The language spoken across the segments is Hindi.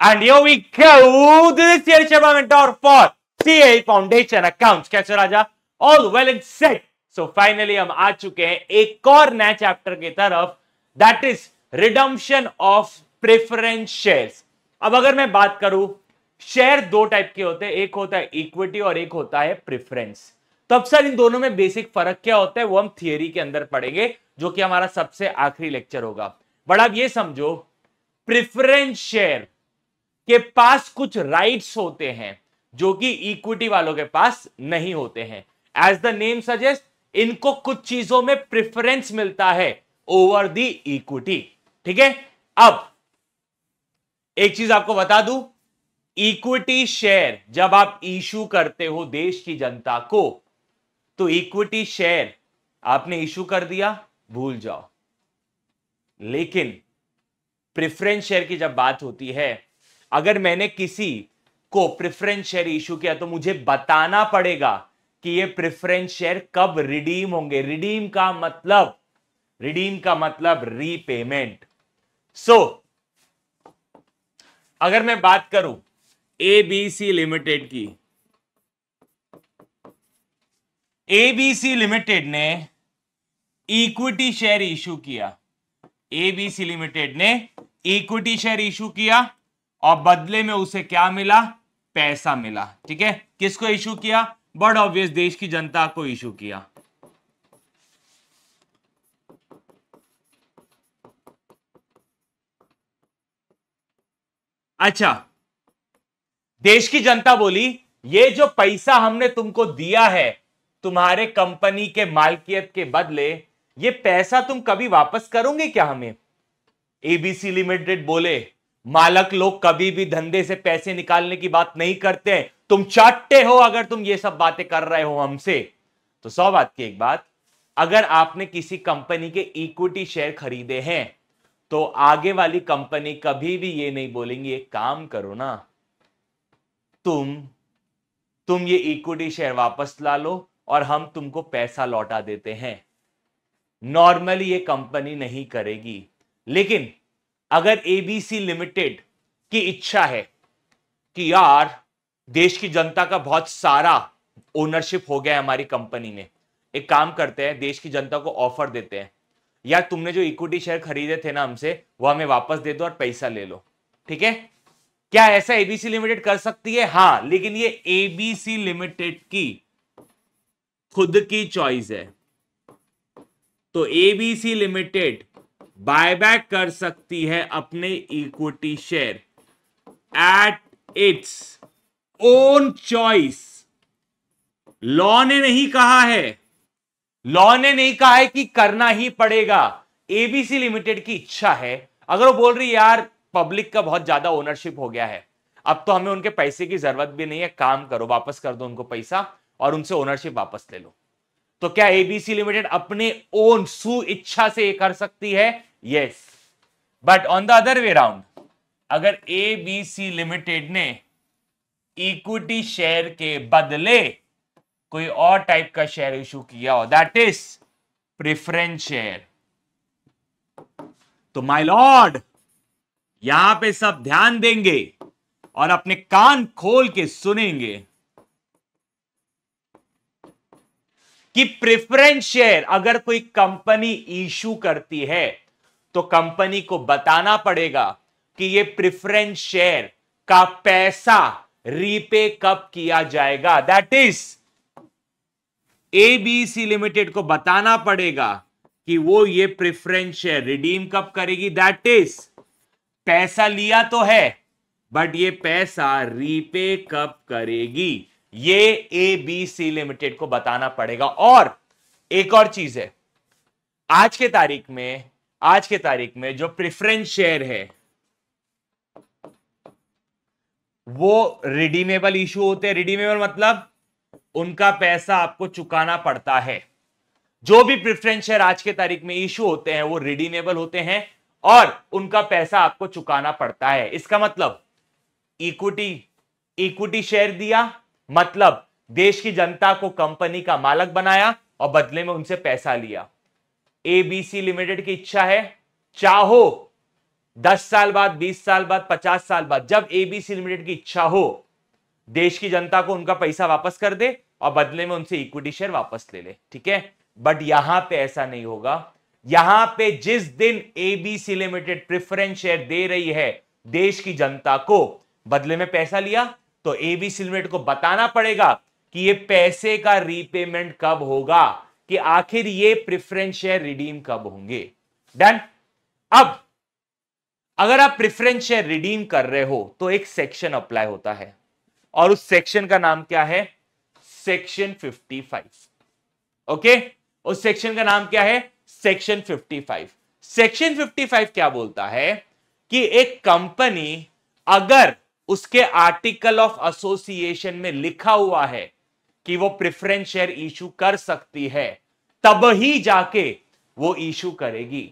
And here we go. This is Thierry Sharma mentor for CA Foundation Accounts. कैसे raja All well and set. So finally हम आ चुके हैं एक और नए chapter की taraf That is redemption of preference shares. अब अगर मैं बात करूं शेयर दो टाइप के होते हैं एक होता है इक्विटी और एक होता है प्रेफरेंस तो अब सर इन दोनों में बेसिक फर्क क्या होता है वो हम थियोरी के अंदर पढ़ेंगे जो कि हमारा सबसे आखिरी लेक्चर होगा बट आप ये समझो प्रेफरेंस शेयर के पास कुछ राइट्स होते हैं जो कि इक्विटी वालों के पास नहीं होते हैं एज द नेम सजेस्ट इनको कुछ चीजों में प्रिफरेंस मिलता है ओवर दी इक्विटी ठीक है अब एक चीज आपको बता दू इक्विटी शेयर जब आप इशू करते हो देश की जनता को तो इक्विटी शेयर आपने इशू कर दिया भूल जाओ लेकिन प्रिफरेंस शेयर की जब बात होती है अगर मैंने किसी को प्रिफरेंस शेयर इश्यू किया तो मुझे बताना पड़ेगा कि ये प्रेफरेंस शेयर कब रिडीम होंगे रिडीम का मतलब रिडीम का मतलब रीपेमेंट सो so, अगर मैं बात करूं एबीसी लिमिटेड की एबीसी लिमिटेड ने इक्विटी शेयर इशू किया एबीसी लिमिटेड ने इक्विटी शेयर इशू किया और बदले में उसे क्या मिला पैसा मिला ठीक है किसको इशू किया बड ऑब्वियस देश की जनता को इशू किया अच्छा देश की जनता बोली ये जो पैसा हमने तुमको दिया है तुम्हारे कंपनी के मालकियत के बदले ये पैसा तुम कभी वापस करोगे क्या हमें एबीसी लिमिटेड बोले मालक लोग कभी भी धंधे से पैसे निकालने की बात नहीं करते हैं तुम चाटते हो अगर तुम ये सब बातें कर रहे हो हमसे तो सौ बात की एक बात अगर आपने किसी कंपनी के इक्विटी शेयर खरीदे हैं तो आगे वाली कंपनी कभी भी ये नहीं बोलेंगी एक काम करो ना तुम तुम ये इक्विटी शेयर वापस ला लो और हम तुमको पैसा लौटा देते हैं नॉर्मली ये कंपनी नहीं करेगी लेकिन अगर एबीसी लिमिटेड की इच्छा है कि यार देश की जनता का बहुत सारा ओनरशिप हो गया है हमारी कंपनी में एक काम करते हैं देश की जनता को ऑफर देते हैं यार तुमने जो इक्विटी शेयर खरीदे थे ना हमसे वो हमें वापस दे दो और पैसा ले लो ठीक है क्या ऐसा एबीसी लिमिटेड कर सकती है हाँ लेकिन ये एबीसी लिमिटेड की खुद की चॉइस है तो एबीसी लिमिटेड बायबैक कर सकती है अपने equity share at its own choice law ने नहीं कहा है लॉ ने नहीं कहा है कि करना ही पड़ेगा एबीसी लिमिटेड की इच्छा है अगर वो बोल रही यार पब्लिक का बहुत ज्यादा ओनरशिप हो गया है अब तो हमें उनके पैसे की जरूरत भी नहीं है काम करो वापस कर दो उनको पैसा और उनसे ओनरशिप वापस ले लो तो क्या एबीसी लिमिटेड अपने ओन सु इच्छा से ये कर सकती है yes but on the other way round अगर एबीसी लिमिटेड ने इक्विटी शेयर के बदले कोई और टाइप का शेयर इशू किया हो दैट इज प्रिफरेंस शेयर तो माय लॉर्ड यहां पे सब ध्यान देंगे और अपने कान खोल के सुनेंगे कि प्रेफरेंस शेयर अगर कोई कंपनी इशू करती है तो कंपनी को बताना पड़ेगा कि ये प्रेफरेंस शेयर का पैसा रीपे कब किया जाएगा दैट इज एबीसी लिमिटेड को बताना पड़ेगा कि वो ये प्रेफरेंस शेयर रिडीम कब करेगी दैट इज पैसा लिया तो है बट ये पैसा रीपे कब करेगी ये ए बी सी लिमिटेड को बताना पड़ेगा और एक और चीज है आज के तारीख में आज के तारीख में जो प्रिफरेंस शेयर है वो रिडीमेबल इशू होते हैं रिडीमेबल मतलब उनका पैसा आपको चुकाना पड़ता है जो भी प्रिफरेंस शेयर आज के तारीख में इशू होते हैं वो रिडीमेबल होते हैं और उनका पैसा आपको चुकाना पड़ता है इसका मतलब इक्विटी इक्विटी शेयर दिया मतलब देश की जनता को कंपनी का मालक बनाया और बदले में उनसे पैसा लिया एबीसी लिमिटेड की इच्छा है चाहो 10 साल बाद 20 साल बाद 50 साल बाद जब एबीसी लिमिटेड की इच्छा हो देश की जनता को उनका पैसा वापस कर दे और बदले में उनसे इक्विटी शेयर वापस ले ले ठीक है बट यहां पे ऐसा नहीं होगा यहां पे जिस दिन एबीसी लिमिटेड प्रिफरेंस शेयर दे रही है देश की जनता को बदले में पैसा लिया तो एबी सिलमेट को बताना पड़ेगा कि ये पैसे का रीपेमेंट कब होगा कि आखिर ये प्रिफरेंस शेयर रिडीम कब होंगे डन अब अगर आप प्रिफरेंस शेयर रिडीम कर रहे हो तो एक सेक्शन अप्लाई होता है और उस सेक्शन का नाम क्या है सेक्शन 55 ओके उस सेक्शन का नाम क्या है सेक्शन 55 सेक्शन 55 क्या बोलता है कि एक कंपनी अगर उसके आर्टिकल ऑफ एसोसिएशन में लिखा हुआ है कि वो प्रिफरेंस शेयर इशू कर सकती है तब ही जाके वो इशू करेगी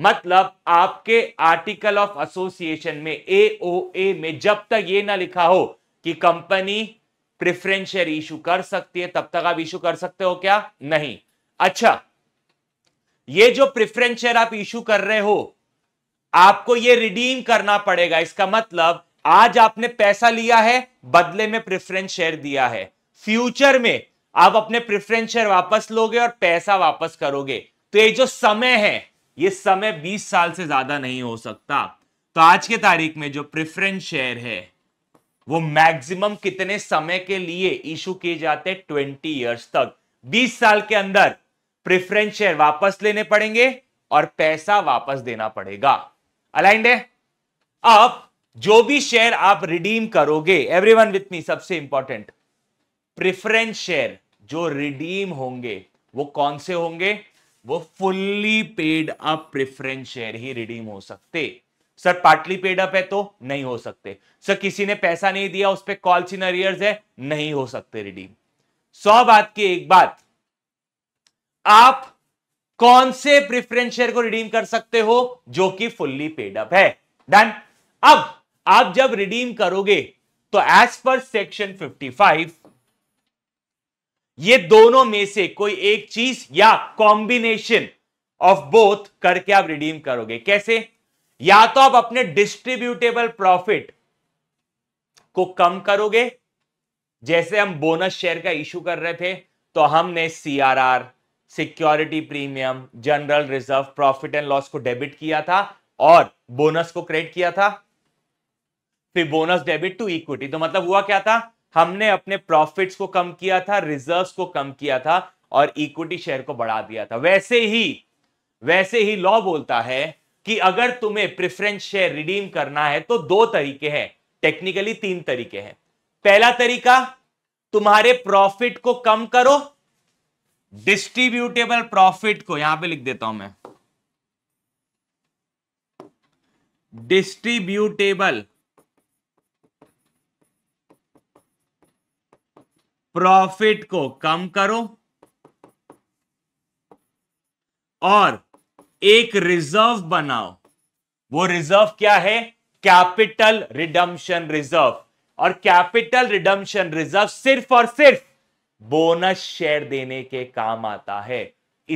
मतलब आपके आर्टिकल ऑफ एसोसिएशन में ए में जब तक ये ना लिखा हो कि कंपनी प्रिफरेंस शेयर इशू कर सकती है तब तक आप इशू कर सकते हो क्या नहीं अच्छा ये जो प्रिफरेंस शेयर आप इशू कर रहे हो आपको ये रिडीम करना पड़ेगा इसका मतलब आज आपने पैसा लिया है बदले में प्रेफरेंस शेयर दिया है फ्यूचर में आप अपने प्रिफरेंस शेयर वापस लोगे और पैसा वापस करोगे तो ये जो समय है ये समय 20 साल से ज्यादा नहीं हो सकता तो आज के तारीख में जो प्रिफरेंस शेयर है वो मैक्सिमम कितने समय के लिए इशू किए जाते हैं ट्वेंटी ईयर्स तक बीस साल के अंदर प्रिफरेंस शेयर वापस लेने पड़ेंगे और पैसा वापस देना पड़ेगा अलाइंड है अब जो भी शेयर आप रिडीम करोगे एवरीवन विथ मी सबसे इंपॉर्टेंट प्रिफरेंस शेयर जो रिडीम होंगे वो कौन से होंगे वो fully paid up preference share ही रिडीम हो सकते सर पार्टली पेड अप है तो नहीं हो सकते सर किसी ने पैसा नहीं दिया उस पर कॉल सीन अरियर्स है नहीं हो सकते रिडीम सौ बात की एक बात आप कौन से प्रिफरेंस शेयर को रिडीम कर सकते हो जो कि फुल्ली पेड अप है डन अब आप जब रिडीम करोगे तो एज पर सेक्शन 55 ये दोनों में से कोई एक चीज या कॉम्बिनेशन ऑफ बोथ करके आप रिडीम करोगे कैसे या तो आप अपने डिस्ट्रीब्यूटेबल प्रॉफिट को कम करोगे जैसे हम बोनस शेयर का इश्यू कर रहे थे तो हमने CRR security premium general reserve profit and loss को डेबिट किया था और बोनस को क्रेडिट किया था फिर बोनस डेबिट टू इक्विटी तो मतलब हुआ क्या था हमने अपने प्रॉफिट्स को कम किया था रिजर्व्स को कम किया था और इक्विटी शेयर को बढ़ा दिया था वैसे ही वैसे ही लॉ बोलता है कि अगर तुम्हें प्रिफरेंस शेयर रिडीम करना है तो दो तरीके हैं टेक्निकली तीन तरीके हैं पहला तरीका तुम्हारे प्रॉफिट को कम करो डिस्ट्रीब्यूटेबल प्रॉफिट को यहां पे लिख देता हूं मैं डिस्ट्रीब्यूटेबल प्रॉफिट को कम करो और एक रिजर्व बनाओ वो रिजर्व क्या है कैपिटल रिडम्शन रिजर्व और कैपिटल रिडम्शन रिजर्व सिर्फ और सिर्फ बोनस शेयर देने के काम आता है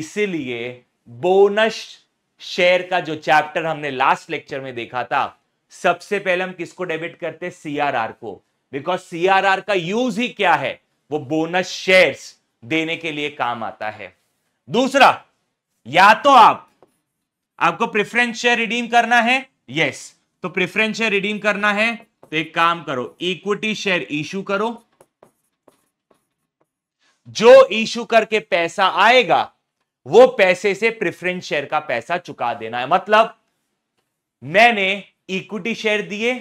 इसीलिए बोनस शेयर का जो चैप्टर हमने लास्ट लेक्चर में देखा था सबसे पहले हम किसको डेबिट करते हैं सीआरआर को बिकॉज सीआरआर का यूज ही क्या है वो बोनस शेयर्स देने के लिए काम आता है दूसरा या तो आप आपको प्रिफरेंस शेयर रिडीम करना है यस तो प्रेफरेंस शेयर रिडीम करना है तो एक काम करो इक्विटी शेयर इशू करो जो इशू करके पैसा आएगा वो पैसे से प्रिफरेंस शेयर का पैसा चुका देना है मतलब मैंने इक्विटी शेयर दिए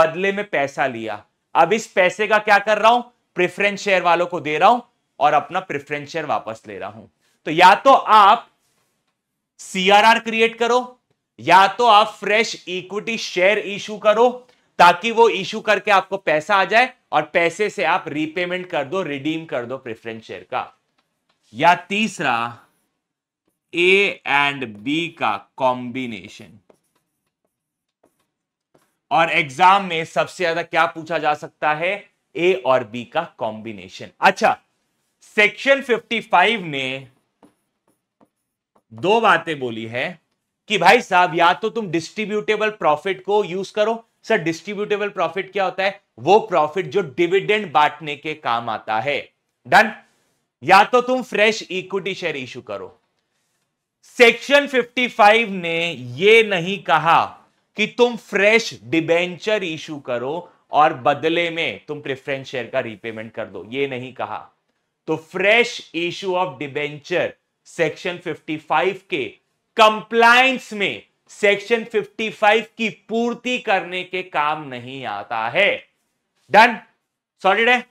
बदले में पैसा लिया अब इस पैसे का क्या कर रहा हूं प्रेफरेंस शेयर वालों को दे रहा हूं और अपना प्रेफरेंस शेयर वापस ले रहा हूं तो या तो आप सीआरआर क्रिएट करो या तो आप फ्रेश इक्विटी शेयर इशू करो ताकि वो इशू करके आपको पैसा आ जाए और पैसे से आप रीपेमेंट कर दो रिडीम कर दो प्रेफरेंस शेयर का या तीसरा ए एंड बी का कॉम्बिनेशन और एग्जाम में सबसे ज्यादा क्या पूछा जा सकता है ए और बी का कॉम्बिनेशन अच्छा सेक्शन 55 ने दो बातें बोली है कि भाई साहब या तो तुम डिस्ट्रीब्यूटेबल प्रॉफिट को यूज करो सर डिस्ट्रीब्यूटेबल प्रॉफिट क्या होता है वो प्रॉफिट जो डिविडेंड बांटने के काम आता है डन या तो तुम फ्रेश इक्विटी शेयर इशू करो सेक्शन 55 ने ये नहीं कहा कि तुम फ्रेश डिबेंचर इशू करो और बदले में तुम प्रेफरेंस शेयर का रीपेमेंट कर दो ये नहीं कहा तो fresh issue of debenture section 55 के कंप्लायंस में सेक्शन 55 की पूर्ति करने के काम नहीं आता है डन सॉलिड है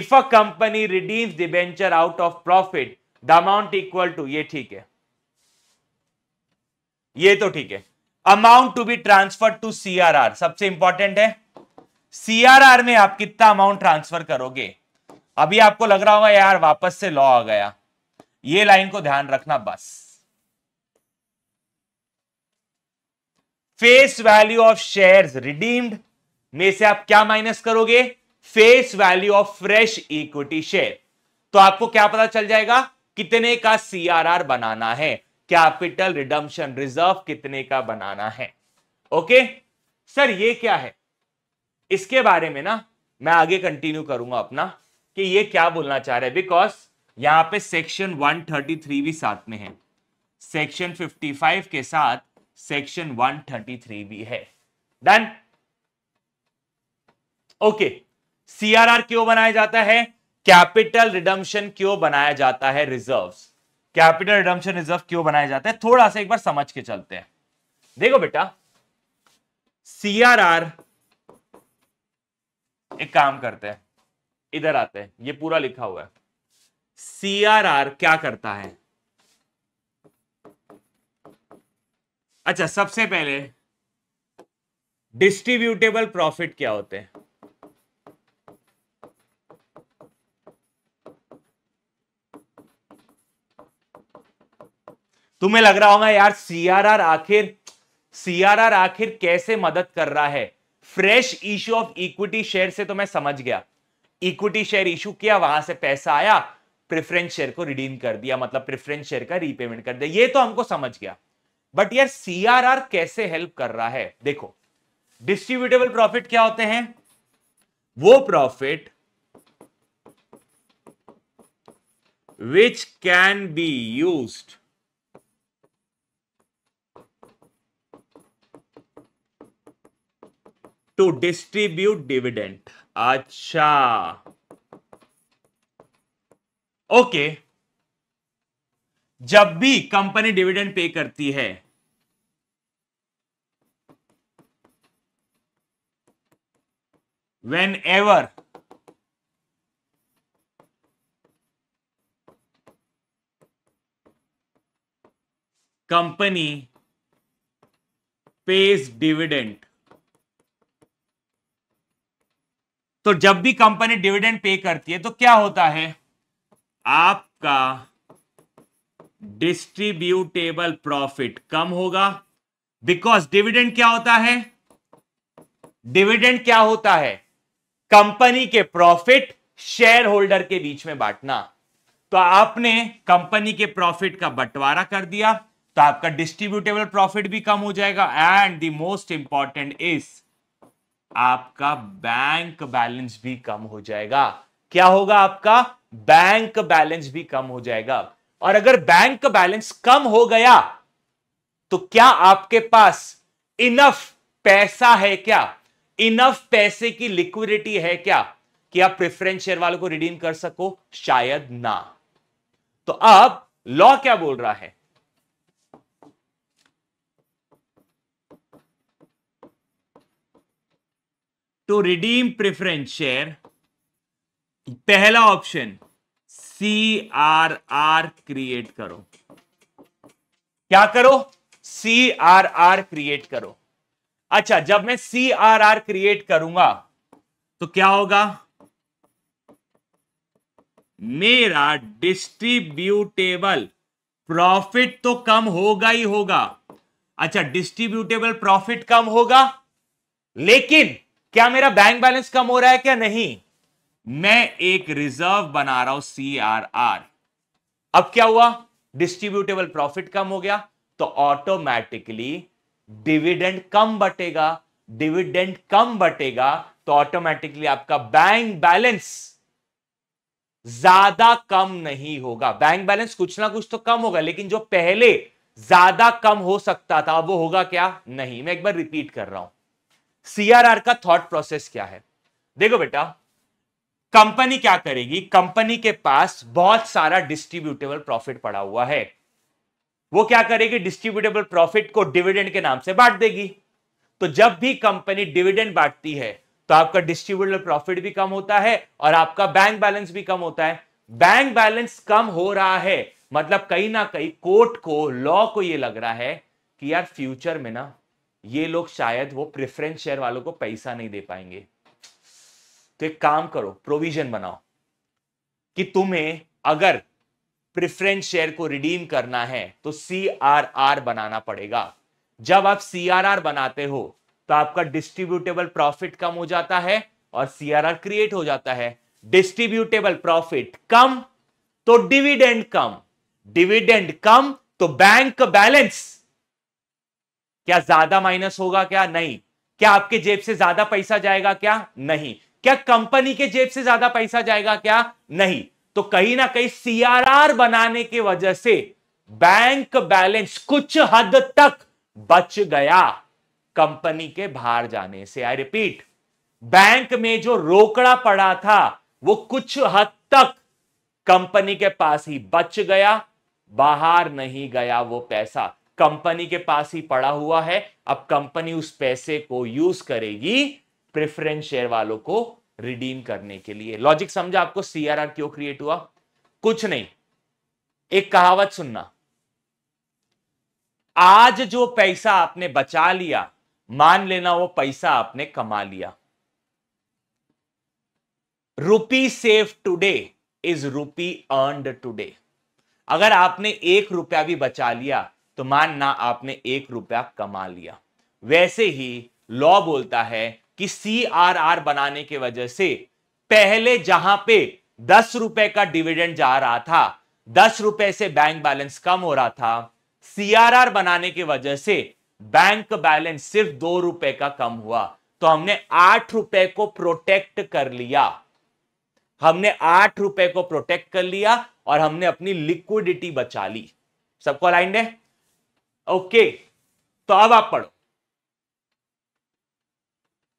if a company redeems debenture out of profit the amount equal to ये ठीक है ये तो ठीक है amount to be transfer to CRR सबसे इंपॉर्टेंट है सीआरआर में आप कितना अमाउंट ट्रांसफर करोगे अभी आपको लग रहा होगा यार वापस से लॉ आ गया ये लाइन को ध्यान रखना बस face value of shares redeemed में से आप क्या माइनस करोगे face value of fresh equity share तो आपको क्या पता चल जाएगा कितने का सीआरआर बनाना है कैपिटल रिडम्शन रिजर्व कितने का बनाना है ओके सर ये क्या है इसके बारे में ना मैं आगे कंटिन्यू करूंगा अपना कि ये क्या बोलना चाह रहे हैं बिकॉज यहाँ पे सेक्शन 133 भी साथ में है सेक्शन 55 के साथ सेक्शन 133 भी है डन ओके सीआरआर क्यों बनाया जाता है कैपिटल रिडम्शन क्यों बनाया जाता है रिजर्व्स कैपिटल रिडम्शन रिजर्व क्यों बनाया जाता है थोड़ा सा एक बार समझ के चलते हैं देखो बेटा सीआरआर एक काम करते हैं इधर आते हैं ये पूरा लिखा हुआ है सीआरआर क्या करता है अच्छा सबसे पहले डिस्ट्रीब्यूटेबल प्रॉफिट क्या होते हैं तुम्हें लग रहा होगा यार सीआरआर आखिर सीआरआर आखिर कैसे मदद कर रहा है fresh issue of equity share से तो मैं समझ गया इक्विटी शेयर इशू किया वहां से पैसा आया प्रिफरेंस शेयर को रिडीम कर दिया मतलब प्रिफरेंस शेयर का रीपेमेंट कर दिया ये तो हमको समझ गया बट यार सीआरआर कैसे हेल्प कर रहा है देखो डिस्ट्रीब्यूटेबल प्रॉफिट क्या होते हैं वो profit which can be used to distribute dividend अच्छा ओके जब भी कंपनी डिविडेंट पे करती है whenever company pays dividend तो जब भी कंपनी डिविडेंड पे करती है तो क्या होता है आपका डिस्ट्रीब्यूटेबल प्रॉफिट कम होगा बिकॉज डिविडेंड क्या होता है डिविडेंड क्या होता है कंपनी के प्रॉफिट शेयर होल्डर के बीच में बांटना तो आपने कंपनी के प्रॉफिट का बंटवारा कर दिया तो आपका डिस्ट्रीब्यूटेबल प्रॉफिट भी कम हो जाएगा and the most important is आपका बैंक बैलेंस भी कम हो जाएगा क्या होगा आपका बैंक बैलेंस भी कम हो जाएगा और अगर बैंक बैलेंस कम हो गया तो क्या आपके पास इनफ पैसा है क्या इनफ पैसे की लिक्विडिटी है क्या कि आप प्रेफरेंस शेयर वालों को रिडीम कर सको शायद ना तो अब लॉ क्या बोल रहा है टू रिडीम प्रेफरेंस शेयर पहला option C R R create करो क्या करो सी आर आर क्रिएट करो अच्छा जब मैं सी आर आर क्रिएट करूंगा तो क्या होगा मेरा डिस्ट्रीब्यूटेबल प्रॉफिट तो कम होगा ही होगा अच्छा डिस्ट्रीब्यूटेबल प्रॉफिट कम होगा लेकिन क्या मेरा बैंक बैलेंस कम हो रहा है क्या नहीं मैं एक रिजर्व बना रहा हूं सी आर आर अब क्या हुआ डिस्ट्रीब्यूटेबल प्रॉफिट कम हो गया तो ऑटोमेटिकली डिविडेंड कम बटेगा डिविडेंड कम बटेगा तो ऑटोमेटिकली आपका बैंक बैलेंस ज्यादा कम नहीं होगा बैंक बैलेंस कुछ ना कुछ तो कम होगा लेकिन जो पहले ज्यादा कम हो सकता था वो होगा क्या नहीं मैं एक बार रिपीट कर रहा हूं सीआरआर का थॉट प्रोसेस क्या है देखो बेटा कंपनी क्या करेगी कंपनी के पास बहुत सारा डिस्ट्रीब्यूटेबल प्रॉफिट पड़ा हुआ है वो क्या करेगी डिस्ट्रीब्यूटेबल प्रॉफिट को डिविडेंड के नाम से बांट देगी तो जब भी कंपनी डिविडेंड बांटती है तो आपका डिस्ट्रीब्यूटेबल प्रॉफिट भी कम होता है और आपका बैंक बैलेंस भी कम होता है बैंक बैलेंस कम हो रहा है मतलब कहीं ना कहीं कोर्ट को लॉ को यह लग रहा है कि यार फ्यूचर में ना ये लोग शायद वो प्रेफरेंस शेयर वालों को पैसा नहीं दे पाएंगे तो एक काम करो प्रोविजन बनाओ कि तुम्हें अगर प्रेफरेंस शेयर को रिडीम करना है तो सी आर आर बनाना पड़ेगा जब आप सी आर आर बनाते हो तो आपका डिस्ट्रीब्यूटेबल प्रॉफिट कम हो जाता है और सी आर आर क्रिएट हो जाता है डिस्ट्रीब्यूटेबल प्रॉफिट कम तो डिविडेंड कम डिविडेंड कम तो बैंक बैलेंस क्या ज्यादा माइनस होगा क्या नहीं क्या आपके जेब से ज्यादा पैसा जाएगा क्या नहीं क्या कंपनी के जेब से ज्यादा पैसा जाएगा क्या नहीं तो कहीं ना कहीं सीआरआर बनाने की वजह से बैंक बैलेंस कुछ हद तक बच गया कंपनी के बाहर जाने से आई रिपीट बैंक में जो रोकड़ा पड़ा था वो कुछ हद तक कंपनी के पास ही बच गया बाहर नहीं गया वो पैसा कंपनी के पास ही पड़ा हुआ है अब कंपनी उस पैसे को यूज करेगी प्रेफरेंस शेयर वालों को रिडीम करने के लिए लॉजिक समझा आपको सीआरआर क्यों क्रिएट हुआ कुछ नहीं एक कहावत सुनना आज जो पैसा आपने बचा लिया मान लेना वो पैसा आपने कमा लिया rupee save today is rupee earned today अगर आपने एक रुपया भी बचा लिया तो मानना आपने एक रुपया कमा लिया वैसे ही लॉ बोलता है कि सी आर आर बनाने की वजह से पहले जहां पे दस रुपए का डिविडेंड जा रहा था दस रुपए से बैंक बैलेंस कम हो रहा था आर बनाने की वजह से बैंक बैलेंस सिर्फ दो रुपए का कम हुआ तो हमने आठ रुपए को प्रोटेक्ट कर लिया हमने आठ रुपए को प्रोटेक्ट कर लिया और हमने अपनी लिक्विडिटी बचा ली सबको अलाइंड है ओके तो अब आप पढ़ो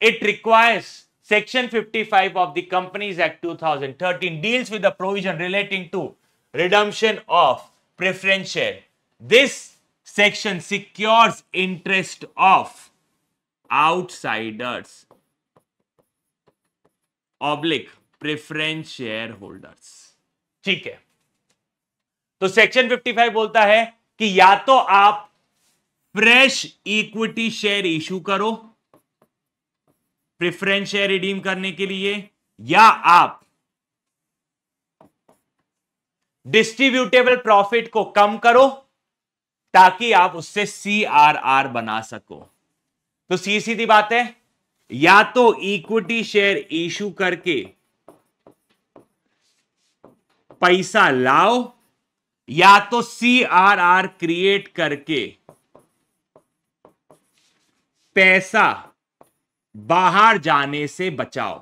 it requires section 55 of the companies act 2013 deals with the provision relating to redemption of preference share this section secures interest of outsiders oblique preference share holders ठीक है तो सेक्शन 55 बोलता है कि या तो आप फ्रेश इक्विटी शेयर इशू करो प्रिफरेंस शेयर रिडीम करने के लिए या आप डिस्ट्रीब्यूटेबल प्रॉफिट को कम करो ताकि आप उससे सी आर आर बना सको तो सीधी सीधी बात है या तो इक्विटी शेयर इशू करके पैसा लाओ या तो सी आर आर क्रिएट करके पैसा बाहर जाने से बचाओ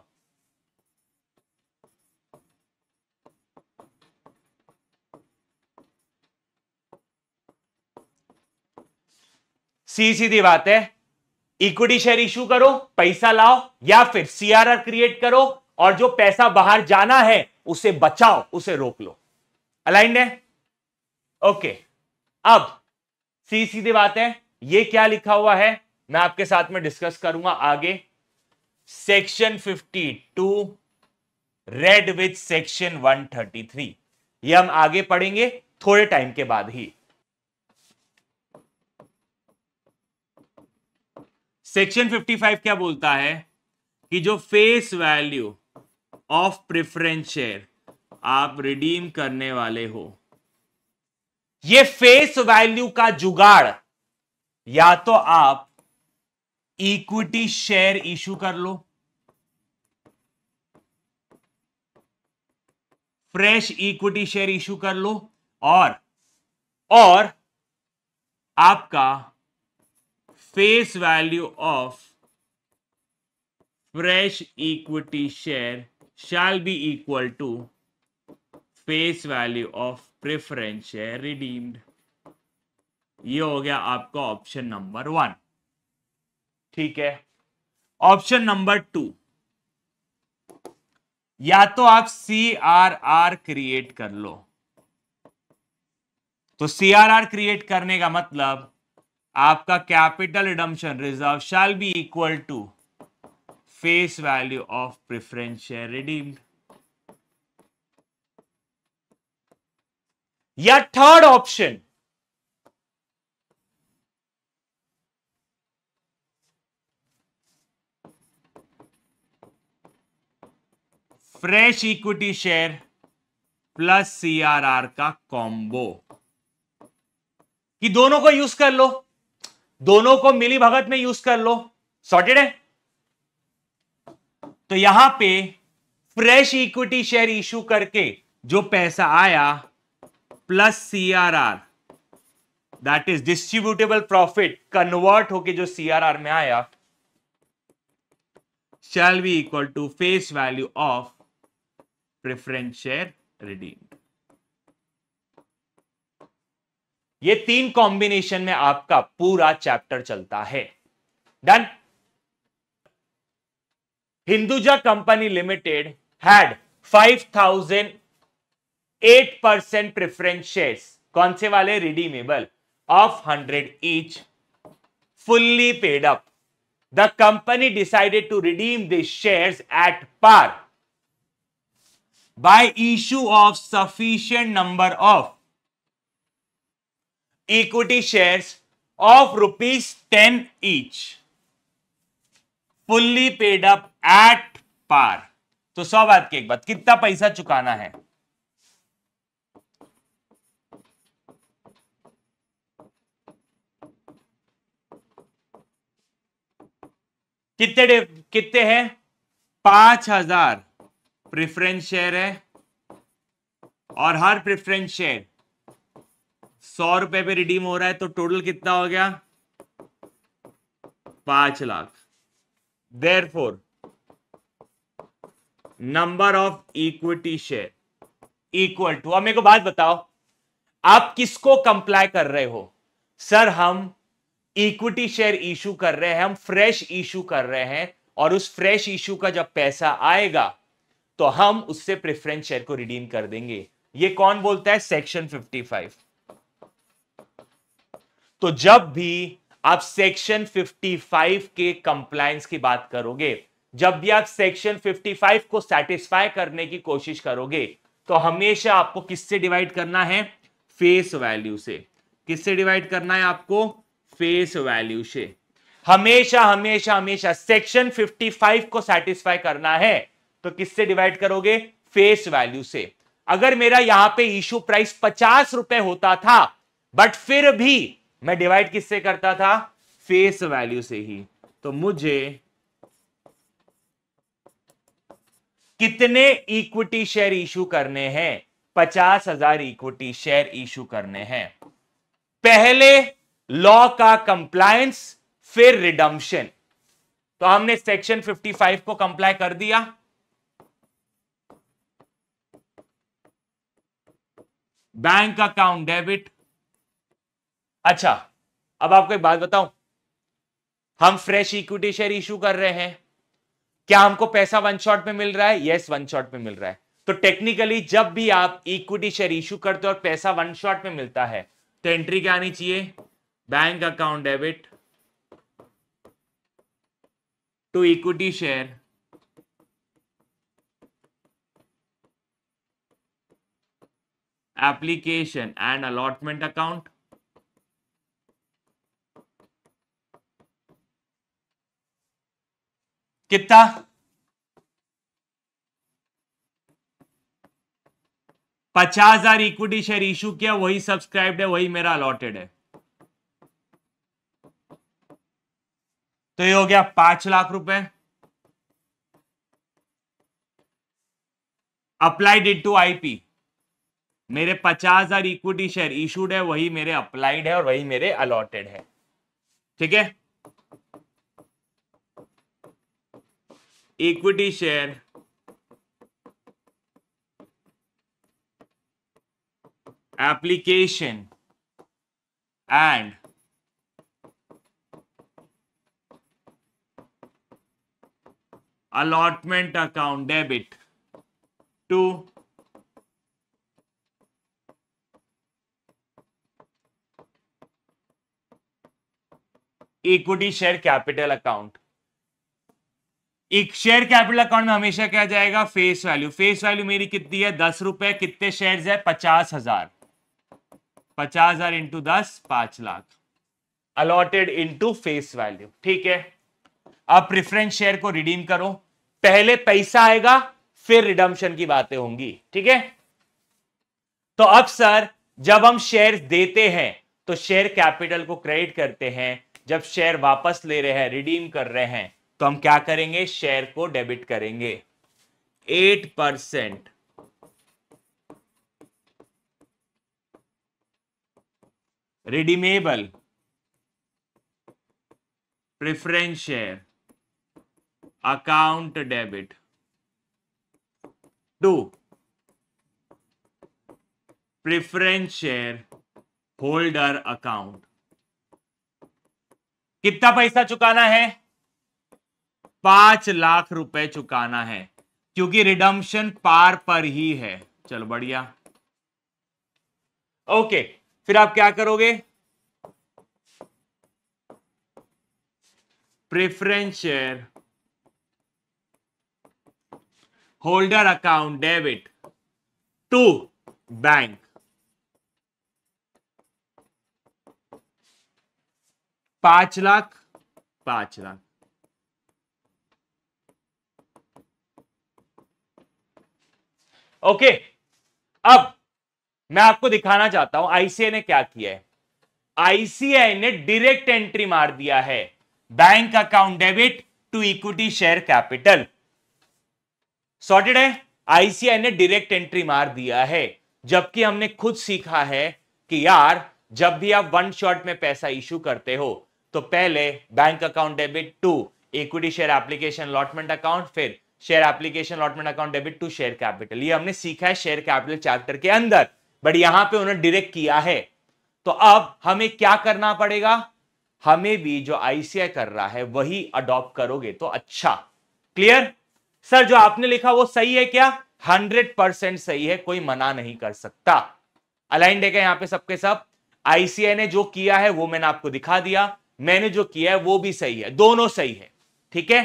सी सीधी बात है इक्विटी शेयर इशू करो पैसा लाओ या फिर सीआरआर क्रिएट करो और जो पैसा बाहर जाना है उसे बचाओ उसे रोक लो अलाइंड है ओके अब सी सीधी बात है ये क्या लिखा हुआ है मैं आपके साथ में डिस्कस करूंगा आगे सेक्शन 52 रेड विथ सेक्शन 133 ये हम आगे पढ़ेंगे थोड़े टाइम के बाद ही सेक्शन 55 क्या बोलता है कि जो face value of preference share आप रिडीम करने वाले हो ये फेस वैल्यू का जुगाड़ या तो आप इक्विटी शेयर इशू कर लो फ्रेश इक्विटी शेयर इशू कर लो और और आपका face value of fresh equity share shall be equal to face value of preference share redeemed ये हो गया आपका ऑप्शन नंबर वन ठीक है ऑप्शन नंबर टू या तो आप सी आर आर क्रिएट कर लो तो सी आर आर क्रिएट करने का मतलब आपका capital redemption reserve shall be equal to face value of preference share redeemed या third option fresh equity share plus CRR का कॉम्बो कि दोनों को यूज कर लो दोनों को मिली भगत में यूज कर लो सॉर्टेड है तो यहां पे फ्रेश इक्विटी शेयर इश्यू करके जो पैसा आया plus CRR that is distributable profit convert होके जो सीआरआर में आया shall be equal to face value of preference share redeemed ये तीन कॉम्बिनेशन में आपका पूरा चैप्टर चलता है done Hinduja company limited had 5000 eight percent preference shares कौन से वाले redeemable of hundred each fully paid up the company decided to redeem this shares at par by issue of sufficient number of equity shares of rupees 10 each fully paid up at par तो सौ बात की एक बात कितना पैसा चुकाना है कितने कितने हैं पांच हजार प्रेफरेंस शेयर है और हर प्रेफरेंस शेयर सौ रुपए पे रिडीम हो रहा है तो टोटल कितना हो गया पांच lakh therefore number of equity share equal to अब मेरे को बात बताओ आप किसको कंप्लाई कर रहे हो सर हम इक्विटी शेयर इशू कर रहे हैं हम फ्रेश इशू कर रहे हैं और उस फ्रेश इशू का जब पैसा आएगा तो हम उससे प्रेफरेंस शेयर को रिडीम कर देंगे ये कौन बोलता है सेक्शन 55 तो जब भी आप सेक्शन 55 के कंप्लायंस की बात करोगे जब भी आप सेक्शन 55 को सेटिस्फाई करने की कोशिश करोगे तो हमेशा आपको किससे डिवाइड करना है फेस वैल्यू से किससे डिवाइड करना है आपको फेस वैल्यू से हमेशा हमेशा हमेशा सेक्शन 55 को सेटिस्फाई करना है तो किससे डिवाइड करोगे फेस वैल्यू से अगर मेरा यहां पे इशू प्राइस पचास रुपए होता था बट फिर भी मैं डिवाइड किससे करता था फेस वैल्यू से ही तो मुझे कितने इक्विटी शेयर इशू करने हैं पचास हजार इक्विटी शेयर इशू करने हैं पहले लॉ का कंप्लायंस फिर रिडम्शन तो हमने सेक्शन 55 को कंप्लाई कर दिया बैंक अकाउंट डेबिट अच्छा अब आपको एक बात बताऊं हम फ्रेश इक्विटी शेयर इशू कर रहे हैं क्या हमको पैसा वन शॉट में मिल रहा है यस वन शॉट में मिल रहा है तो टेक्निकली जब भी आप इक्विटी शेयर इशू करते हो और पैसा वन शॉट में मिलता है तो एंट्री क्या आनी चाहिए bank account debit to equity share application and allotment account कितना पचास हजार इक्विटी शेयर इशू किया वही सब्सक्राइब्ड है वही मेरा अलॉटेड है तो ये हो गया पांच लाख रुपए अप्लाइड इट टू आईपी मेरे पचास हजार इक्विटी शेयर इशूड है वही मेरे अप्लाइड है और वही मेरे अलॉटेड है ठीक है equity share application and allotment account debit to equity share capital account एक शेयर कैपिटल अकाउंट में हमेशा क्या जाएगा फेस वैल्यू फेस वैल्यू मेरी कितनी है दस रुपए कितने शेयर है पचास हजार पचास हजार इंटू दस पांच lakh allotted into face value ठीक है आप प्रिफरेंस शेयर को रिडीम करो पहले पैसा आएगा फिर रिडम्शन की बातें होंगी ठीक है तो अब सर जब हम शेयर देते हैं तो शेयर कैपिटल को क्रेडिट करते हैं जब शेयर वापस ले रहे हैं रिडीम कर रहे हैं तो हम क्या करेंगे शेयर को डेबिट करेंगे eight percent redeemable preference share account debit to preference share holder account कितना पैसा चुकाना है पांच लाख रुपए चुकाना है क्योंकि रिडम्शन पार पर ही है चलो बढ़िया ओके फिर आप क्या करोगे preference share holder account debit to bank पांच लाख पांच लाख ओके अब मैं आपको दिखाना चाहता हूं आईसीआई ने क्या किया है आईसीआई ने डायरेक्ट एंट्री मार दिया है bank account debit to equity share capital sorted है आईसीआई ने डायरेक्ट एंट्री मार दिया है जबकि हमने खुद सीखा है कि यार जब भी आप वन शॉट में पैसा इश्यू करते हो तो पहले bank account debit to equity share application allotment account फिर share application allotment account debit to share capital ये हमने सीखा है शेयर कैपिटल चैप्टर के अंदर बट यहां पे उन्होंने डिरेक्ट किया है तो अब हमें क्या करना पड़ेगा हमें भी जो आईसीआई कर रहा है वही अडॉप्ट करोगे तो अच्छा क्लियर सर जो आपने लिखा वो सही है क्या हंड्रेड परसेंट सही है कोई मना नहीं कर सकता अलाइन देखा यहां पे सबके सब आईसीआई ने जो किया है वो मैंने आपको दिखा दिया मैंने जो किया है वो भी सही है दोनों सही है ठीक है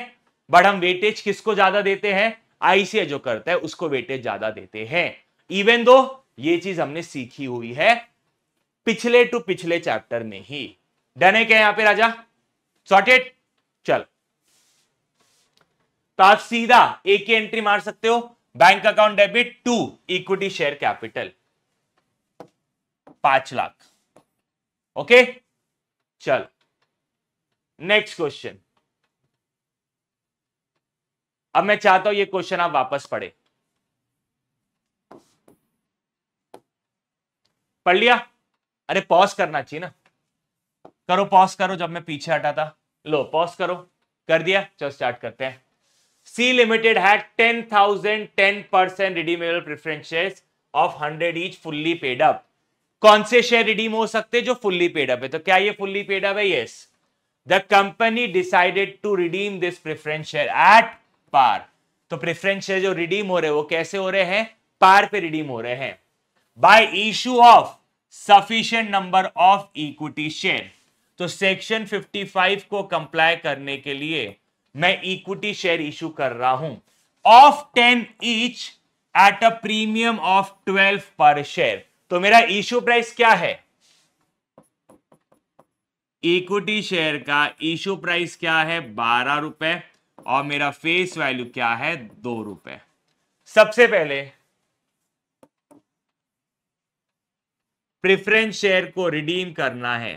बट हम वेटेज किसको ज्यादा देते हैं आईसीए जो करता है उसको वेटेज ज्यादा देते हैं इवन दो ये चीज हमने सीखी हुई है पिछले टू पिछले चैप्टर में ही डन है क्या यहां पे राजा सॉर्टेड चल तो आप सीधा एक ही एंट्री मार सकते हो bank account debit to equity share capital पांच लाख ओके चल नेक्स्ट क्वेश्चन अब मैं चाहता हूं ये क्वेश्चन आप वापस पढ़े पढ़ लिया अरे पॉज करना चाहिए ना करो पॉज करो जब मैं पीछे हटा था लो पॉज करो कर दिया चलो स्टार्ट करते हैं C limited had ten thousand ten percent redeemable preferences of hundred each fully paid up कौन से शेयर रिडीम हो सकते हैं जो फुल्ली पेड अप है तो क्या ये फुल्ली पेड अप है yes yes. the company decided to redeem this preference share at par तो प्रिफरेंस शेयर जो रिडीम हो रहे हैं वो कैसे हो रहे हैं पार पे रिडीम हो रहे हैं by issue of sufficient number of equity share तो सेक्शन 55 को कंप्लाई करने के लिए मैं इक्विटी शेयर इशू कर रहा हूं of ten each at a premium of twelve per share तो मेरा इश्यू प्राइस क्या है इक्विटी शेयर का इशू प्राइस क्या है बारह रुपए और मेरा फेस वैल्यू क्या है दो रुपए सबसे पहले प्रिफरेंस शेयर को रिडीम करना है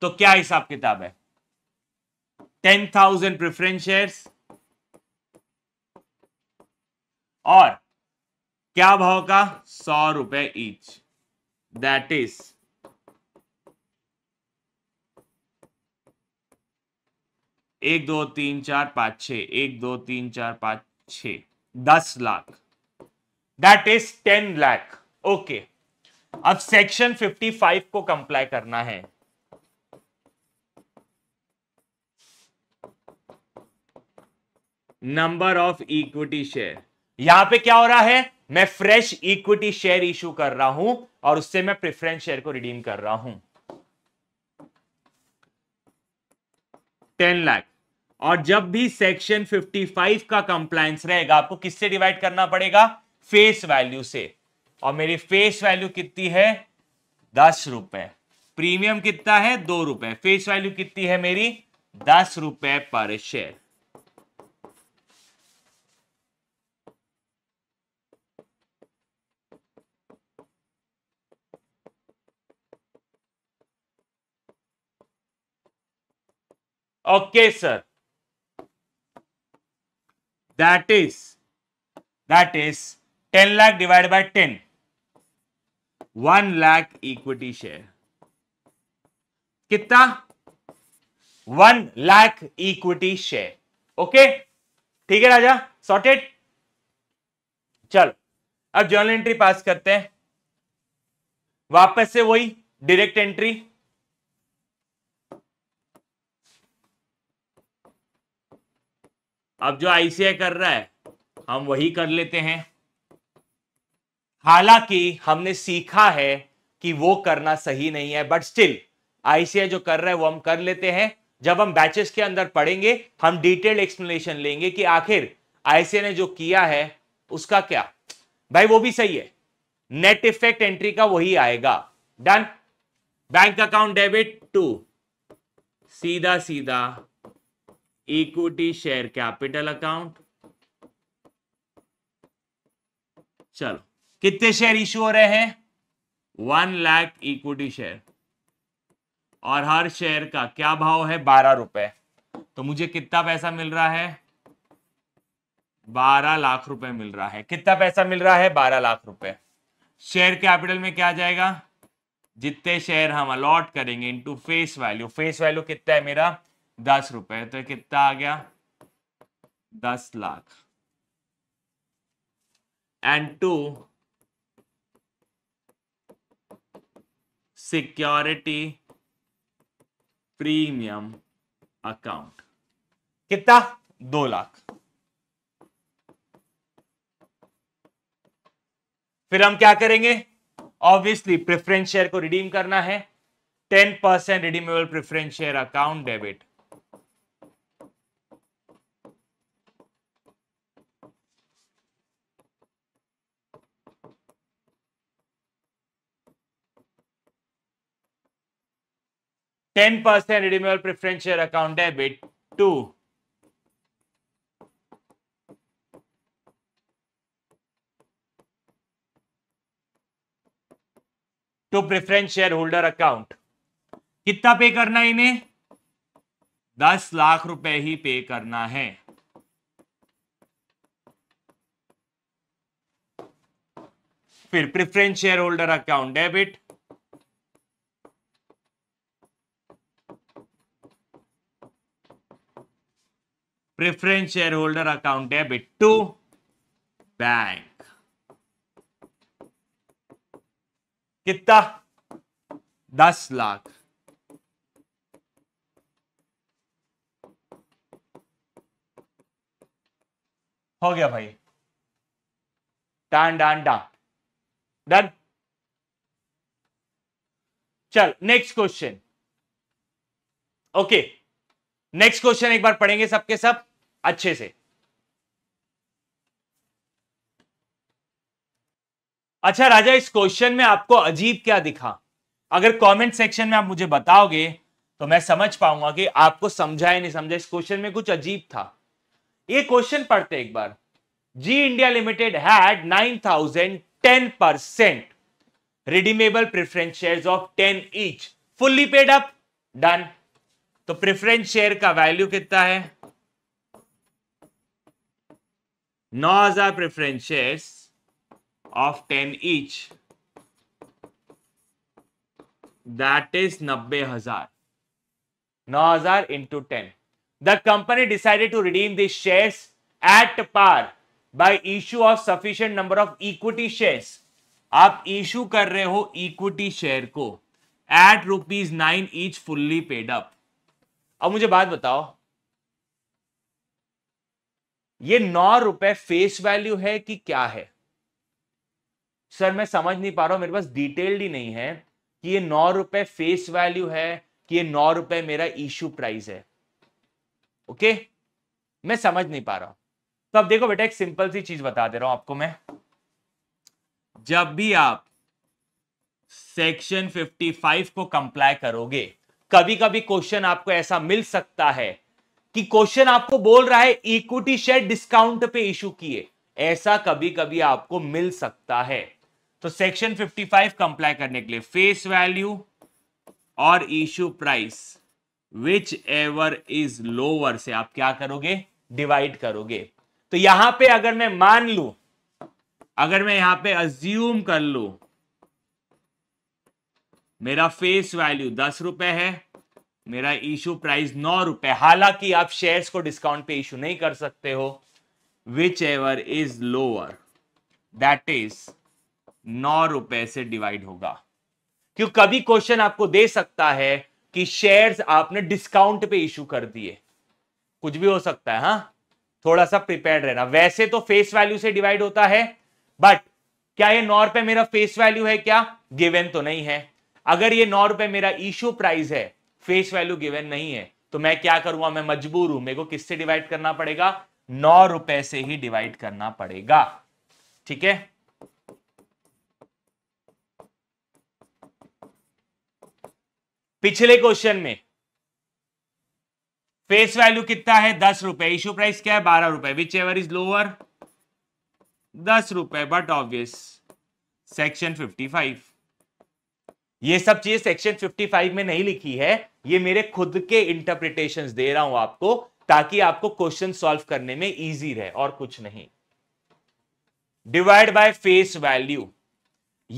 तो क्या हिसाब किताब है टेन थाउजेंड प्रिफरेंस शेयर्स और क्या भाव का सौ रुपए ईच दैट इज एक दो तीन चार पांच छ एक दो तीन चार पांच छ दस lakh that is ten lakh okay अब सेक्शन फिफ्टी फाइव को कंप्लाई करना है नंबर ऑफ इक्विटी शेयर यहां पे क्या हो रहा है मैं फ्रेश इक्विटी शेयर इशू कर रहा हूं और उससे मैं प्रिफरेंस शेयर को रिडीम कर रहा हूं टेन लाख और जब भी सेक्शन 55 का कंप्लायंस रहेगा आपको किससे डिवाइड करना पड़ेगा फेस वैल्यू से और मेरी फेस वैल्यू कितनी है दस रुपए प्रीमियम कितना है दो रुपए फेस वैल्यू कितनी है मेरी दस रुपए per share okay sir that is that is 10 lakh divided by 10 1 lakh equity share कितना 1 lakh equity share ओके ठीक है राजा सॉर्टेड चल अब जर्नल एंट्री पास करते हैं वापस से वही डायरेक्ट एंट्री अब जो आईसीआई कर रहा है हम वही कर लेते हैं हालांकि हमने सीखा है कि वो करना सही नहीं है बट स्टिल आईसीआई जो कर रहा है वो हम कर लेते हैं जब हम बैचेस के अंदर पढ़ेंगे हम डिटेल्ड एक्सप्लेनेशन लेंगे कि आखिर आईसीआई ने जो किया है उसका क्या भाई वो भी सही है नेट इफेक्ट एंट्री का वही आएगा done bank account debit to सीधा सीधा इक्विटी शेयर कैपिटल अकाउंट चलो कितने शेयर इशू हो रहे हैं वन लाख इक्विटी शेयर और हर शेयर का क्या भाव है बारह रुपए तो मुझे कितना पैसा मिल रहा है बारह लाख रुपए मिल रहा है कितना पैसा मिल रहा है बारह लाख रुपए शेयर कैपिटल में क्या जाएगा जितने शेयर हम अलॉट करेंगे into face value face value कितना है मेरा दस रुपए तो कितना आ गया दस lakh and to security premium account कितना दो लाख फिर हम क्या करेंगे ऑब्वियसली प्रेफरेंस शेयर को रिडीम करना है ten percent redeemable preference share account debit ten percent preference preference share account debit to preference share holder account कितना पे करना है इन्हें दस लाख रुपए ही पे करना है फिर preference share holder account debit preference share holder account debit to bank कितना दस लाख हो गया भाई डान डन चल next question okay next question एक बार पढ़ेंगे सबके सब अच्छे से अच्छा राजा इस क्वेश्चन में आपको अजीब क्या दिखा अगर कमेंट सेक्शन में आप मुझे बताओगे तो मैं समझ पाऊंगा कि आपको समझा या नहीं समझा इस क्वेश्चन में कुछ अजीब था ये क्वेश्चन पढ़ते एक बार G India limited had 9010 percent redeemable preference shares of 10 each fully paid up done तो प्रेफरेंस शेयर का वैल्यू कितना है नौ हजार preference share of ten each that is नब्बे हजार नौ हजार into ten the company decided to redeem this shares at par by issue of sufficient number of equity shares आप इशू कर रहे हो इक्विटी शेयर को at rupees nine each fully paid up अब मुझे बात बताओ ये नौ रुपए फेस वैल्यू है कि क्या है सर मैं समझ नहीं पा रहा हूं मेरे पास डिटेल्ड ही नहीं है कि ये नौ रुपए फेस वैल्यू है कि ये नौ रुपए मेरा इश्यू प्राइस है ओके मैं समझ नहीं पा रहा हूं तो अब देखो बेटा एक सिंपल सी चीज बता दे रहा हूं आपको मैं जब भी आप सेक्शन 55 को कंप्लाई करोगे कभी कभी क्वेश्चन आपको ऐसा मिल सकता है कि क्वेश्चन आपको बोल रहा है इक्विटी शेयर डिस्काउंट पे इशू किए ऐसा कभी कभी आपको मिल सकता है तो सेक्शन 55 कंप्लाई करने के लिए फेस वैल्यू और issue price whichever is lower से आप क्या करोगे डिवाइड करोगे तो यहां पे अगर मैं मान लू अगर मैं यहां पे अज्यूम कर लू मेरा फेस वैल्यू दस रुपए है मेरा इशू प्राइस नौ रुपए हालांकि आप शेयर्स को डिस्काउंट पे इशू नहीं कर सकते हो whichever is lower that is नौ रुपए से डिवाइड होगा क्यों कभी क्वेश्चन आपको दे सकता है कि शेयर्स आपने डिस्काउंट पे इशू कर दिए कुछ भी हो सकता है हा थोड़ा सा प्रिपेयर रहना वैसे तो फेस वैल्यू से डिवाइड होता है बट क्या ये नौ रुपए मेरा फेस वैल्यू है क्या गिवेन तो नहीं है अगर ये नौ रुपए मेरा इश्यू प्राइस है फेस वैल्यू गिवन नहीं है तो मैं क्या करूंगा मैं मजबूर हूं मेरे को किससे डिवाइड करना पड़ेगा नौ रुपए से ही डिवाइड करना पड़ेगा ठीक है पिछले क्वेश्चन में फेस वैल्यू कितना है दस रुपए इश्यू प्राइस क्या है बारह रुपए विच एवर इज लोअर दस रुपए but obvious section fifty five ये सब चीज सेक्शन 55 में नहीं लिखी है ये मेरे खुद के इंटरप्रिटेशंस दे रहा हूं आपको ताकि आपको क्वेश्चन सॉल्व करने में इजी रहे और कुछ नहीं डिवाइड बाय फेस वैल्यू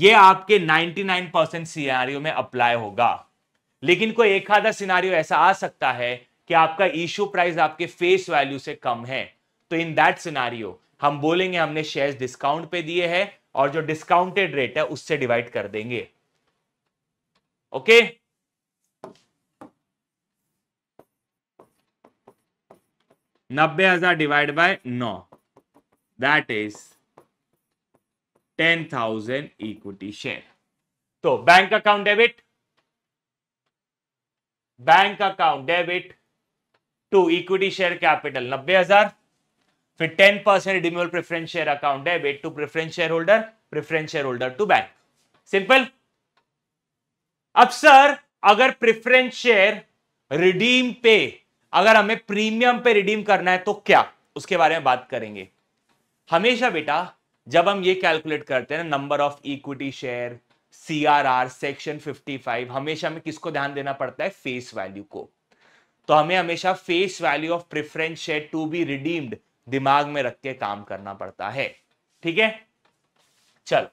ये आपके 99 परसेंट सिनारियो में अप्लाई होगा लेकिन कोई एक आधा सिनारियो ऐसा आ सकता है कि आपका इश्यू प्राइस आपके फेस वैल्यू से कम है तो इन दैट सिनारियो हम बोलेंगे हमने शेयर्स डिस्काउंट पे दिए हैं और जो डिस्काउंटेड रेट है उससे डिवाइड कर देंगे ओके नब्बे हजार डिवाइड बाय नौ that is ten thousand equity share तो bank account debit bank account debit to equity share capital नब्बे हजार फिर ten percent renewal preference share account debit to preference share holder preference share holder to bank simple अब सर अगर प्रिफरेंस शेयर रिडीम पे अगर हमें प्रीमियम पे रिडीम करना है तो क्या उसके बारे में बात करेंगे हमेशा बेटा जब हम ये कैलकुलेट करते हैं ना number of equity share C section 55 हमेशा हमें किसको ध्यान देना पड़ता है फेस वैल्यू को तो हमें हमेशा face value of preference share to be redeemed दिमाग में रख के काम करना पड़ता है ठीक है चल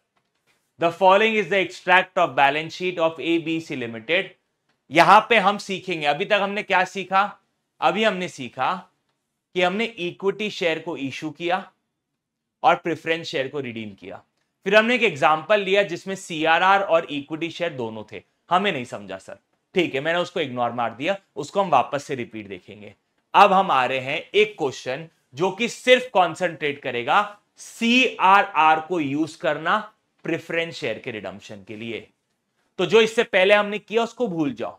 The following is the extract of balance sheet of A B C limited यहां पे हम सीखेंगे अभी तक हमने क्या सीखा अभी हमने सीखा कि हमने इक्विटी शेयर को इशू किया और प्रेफरेंस शेयर को रिडीम किया फिर हमने एक एग्जाम्पल लिया जिसमें सीआरआर और इक्विटी शेयर दोनों थे हमें नहीं समझा सर ठीक है मैंने उसको इग्नोर मार दिया उसको हम वापस से रिपीट देखेंगे अब हम आ रहे हैं एक क्वेश्चन जो कि सिर्फ कॉन्सेंट्रेट करेगा सी आर आर को यूज करना प्रिफरेंस शेयर के रिडम्शन के लिए तो जो इससे पहले हमने किया उसको भूल जाओ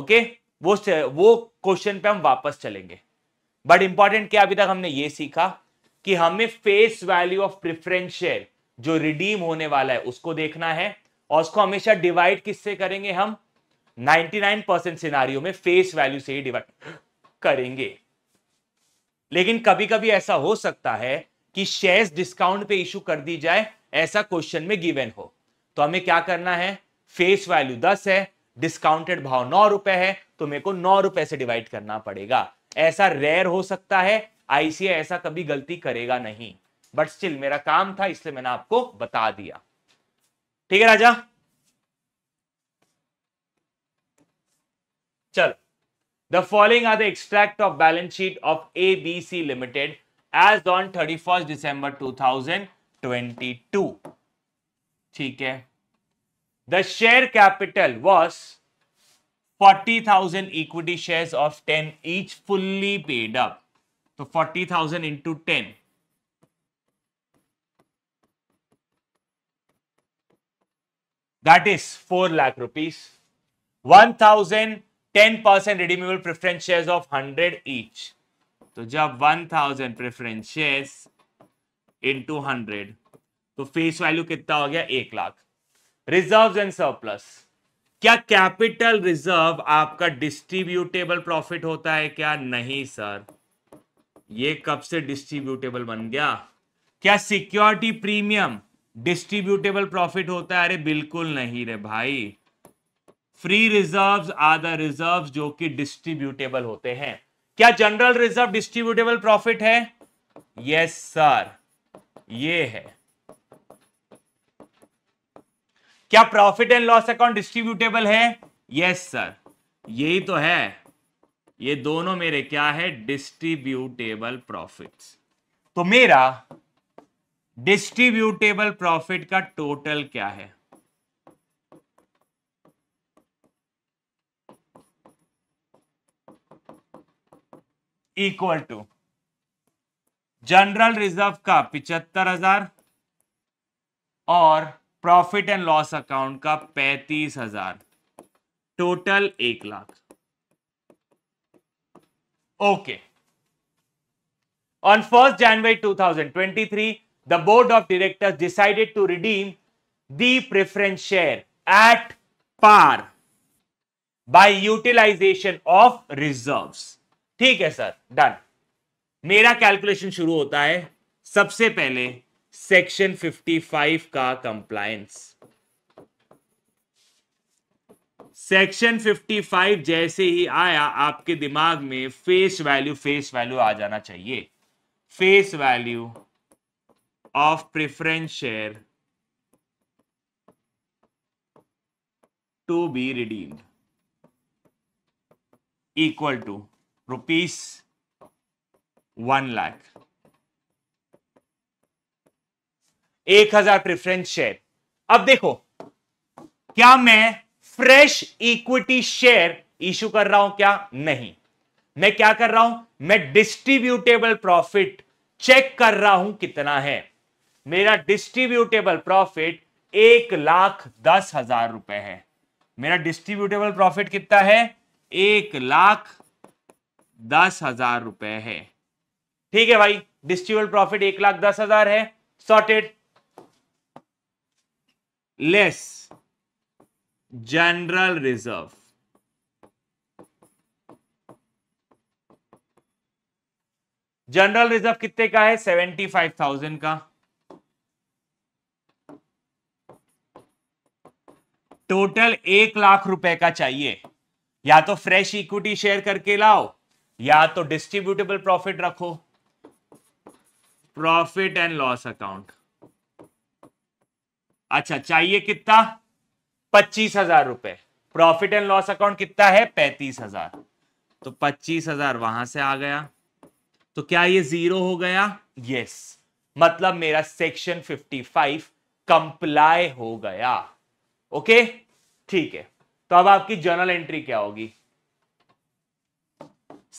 ओके वो वो क्वेश्चन पे हम वापस चलेंगे बट इंपॉर्टेंट क्या अभी तक हमने ये सीखा कि हमें face value of preference share जो रिडीम होने वाला है उसको देखना है और उसको हमेशा डिवाइड किससे करेंगे हम 99% परसेंट सिनारियो में फेस वैल्यू से ही डिवाइड करेंगे लेकिन कभी कभी ऐसा हो सकता है कि शेयर्स डिस्काउंट पे इश्यू कर दी जाए ऐसा क्वेश्चन में गिवेन हो तो हमें क्या करना है फेस वैल्यू दस है डिस्काउंटेड भाव नौ रुपए है तो मेरे को नौ रुपए से डिवाइड करना पड़ेगा ऐसा रेयर हो सकता है आईसीए ऐसा कभी गलती करेगा नहीं बट स्टिल मेरा काम था इसलिए मैंने आपको बता दिया ठीक है राजा चल the following are the extract of balance sheet of A B C limited as on thirty first December two thousand twenty two ठीक है the share capital was forty thousand equity share of ten each fully paid up तो forty thousand into ten that is four lakh rupees one thousand ten percent redeemable preference share of hundred each तो जब one thousand preference share into hundred तो फेस वैल्यू कितना हो गया एक लाख रिजर्व एंड सरप्लस क्या कैपिटल रिजर्व आपका डिस्ट्रीब्यूटेबल प्रॉफिट होता है क्या नहीं सर ये कब से डिस्ट्रीब्यूटेबल बन गया क्या सिक्योरिटी प्रीमियम डिस्ट्रीब्यूटेबल प्रॉफिट होता है अरे बिल्कुल नहीं रे भाई free reserve are the reserve जो कि डिस्ट्रीब्यूटेबल होते हैं क्या जनरल रिजर्व डिस्ट्रीब्यूटेबल प्रॉफिट है यस yes, सर ये है क्या profit and loss account distributable है यस सर यही तो है ये दोनों मेरे क्या है डिस्ट्रीब्यूटेबल प्रॉफिट्स तो मेरा डिस्ट्रीब्यूटेबल प्रॉफिट का टोटल क्या है इक्वल टू जनरल रिजर्व का पिछहत्तर हजार और प्रॉफिट एंड लॉस अकाउंट का पैतीस हजार टोटल एक lakh okay on first January 2023 thousand the board of directors decided to redeem the preference share at par by utilisation of reserves ठीक है सर डन मेरा कैलकुलेशन शुरू होता है सबसे पहले सेक्शन 55 का कंप्लायंस सेक्शन 55 जैसे ही आया आपके दिमाग में फेस वैल्यू फेस वैल्यू आ जाना चाहिए face value of preference share to be redeemed equal to rupees one lakh एक हजार प्रिफरेंस शेयर अब देखो क्या मैं फ्रेश इक्विटी शेयर इशू कर रहा हूं क्या नहीं मैं क्या कर रहा हूं मैं डिस्ट्रीब्यूटेबल प्रॉफिट चेक कर रहा हूं कितना है मेरा डिस्ट्रीब्यूटेबल प्रॉफिट एक लाख दस हजार रुपए है मेरा डिस्ट्रीब्यूटेबल प्रॉफिट कितना है एक लाख दस हजार रुपए है ठीक है भाई डिस्ट्रीब्यूट प्रॉफिट एक लाख दस हजार है sorted less general reserve general reserve कितने का है सेवेंटी फाइव थाउजेंड का टोटल एक लाख रुपए का चाहिए या तो फ्रेश इक्विटी शेयर करके लाओ या तो डिस्ट्रीब्यूटेबल प्रॉफिट रखो प्रॉफिट एंड लॉस अकाउंट अच्छा चाहिए कितना पच्चीस हजार रुपए प्रॉफिट एंड लॉस अकाउंट कितना है पैंतीस हजार तो पच्चीस हजार वहां से आ गया तो क्या ये जीरो हो गया यस मतलब मेरा सेक्शन फिफ्टी फाइव कंप्लाई हो गया ओके ठीक है तो अब आपकी जर्नल एंट्री क्या होगी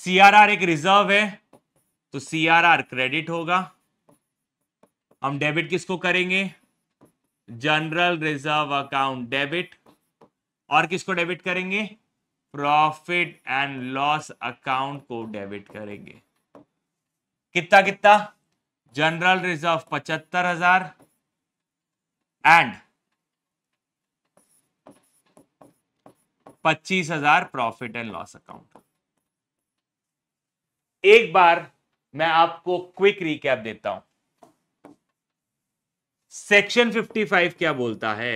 सीआरआर एक रिजर्व है तो सीआरआर क्रेडिट होगा हम डेबिट किसको करेंगे जनरल रिजर्व अकाउंट डेबिट और किसको डेबिट करेंगे प्रॉफिट एंड लॉस अकाउंट को डेबिट करेंगे कितना कितना जनरल रिजर्व पचहत्तर हजार एंड पच्चीस हजार प्रॉफिट एंड लॉस अकाउंट एक बार मैं आपको क्विक रिकैप देता हूं सेक्शन 55 क्या बोलता है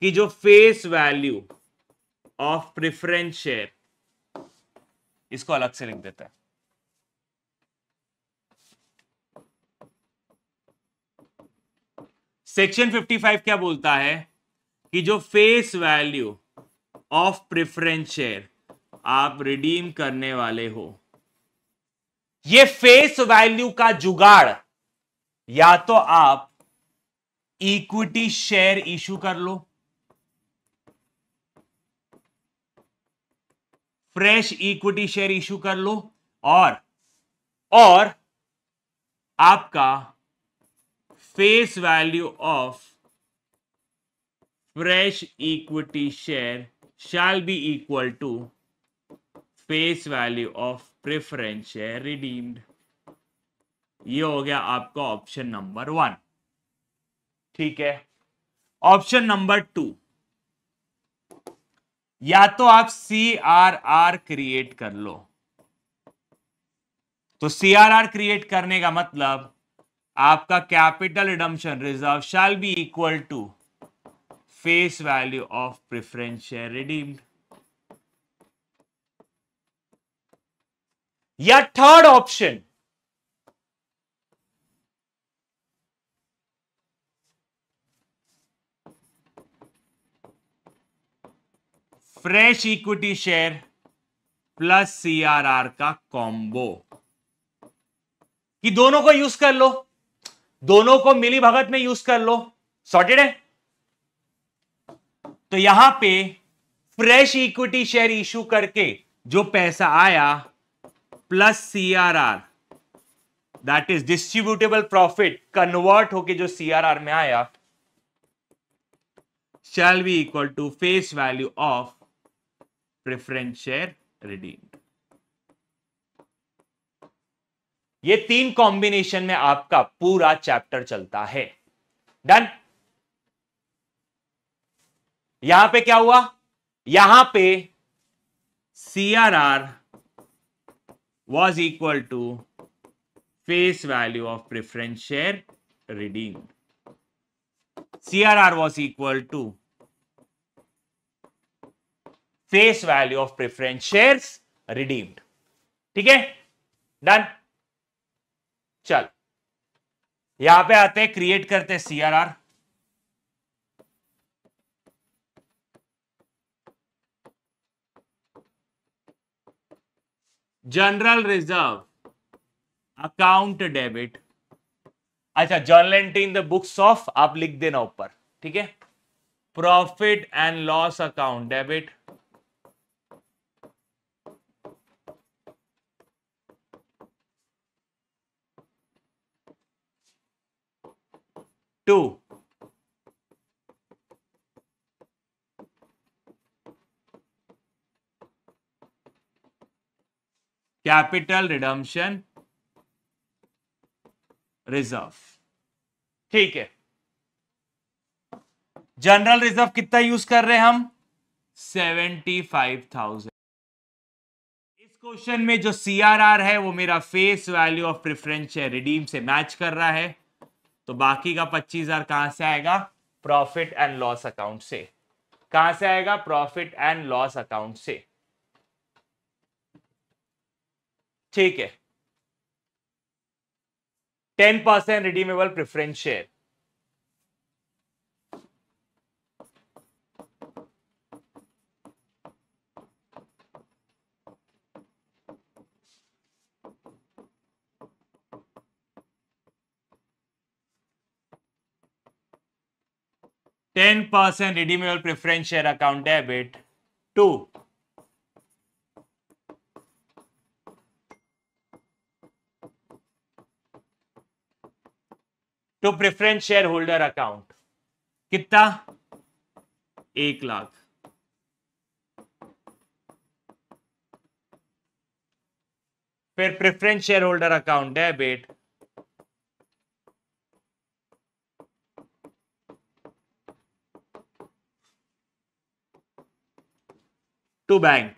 कि जो face value of preference share इसको अलग से लिख देता है सेक्शन 55 क्या बोलता है कि जो face value of preference share आप रिडीम करने वाले हो ये फेस वैल्यू का जुगाड़ या तो आप इक्विटी शेयर इशू कर लो फ्रेश इक्विटी शेयर इशू कर लो और और आपका face value of fresh equity share shall be equal to face value of preference share redeemed ये हो गया आपका ऑप्शन नंबर वन ठीक है ऑप्शन नंबर टू या तो आप सी आर आर क्रिएट कर लो तो सी आर आर क्रिएट करने का मतलब आपका capital redemption reserve shall be equal to face value of preference share redeemed या third option fresh equity share plus CRR का कॉम्बो कि दोनों को यूज कर लो दोनों को मिली भगत में यूज कर लो सॉर्टेड है तो यहां पे फ्रेश इक्विटी शेयर इशू करके जो पैसा आया plus CRR that is distributable profit convert होके जो सीआरआर में आया shall be equal to face value of preference share redeemed ये तीन कॉम्बिनेशन में आपका पूरा चैप्टर चलता है डन यहां पे क्या हुआ यहां पे C R R was equal to face value of preference share redeemed C R R was equal to face value of preference shares redeemed ठीक है डन चल यहां पे आते हैं क्रिएट करते हैं CRR general reserve account debit अच्छा journal entry in the books of आप लिख देना ऊपर ठीक है profit and loss account debit to capital redemption reserve ठीक है जनरल रिजर्व कितना यूज कर रहे हैं हम सेवेंटी फाइव थाउजेंड इस क्वेश्चन में जो सीआरआर है वो मेरा फेस वैल्यू ऑफ प्रेफरेंस है रिडीम से मैच कर रहा है तो बाकी का पच्चीस हजार कहां से आएगा प्रॉफिट एंड लॉस अकाउंट से कहां से आएगा प्रॉफिट एंड लॉस अकाउंट से ठीक है ten percent redeemable preference share ten percent redeemable preference share account debit to to preference share holder account कितना एक लाख फिर preference share holder account debit to bank.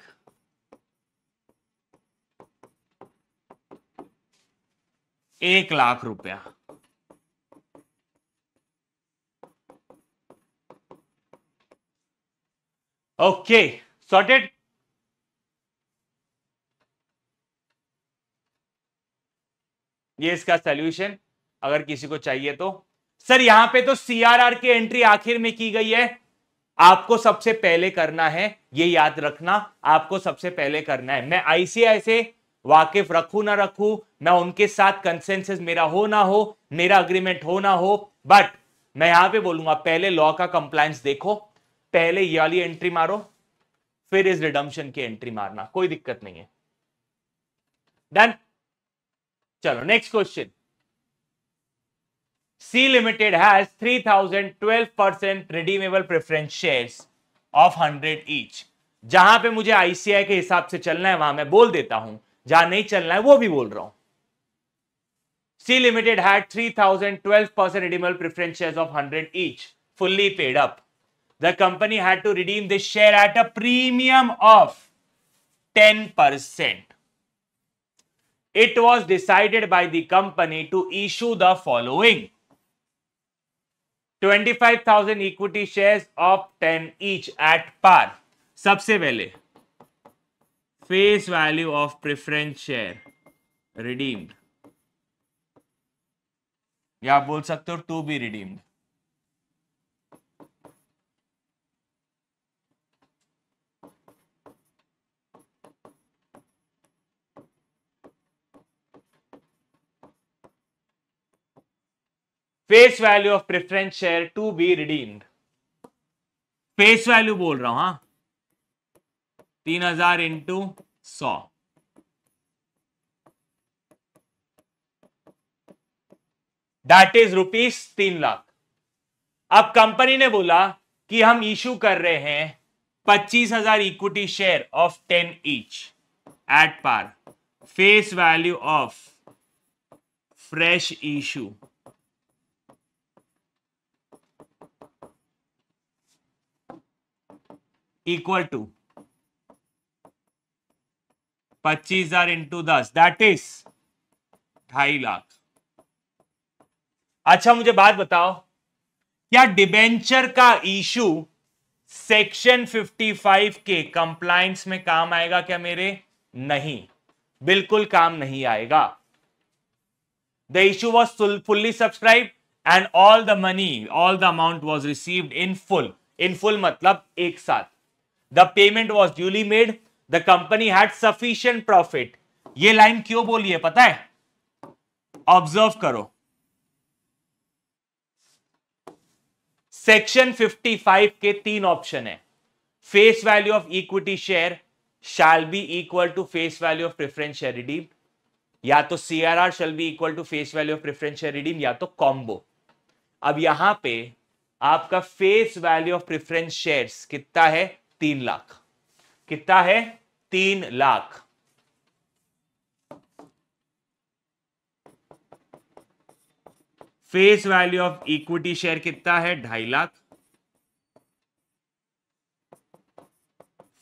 एक लाख रुपया ओके सॉर्टेड ये इसका सोल्यूशन अगर किसी को चाहिए तो सर यहां पे तो सीआरआर की एंट्री आखिर में की गई है आपको सबसे पहले करना है ये याद रखना आपको सबसे पहले करना है मैं आईसीआई से वाकिफ रखू ना रखू मैं उनके साथ कंसेंसस मेरा हो ना हो मेरा अग्रीमेंट हो ना हो बट मैं यहां पे बोलूंगा पहले लॉ का कंप्लायंस देखो पहले ये वाली एंट्री मारो फिर इस रिडम्शन की एंट्री मारना कोई दिक्कत नहीं है डन चलो next question C limited has 3,012 percent redeemable preference shares of 100 each जहां पे मुझे आईसीआई के हिसाब से चलना है वहां मैं बोल देता हूं जहां नहीं चलना है वो भी बोल रहा हूं C limited had 3,012 percent redeemable preference shares of 100 each fully paid up the company had to redeem this share at a premium of ten percent It was decided by the company to issue the following. 25,000 equity shares of 10 each at par सबसे पहले face value of preference share redeemed या बोल सकते हो to be redeemed face value of preference share to be redeemed face value बोल रहा हूं हा तीन हजार इंटू सौ दैट इज रुपीज तीन लाख अब कंपनी ने बोला कि हम इशू कर रहे हैं पच्चीस हजार equity share of ten each at par face value of fresh issue to पच्चीस हजार इंटू दस दैट इज ढाई लाख अच्छा मुझे बात बताओ क्या डिबेंचर का इशू सेक्शन 55 के कंप्लाइंस में काम आएगा क्या मेरे नहीं बिल्कुल काम नहीं आएगा the issue was fully subscribe and all the money all the amount was received in full in full मतलब एक साथ the payment was duly made the company had sufficient profit ये लाइन क्यों बोली है पता है ऑब्जर्व करो सेक्शन 55 के तीन ऑप्शन है face value of equity share shall be equal to face value of preference share redeem या तो C R R shall be equal to face value of preference share redeem या तो कॉम्बो अब यहां पे आपका face value of preference shares कितना है तीन लाख कितना है तीन lakh face value of equity share कितना है ढाई lakh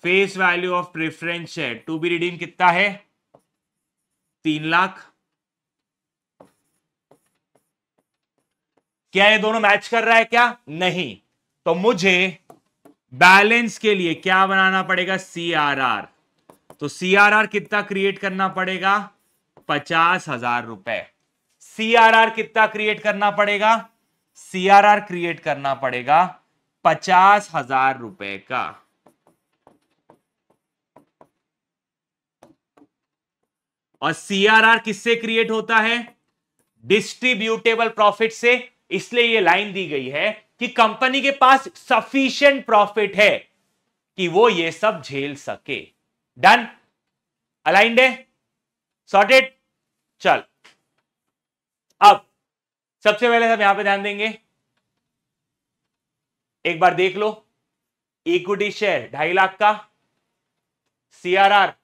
face value of preference share to B redeem कितना है तीन लाख क्या ये दोनों मैच कर रहा है क्या नहीं तो मुझे बैलेंस के लिए क्या बनाना पड़ेगा आर तो आर कितना क्रिएट करना पड़ेगा पचास हजार रुपए आर कितना क्रिएट करना पड़ेगा आर क्रिएट करना पड़ेगा पचास हजार रुपए का और सीआरआर किससे क्रिएट होता है डिस्ट्रीब्यूटेबल प्रॉफिट से इसलिए ये लाइन दी गई है कि कंपनी के पास सफिशियंट प्रॉफिट है कि वो ये सब झेल सके डन अलाइंड है सॉर्टेड चल अब सबसे पहले सब यहां पे ध्यान देंगे एक बार देख लो इक्विटी शेयर ढाई लाख का सीआरआर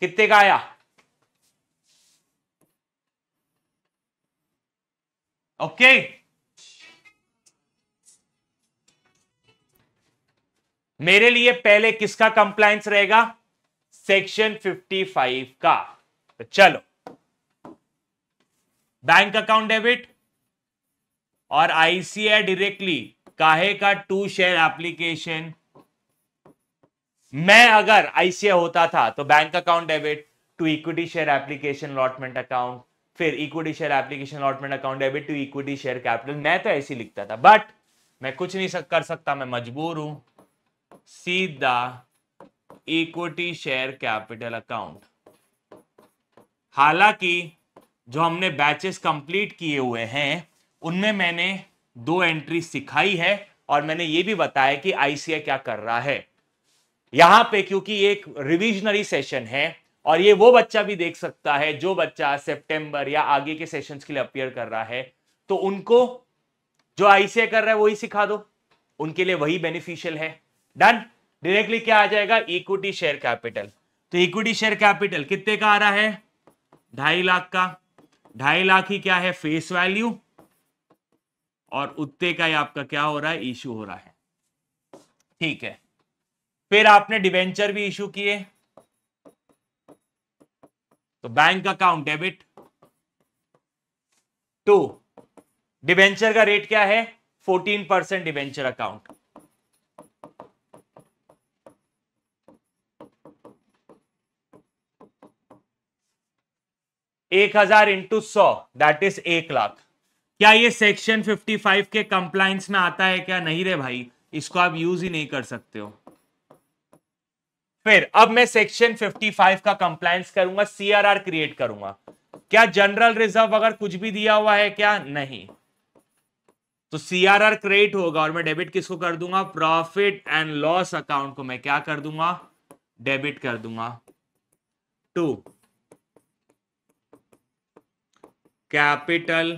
कितने का आया ओके okay. मेरे लिए पहले किसका कंप्लायंस रहेगा सेक्शन 55 का तो चलो बैंक अकाउंट डेबिट और आईसीआई डायरेक्टली काहे का टू शेयर एप्लीकेशन मैं अगर आईसीआई होता था तो bank account debit to equity share application allotment account फिर equity share application allotment account debit to equity share capital मैं तो ऐसे लिखता था बट मैं कुछ नहीं कर सकता मैं मजबूर हूं सीधा इक्विटी शेयर कैपिटल अकाउंट हालांकि जो हमने बैचेस कंप्लीट किए हुए हैं उनमें मैंने दो एंट्री सिखाई है और मैंने ये भी बताया कि आईसीआई क्या कर रहा है यहां पे क्योंकि एक रिविजनरी सेशन है और ये वो बच्चा भी देख सकता है जो बच्चा सितंबर या आगे के सेशंस के लिए अपियर कर रहा है तो उनको जो आईसीआई कर रहा है वही सिखा दो उनके लिए वही बेनिफिशियल है डन डायरेक्टली क्या आ जाएगा इक्विटी शेयर कैपिटल तो इक्विटी शेयर कैपिटल कितने का आ रहा है ढाई लाख का ढाई लाख ही क्या है फेस वैल्यू और उत्ते का ही आपका क्या हो रहा है इशू हो रहा है ठीक है फिर आपने डिवेंचर भी इशू किए तो bank account debit to debenture का रेट क्या है फोर्टीन परसेंट डिवेंचर अकाउंट एक हजार इंटू सौ दैट इज एक लाख क्या ये सेक्शन 55 के कंप्लाइंस में आता है क्या नहीं रे भाई इसको आप यूज ही नहीं कर सकते हो फिर अब मैं सेक्शन 55 का कंप्लाइंस करूंगा सीआरआर क्रिएट करूंगा क्या जनरल रिजर्व अगर कुछ भी दिया हुआ है क्या नहीं तो सीआरआर क्रिएट होगा और मैं डेबिट किसको कर दूंगा प्रॉफिट एंड लॉस अकाउंट को मैं क्या कर दूंगा डेबिट कर दूंगा टू कैपिटल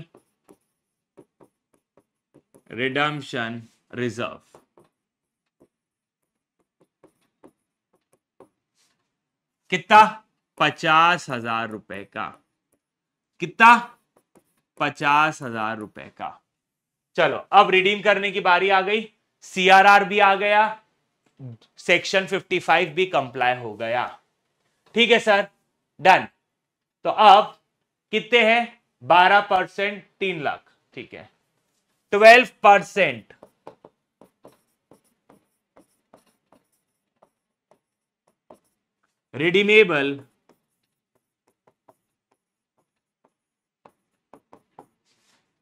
रिडम्शन रिजर्व कितना पचास हजार रुपए का कितना पचास हजार रुपए का चलो अब रिडीम करने की बारी आ गई सीआरआर भी आ गया सेक्शन 55 भी कंप्लाई हो गया ठीक है सर डन तो अब कितने हैं बारह परसेंट तीन लाख ठीक है twelve percent redeemable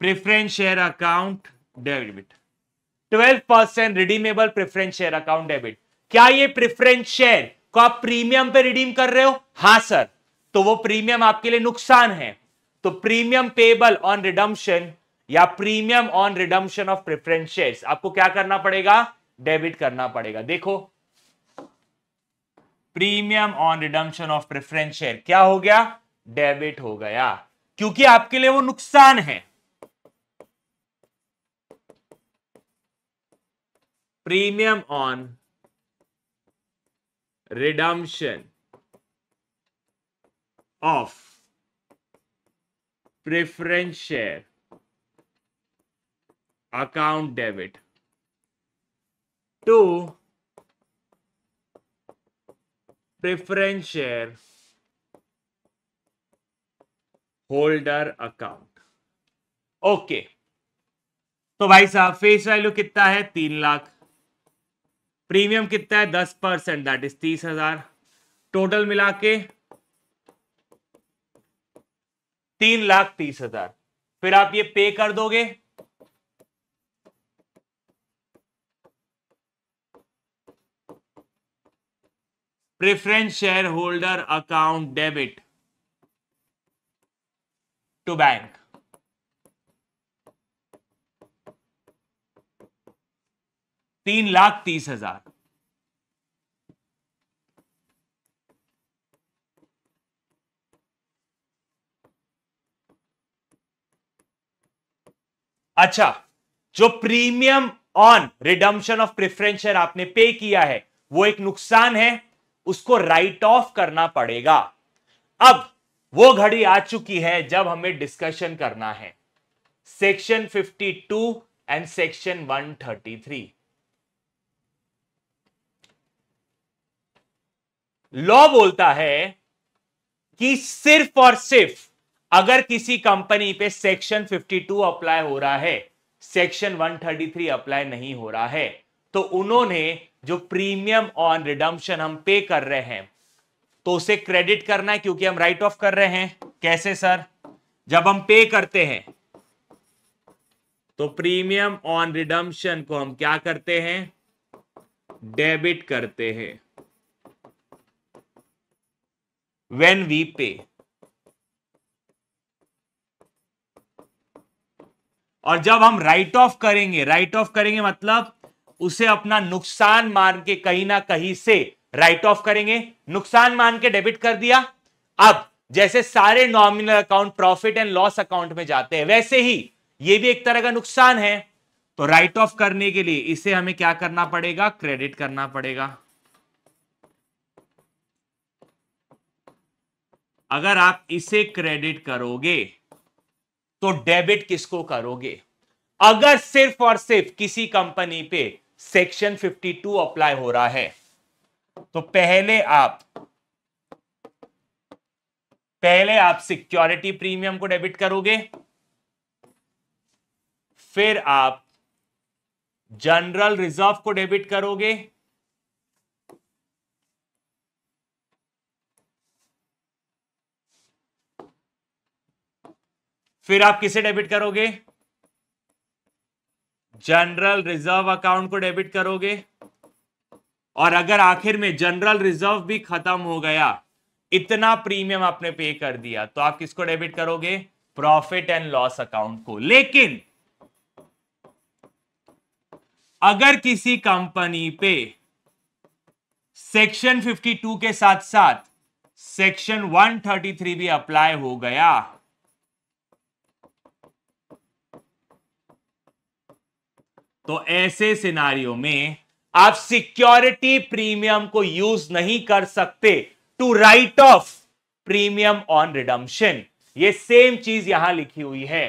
preference share account debit twelve percent redeemable preference share account debit क्या ये प्रेफरेंस शेयर को आप प्रीमियम पे रिडीम कर रहे हो हा सर तो वो प्रीमियम आपके लिए नुकसान है तो प्रीमियम पेबल ऑन रिडम्शन या premium on redemption of preference shares आपको क्या करना पड़ेगा डेबिट करना पड़ेगा देखो premium on redemption of preference share क्या हो गया डेबिट हो गया क्योंकि आपके लिए वो नुकसान है premium on redemption of preference share account debit to preference share holder account okay तो भाई साहब फेस वैल्यू कितना है तीन लाख प्रीमियम कितना है दस परसेंट दैट इज तीस हजार टोटल मिला के तीन लाख तीस हजार फिर आप ये पे कर दोगे preference share holder account debit to bank तीन लाख तीस हजार अच्छा जो premium on redemption of preference share आपने पे किया है वो एक नुकसान है उसको राइट ऑफ करना पड़ेगा अब वो घड़ी आ चुकी है जब हमें डिस्कशन करना है सेक्शन 52 एंड सेक्शन 133 लॉ बोलता है कि सिर्फ और सिर्फ अगर किसी कंपनी पे सेक्शन 52 अप्लाई हो रहा है सेक्शन 133 अप्लाई नहीं हो रहा है तो उन्होंने जो प्रीमियम ऑन रिडम्पशन हम पे कर रहे हैं तो उसे क्रेडिट करना है क्योंकि हम राइट ऑफ कर रहे हैं कैसे सर जब हम पे करते हैं तो प्रीमियम ऑन रिडम्पशन को हम क्या करते हैं डेबिट करते हैं वेन वी पे और जब हम राइट ऑफ करेंगे राइट ऑफ करेंगे मतलब उसे अपना नुकसान मान के कहीं ना कहीं से राइट ऑफ करेंगे नुकसान मान के डेबिट कर दिया अब जैसे सारे nominal account profit and loss account में जाते हैं वैसे ही ये भी एक तरह का नुकसान है तो राइट ऑफ करने के लिए इसे हमें क्या करना पड़ेगा क्रेडिट करना पड़ेगा अगर आप इसे क्रेडिट करोगे तो डेबिट किसको करोगे अगर सिर्फ और सिर्फ किसी कंपनी पे सेक्शन 52 अप्लाई हो रहा है तो पहले आप पहले आप सिक्योरिटी प्रीमियम को डेबिट करोगे फिर आप जनरल रिजर्व को डेबिट करोगे फिर आप किसे डेबिट करोगे जनरल रिजर्व अकाउंट को डेबिट करोगे और अगर आखिर में जनरल रिजर्व भी खत्म हो गया इतना प्रीमियम आपने पे कर दिया तो आप किसको डेबिट करोगे प्रॉफिट एंड लॉस अकाउंट को लेकिन अगर किसी कंपनी पे सेक्शन 52 के साथ साथ सेक्शन 133 भी अप्लाई हो गया तो ऐसे सिनारियों में आप सिक्योरिटी प्रीमियम को यूज नहीं कर सकते to write off premium on redemption ये सेम चीज यहां लिखी हुई है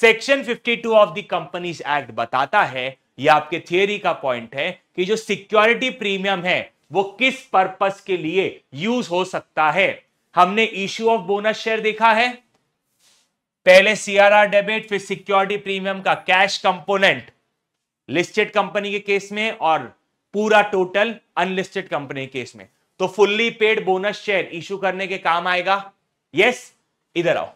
section 52 of the companies act बताता है ये आपके थियोरी का पॉइंट है कि जो सिक्योरिटी प्रीमियम है वो किस पर्पस के लिए यूज हो सकता है हमने इश्यू ऑफ बोनस शेयर देखा है पहले सीआरआर डेबिट फिर सिक्योरिटी प्रीमियम का कैश कंपोनेंट लिस्टेड कंपनी के केस में और पूरा टोटल अनलिस्टेड कंपनी केस में तो fully paid bonus share issue करने के काम आएगा यस इधर आओ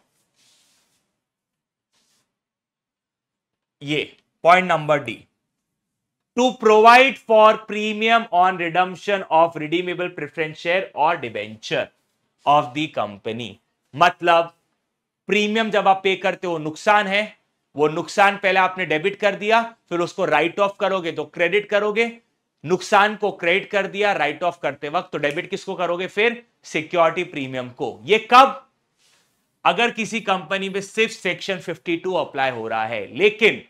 ये point number D to provide for premium on redemption of redeemable preference share और डिबेंचर ऑफ दी कंपनी मतलब प्रीमियम जब आप पे करते हो नुकसान है वो नुकसान पहले आपने डेबिट कर दिया फिर उसको राइट ऑफ करोगे तो क्रेडिट करोगे नुकसान को क्रेडिट कर दिया राइट ऑफ करते वक्त तो डेबिट किसको करोगे फिर सिक्योरिटी प्रीमियम को ये कब अगर किसी कंपनी पे सिर्फ सेक्शन 52 अप्लाई हो रहा है लेकिन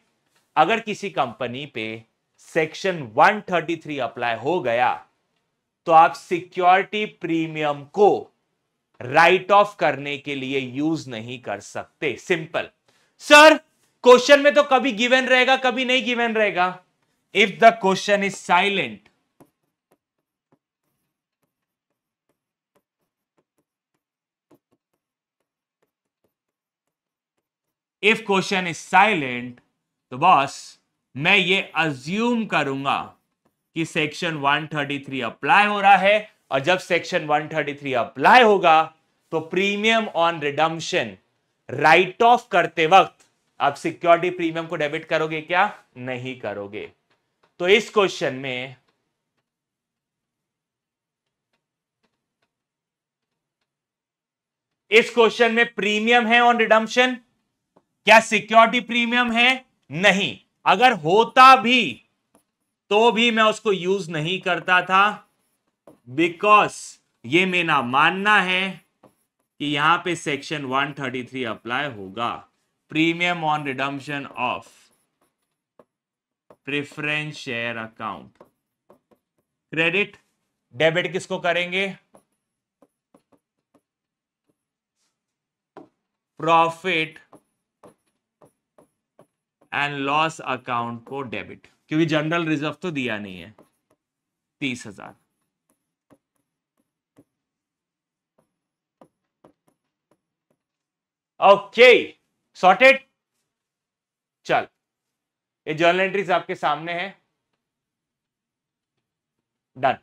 अगर किसी कंपनी पे सेक्शन 133 अप्लाई हो गया तो आप सिक्योरिटी प्रीमियम को राइट ऑफ करने के लिए यूज नहीं कर सकते सिंपल सर क्वेश्चन में तो कभी गिवन रहेगा कभी नहीं गिवन रहेगा if the question is silent if question is silent तो बॉस मैं ये अज्यूम करूंगा कि सेक्शन 133 अप्लाई हो रहा है और जब सेक्शन 133 अप्लाई होगा तो premium on redemption write off करते वक्त आप सिक्योरिटी प्रीमियम को डेबिट करोगे क्या नहीं करोगे तो इस क्वेश्चन में इस क्वेश्चन में प्रीमियम है ऑन रिडम्पशन क्या सिक्योरिटी प्रीमियम है नहीं अगर होता भी तो भी मैं उसको यूज नहीं करता था बिकॉज ये मेरा मानना है कि यहां पे सेक्शन 133 अप्लाई होगा premium on redemption of preference share account credit debit किसको करेंगे प्रॉफिट एंड लॉस अकाउंट को डेबिट क्योंकि जनरल रिजर्व तो दिया नहीं है तीस हजार ओके okay. सॉर्टेड चल ये जर्नल एंट्रीज आपके सामने है डन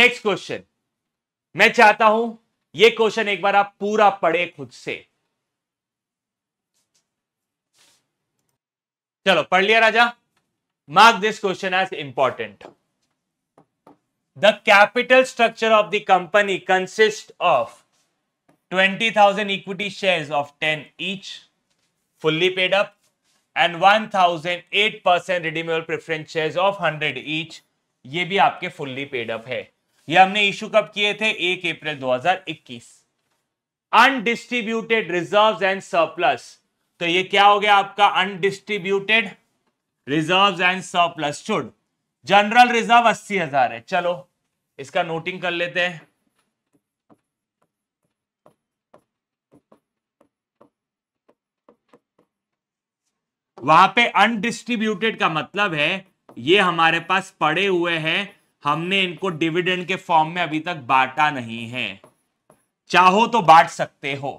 नेक्स्ट क्वेश्चन मैं चाहता हूं ये क्वेश्चन एक बार आप पूरा पढ़े खुद से चलो पढ़ लिया राजा mark this question as important the capital structure of the company consist of twenty thousand equity 20,000 of ten of fully paid up and one thousand eight percent redeemable preference shares of hundred each, ये भी आपके फुल्ली पेड अप है ये हमने इश्यू कब किए थे एक April 2021 undistributed reserves and surplus तो ये क्या हो गया आपका undistributed reserves and surplus should general reserve अस्सी हजार है चलो इसका नोटिंग कर लेते हैं वहां पे अनडिस्ट्रीब्यूटेड का मतलब है ये हमारे पास पड़े हुए हैं हमने इनको डिविडेंड के फॉर्म में अभी तक बांटा नहीं है चाहो तो बांट सकते हो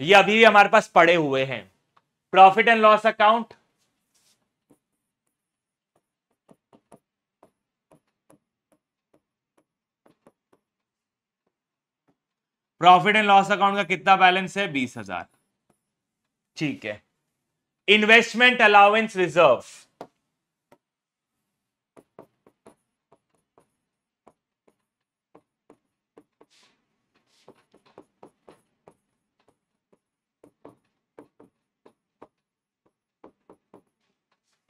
ये अभी भी हमारे पास पड़े हुए हैं profit and loss account profit and loss account का कितना बैलेंस है बीस हजार ठीक है investment allowance reserve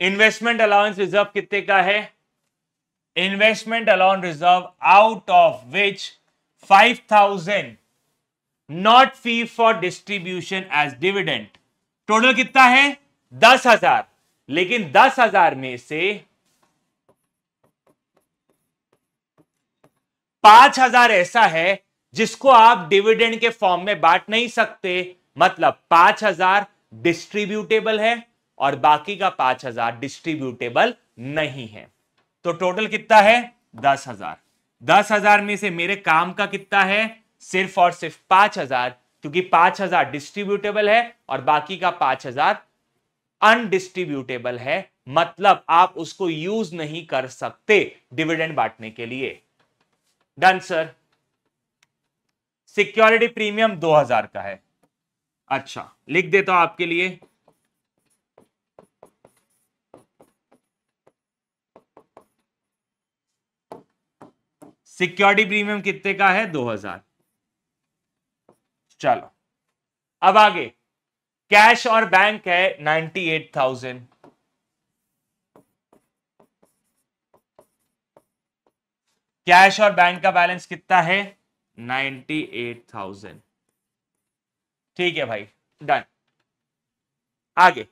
investment allowance reserve कितने का है investment allowance reserve out of which five thousand not free for distribution as dividend total कितना है दस हजार लेकिन दस हजार में से पांच हजार ऐसा है जिसको आप डिविडेंड के फॉर्म में बांट नहीं सकते मतलब पांच हजार डिस्ट्रीब्यूटेबल है और बाकी का पांच हजार डिस्ट्रीब्यूटेबल नहीं है तो टोटल कितना है दस हजार दस हजार में से मेरे काम का कितना है सिर्फ और सिर्फ पांच हजार क्योंकि पांच हजार डिस्ट्रीब्यूटेबल है और बाकी का पांच हजार अनडिस्ट्रीब्यूटेबल है मतलब आप उसको यूज नहीं कर सकते डिविडेंड बांटने के लिए डन सर सिक्योरिटी प्रीमियम 2000 का है अच्छा लिख देता हूं आपके लिए सिक्योरिटी प्रीमियम कितने का है 2000 चलो अब आगे कैश और बैंक है नाइन्टी एट थाउजेंड कैश और बैंक का बैलेंस कितना है नाइन्टी एट थाउजेंड ठीक है भाई डन आगे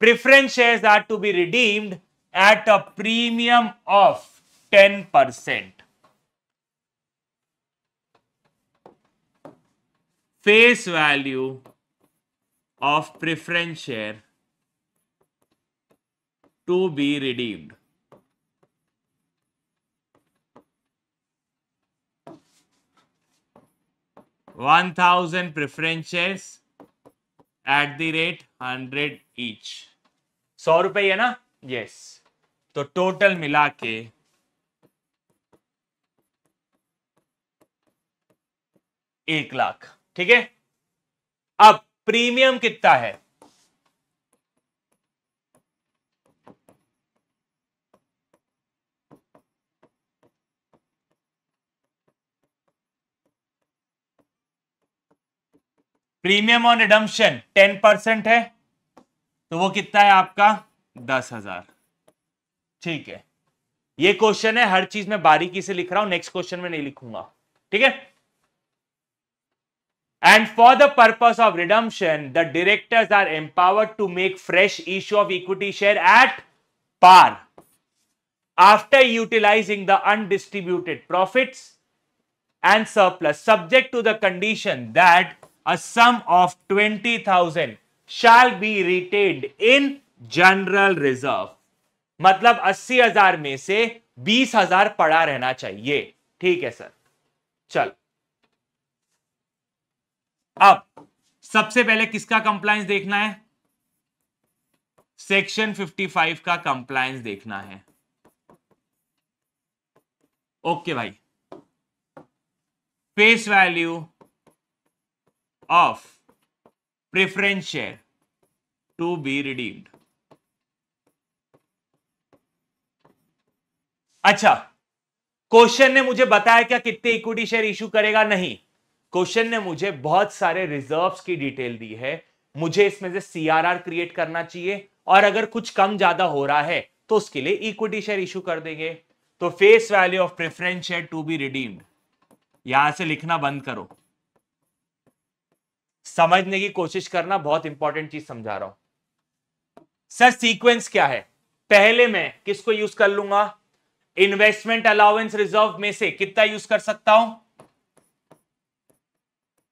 preference shares are to be redeemed at a premium of ten percent face value of preference share to be redeemed. One thousand preference shares at the rate hundred each. सौ रुपए है ना यस तो टोटल मिला के एक लाख ठीक है अब प्रीमियम कितना है premium on redemption ten percent है तो वो कितना है आपका दस हजार ठीक है ये क्वेश्चन है हर चीज में बारीकी से लिख रहा हूं नेक्स्ट क्वेश्चन में नहीं लिखूंगा ठीक है And for the purpose of redemption, the directors are empowered to make fresh issue of equity share at par after utilizing the undistributed profits and surplus subject to the condition that a sum of 20,000 shall be retained in general reserve. मतलब अस्सी हजार में से बीस हजार पड़ा रहना चाहिए ठीक है सर अब सबसे पहले किसका कंप्लायंस देखना है सेक्शन 55 का कंप्लायंस देखना है ओके भाई face value of preference share to be redeemed अच्छा क्वेश्चन ने मुझे बताया क्या कितने इक्विटी शेयर इश्यू करेगा नहीं क्वेश्चन ने मुझे बहुत सारे रिजर्व्स की डिटेल दी है मुझे इसमें से सीआरआर क्रिएट करना चाहिए और अगर कुछ कम ज्यादा हो रहा है तो उसके लिए इक्विटी शेयर इशू कर देंगे तो face value of preference share to be redeemed यहां से लिखना बंद करो समझने की कोशिश करना बहुत इंपॉर्टेंट चीज समझा रहा हूं सर सीक्वेंस क्या है पहले मैं किसको यूज कर लूंगा इन्वेस्टमेंट अलाउेंस रिजर्व में से कितना यूज कर सकता हूं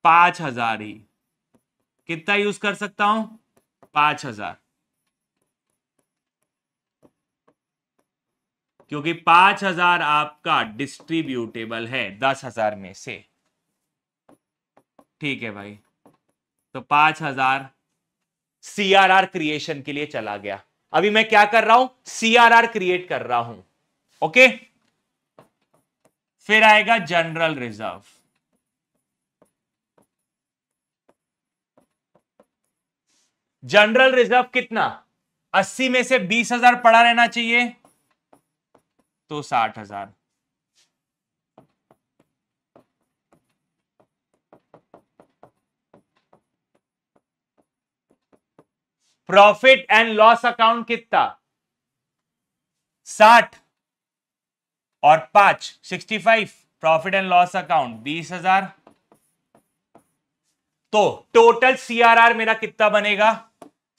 पांच हजार ही कितना यूज कर सकता हूं पांच हजार क्योंकि पांच हजार आपका डिस्ट्रीब्यूटेबल है दस हजार में से ठीक है भाई तो पांच हजार सीआरआर क्रिएशन के लिए चला गया अभी मैं क्या कर रहा हूं सीआरआर क्रिएट कर रहा हूं ओके फिर आएगा जनरल रिजर्व जनरल रिजर्व कितना अस्सी में से बीस हजार पड़ा रहना चाहिए तो साठ हजार प्रॉफिट एंड लॉस अकाउंट कितना साठ और पांच sixty five profit and loss account बीस हजार तो टोटल सीआरआर मेरा कितना बनेगा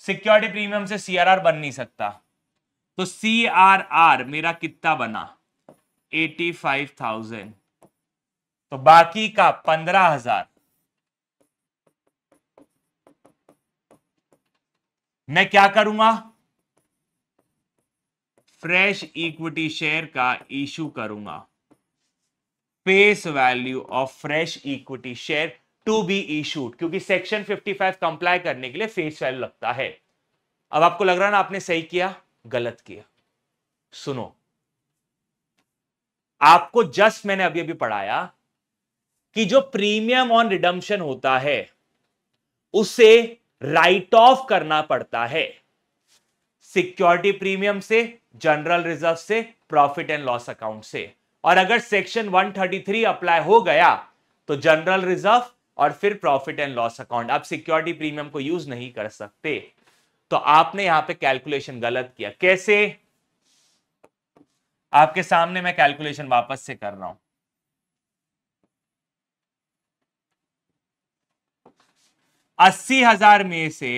सिक्योरिटी प्रीमियम से सीआरआर बन नहीं सकता तो सीआरआर मेरा कितना बना एटी फाइव थाउजेंड तो बाकी का पंद्रह हजार मैं क्या करूंगा फ्रेश इक्विटी शेयर का इशू करूंगा face value of fresh equity share to be issued क्योंकि सेक्शन 55 कंप्लाई करने के लिए फेस वैल्यू लगता है अब आपको लग रहा ना आपने सही किया गलत किया सुनो आपको जस्ट मैंने अभी अभी पढ़ाया कि जो प्रीमियम ऑन रिडम्शन होता है उसे राइट ऑफ करना पड़ता है सिक्योरिटी प्रीमियम से जनरल रिजर्व से प्रॉफिट एंड लॉस अकाउंट से और अगर सेक्शन 133 अप्लाई हो गया तो जनरल रिजर्व और फिर प्रॉफिट एंड लॉस अकाउंट आप सिक्योरिटी प्रीमियम को यूज नहीं कर सकते तो आपने यहां पे कैलकुलेशन गलत किया कैसे आपके सामने मैं कैलकुलेशन वापस से कर रहा हूं अस्सी हजार में से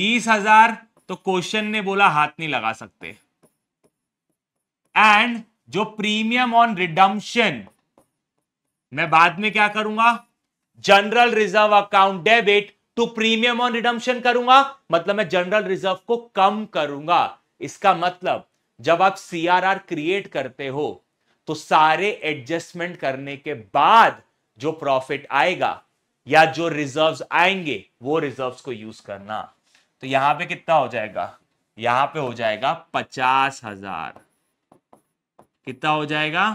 बीस हजार तो क्वेश्चन ने बोला हाथ नहीं लगा सकते एंड जो प्रीमियम ऑन रिडम्पशन मैं बाद में क्या करूंगा general reserve account debit to premium on redemption करूंगा मतलब मैं जनरल रिजर्व को कम करूंगा इसका मतलब जब आप सीआरआर क्रिएट करते हो तो सारे एडजस्टमेंट करने के बाद जो प्रॉफिट आएगा या जो रिजर्व्स आएंगे वो रिजर्व्स को यूज करना तो यहां पे कितना हो जाएगा यहां पे हो जाएगा पचास हजार कितना हो जाएगा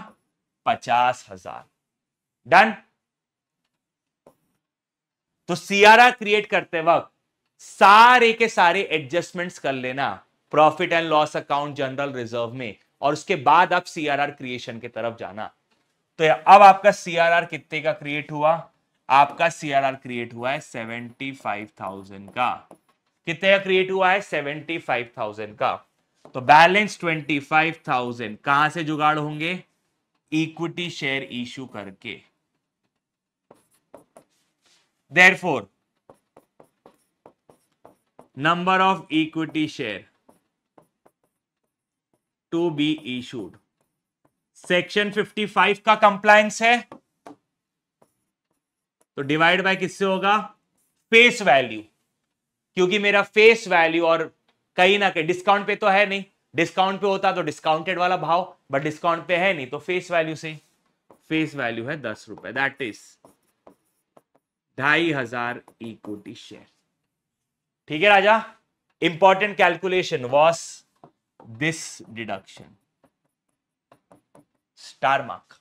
पचास हजार डन तो सीआरआर क्रिएट करते वक्त सारे के सारे एडजस्टमेंट्स कर लेना profit and loss account general reserve में और उसके बाद आप सीआरआर क्रिएशन की तरफ जाना तो अब आपका सीआरआर कितने का क्रिएट हुआ आपका सीआरआर क्रिएट हुआ है सेवेंटी फाइव थाउजेंड का कितने का क्रिएट हुआ है सेवेंटी फाइव थाउजेंड का तो बैलेंस ट्वेंटी फाइव थाउजेंड कहां से जुगाड़ होंगे इक्विटी शेयर इशू करके therefore number of equity share to be issued section 55 का कंप्लायंस है तो डिवाइड बाय किससे होगा फेस वैल्यू क्योंकि मेरा फेस वैल्यू और कहीं ना कहीं डिस्काउंट पे तो है नहीं डिस्काउंट पे होता तो डिस्काउंटेड वाला भाव बट डिस्काउंट पे है नहीं तो फेस वैल्यू से फेस वैल्यू है दस रुपए दैट इज ढाई हजार इक्विटी शेयर ठीक है राजा important calculation was this deduction star mark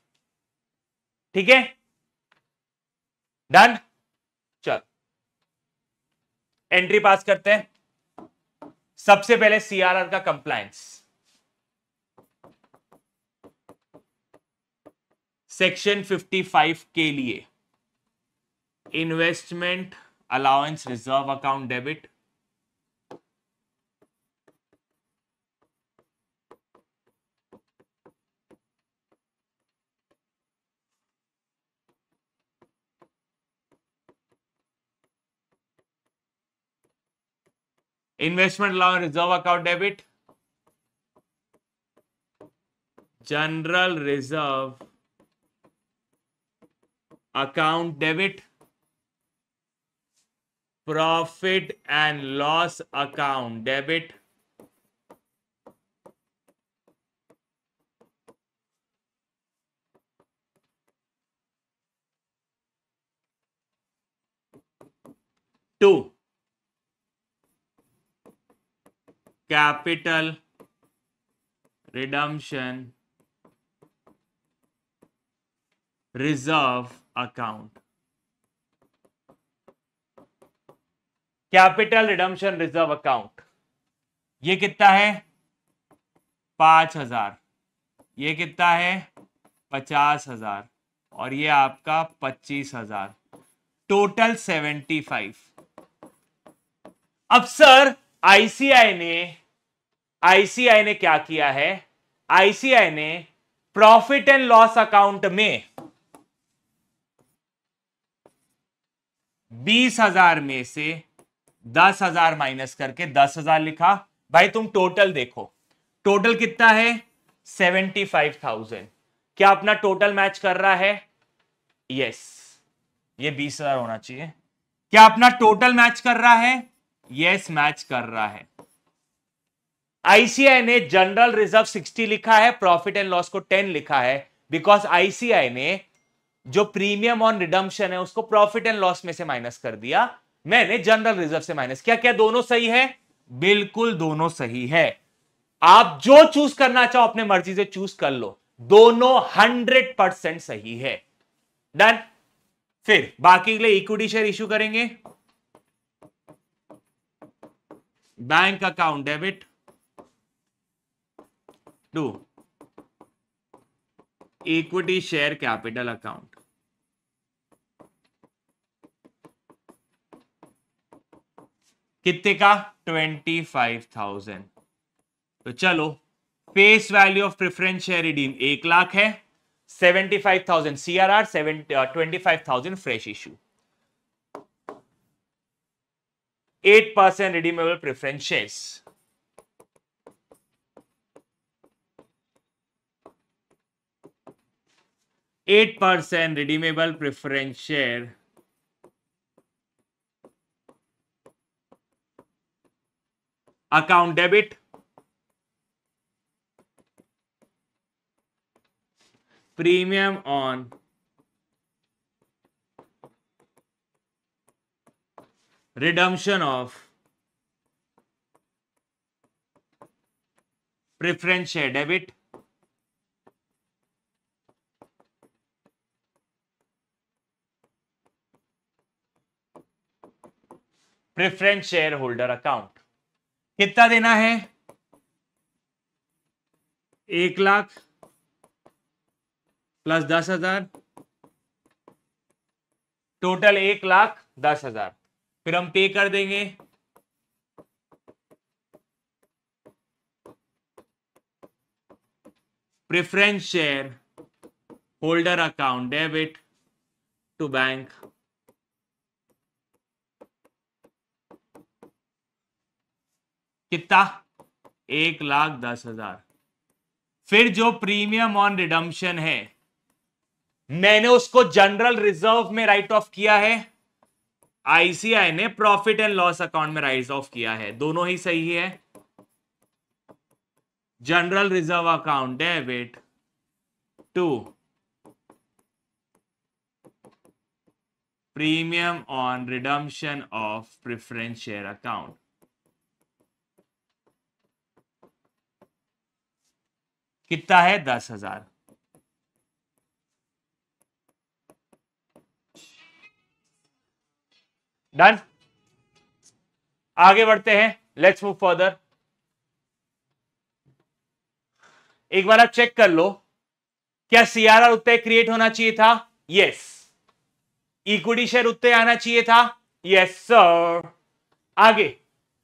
ठीक है डन चल एंट्री पास करते हैं सबसे पहले सीआरआर का कंप्लायंस सेक्शन 55 के लिए investment allowance reserve account debit investment allowance reserve account debit general reserve account debit profit and loss account debit to capital redemption reserve account capital redemption reserve account ये कितना है पांच हजार ये कितना है पचास हजार और ये आपका पच्चीस हजार टोटल सेवेंटी फाइव अब सर आईसीआई ने आईसीआई ने क्या किया है आईसीआई ने प्रॉफिट एंड लॉस अकाउंट में बीस हजार में से दस हजार माइनस करके दस हजार लिखा भाई तुम टोटल देखो टोटल कितना है सेवेंटी फाइव थाउजेंड क्या अपना टोटल मैच कर रहा है यस ये बीस हजार होना चाहिए क्या अपना टोटल मैच कर रहा है यस मैच कर रहा है आईसीआई ने जनरल रिजर्व सिक्सटी लिखा है प्रॉफिट एंड लॉस को टेन लिखा है बिकॉज आईसीआई ने जो प्रीमियम ऑन रिडम्शन है उसको प्रॉफिट एंड लॉस में से माइनस कर दिया मैंने जनरल रिजर्व से माइनस किया क्या दोनों सही है बिल्कुल दोनों सही है आप जो चूज करना चाहो अपने मर्जी से चूज कर लो दोनों हंड्रेड परसेंट सही है डन फिर बाकी के लिए इक्विटी शेयर इश्यू करेंगे bank account debit to equity share capital account कितने का ट्वेंटी फाइव थाउजेंड तो चलो face value of preference share redeem एक लाख है seventy five thousand C R R seven twenty five thousand fresh issue eight percent redeemable preference eight percent redeemable preference share account debit premium on redemption of preference share debit preference share holder account कितना देना है एक लाख प्लस दस हजार टोटल एक लाख दस हजार फिर हम पे कर देंगे preference share holder account debit to bank कितना एक लाख दस हजार फिर जो प्रीमियम ऑन रिडम्पशन है मैंने उसको जनरल रिजर्व में राइट ऑफ किया है आईसीआई ने प्रॉफिट एंड लॉस अकाउंट में राइट ऑफ किया है दोनों ही सही है general reserve account debit to premium on redemption of preference share account कितना है दस हजार डन आगे बढ़ते हैं लेट्स मूव फर्दर एक बार आप चेक कर लो क्या सीआरआर उत्तर क्रिएट होना चाहिए था यस इक्विटी शेयर उत्तर आना चाहिए था यस सर आगे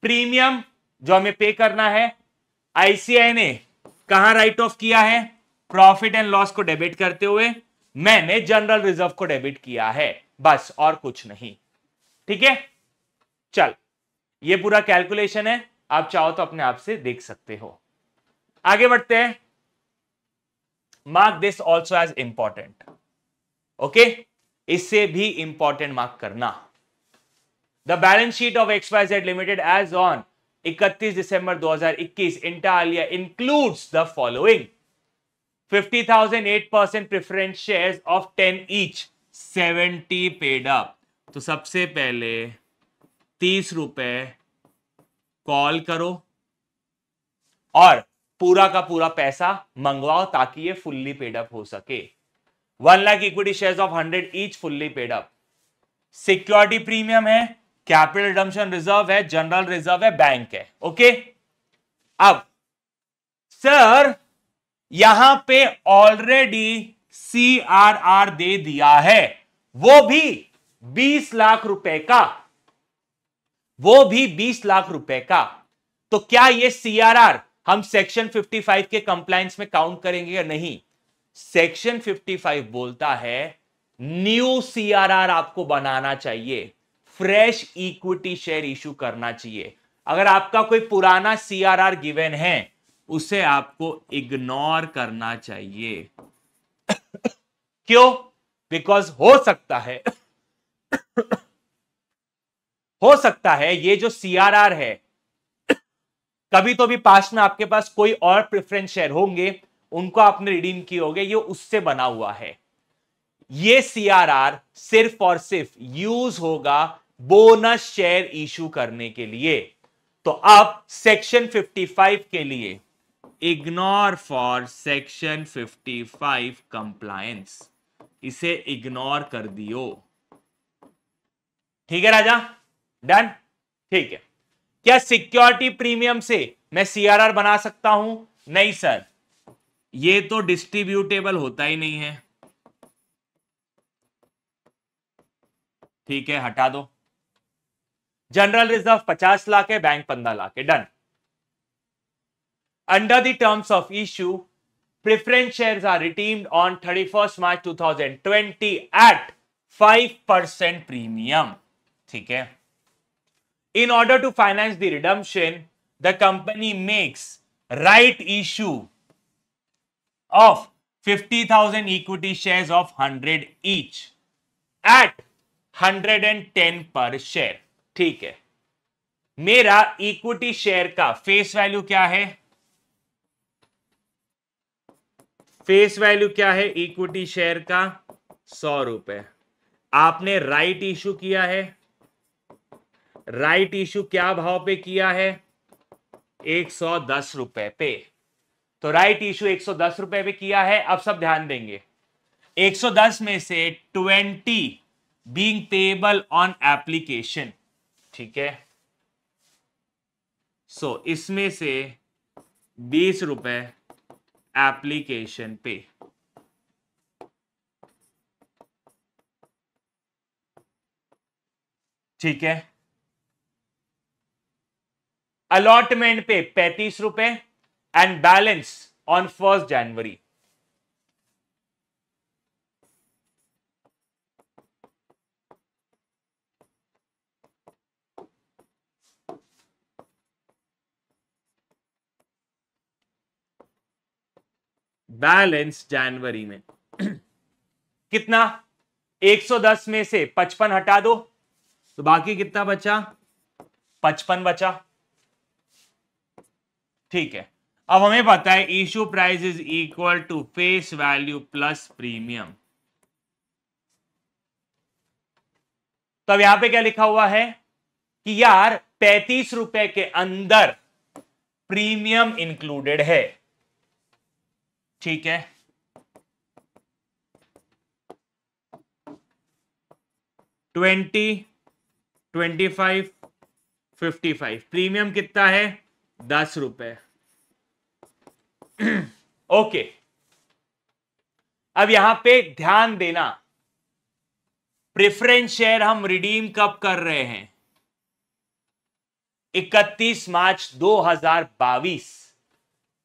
प्रीमियम जो हमें पे करना है आईसीआई ने कहा राइट ऑफ किया है प्रॉफिट एंड लॉस को डेबिट करते हुए मैंने जनरल रिजर्व को डेबिट किया है बस और कुछ नहीं ठीक है चल ये पूरा कैलकुलेशन है आप चाहो तो अपने आप से देख सकते हो आगे बढ़ते हैं mark this also as important okay इससे भी इंपॉर्टेंट मार्क करना the balance sheet of XYZ limited as on 31 December 2021 आलिया includes the following 50,000 percent preference shares of 10 each 70 paid up तो सबसे पहले तीस रुपए कॉल करो और पूरा का पूरा पैसा मंगवाओ ताकि ये फुल्ली पेड अप हो सके one lakh equity shares of hundred each fully paid up security premium है कैपिटल रिडम्शन रिजर्व है जनरल रिजर्व है बैंक है ओके अब सर यहां पे ऑलरेडी सीआरआर दे दिया है वो भी 20 लाख रुपए का वो भी 20 लाख रुपए का तो क्या ये सीआरआर हम सेक्शन 55 के कंप्लाइंस में काउंट करेंगे या नहीं सेक्शन 55 बोलता है न्यू सीआरआर आपको बनाना चाहिए फ्रेश इक्विटी शेयर इशू करना चाहिए अगर आपका कोई पुराना सीआरआर गिवन है उसे आपको इग्नोर करना चाहिए क्यों बिकॉज हो सकता है हो सकता है ये जो सीआरआर है कभी तो भी पास में आपके पास कोई और प्रेफरेंस शेयर होंगे उनको आपने रिडीम किए होंगे ये उससे बना हुआ है ये सीआरआर सिर्फ और सिर्फ यूज होगा बोनस शेयर इशू करने के लिए तो अब सेक्शन 55 के लिए इग्नोर फॉर सेक्शन 55 कंप्लायंस इसे इग्नोर कर दियो ठीक है राजा डन ठीक है क्या सिक्योरिटी प्रीमियम से मैं सीआरआर बना सकता हूं नहीं सर ये तो डिस्ट्रीब्यूटेबल होता ही नहीं है ठीक है हटा दो जनरल रिजर्व पचास लाख है बैंक पंद्रह लाख है done under the terms of issue preference shares are redeemed on thirty first March two thousand twenty eight five percent premium ठीक है in order to finance the redemption the company makes right issue of fifty thousand equity share of hundred each at hundred and ten per share ठीक है मेरा इक्विटी शेयर का फेस वैल्यू क्या है फेस वैल्यू क्या है इक्विटी शेयर का सौ रुपए आपने राइट इशू किया है राइट इशू क्या भाव पे किया है एक सौ दस रुपए पे तो राइट इशू एक सौ दस रुपए पे किया है अब सब ध्यान देंगे एक सौ दस में से twenty being payable on application ठीक है सो so, इसमें से बीस रुपए एप्लीकेशन पे ठीक है अलॉटमेंट पे पैंतीस रुपए and balance on first January balance जनवरी में कितना 110 में से 55 हटा दो तो बाकी कितना बचा 55 बचा ठीक है अब हमें पता है issue price is equal to face value plus premium तो अब यहां पे क्या लिखा हुआ है कि यार पैंतीस रुपए के अंदर प्रीमियम इंक्लूडेड है ठीक है twenty twenty five fifty five premium कितना है दस रुपए ओके अब यहां पे ध्यान देना प्रेफरेंस शेयर हम रिडीम कब कर रहे हैं 31 मार्च 2022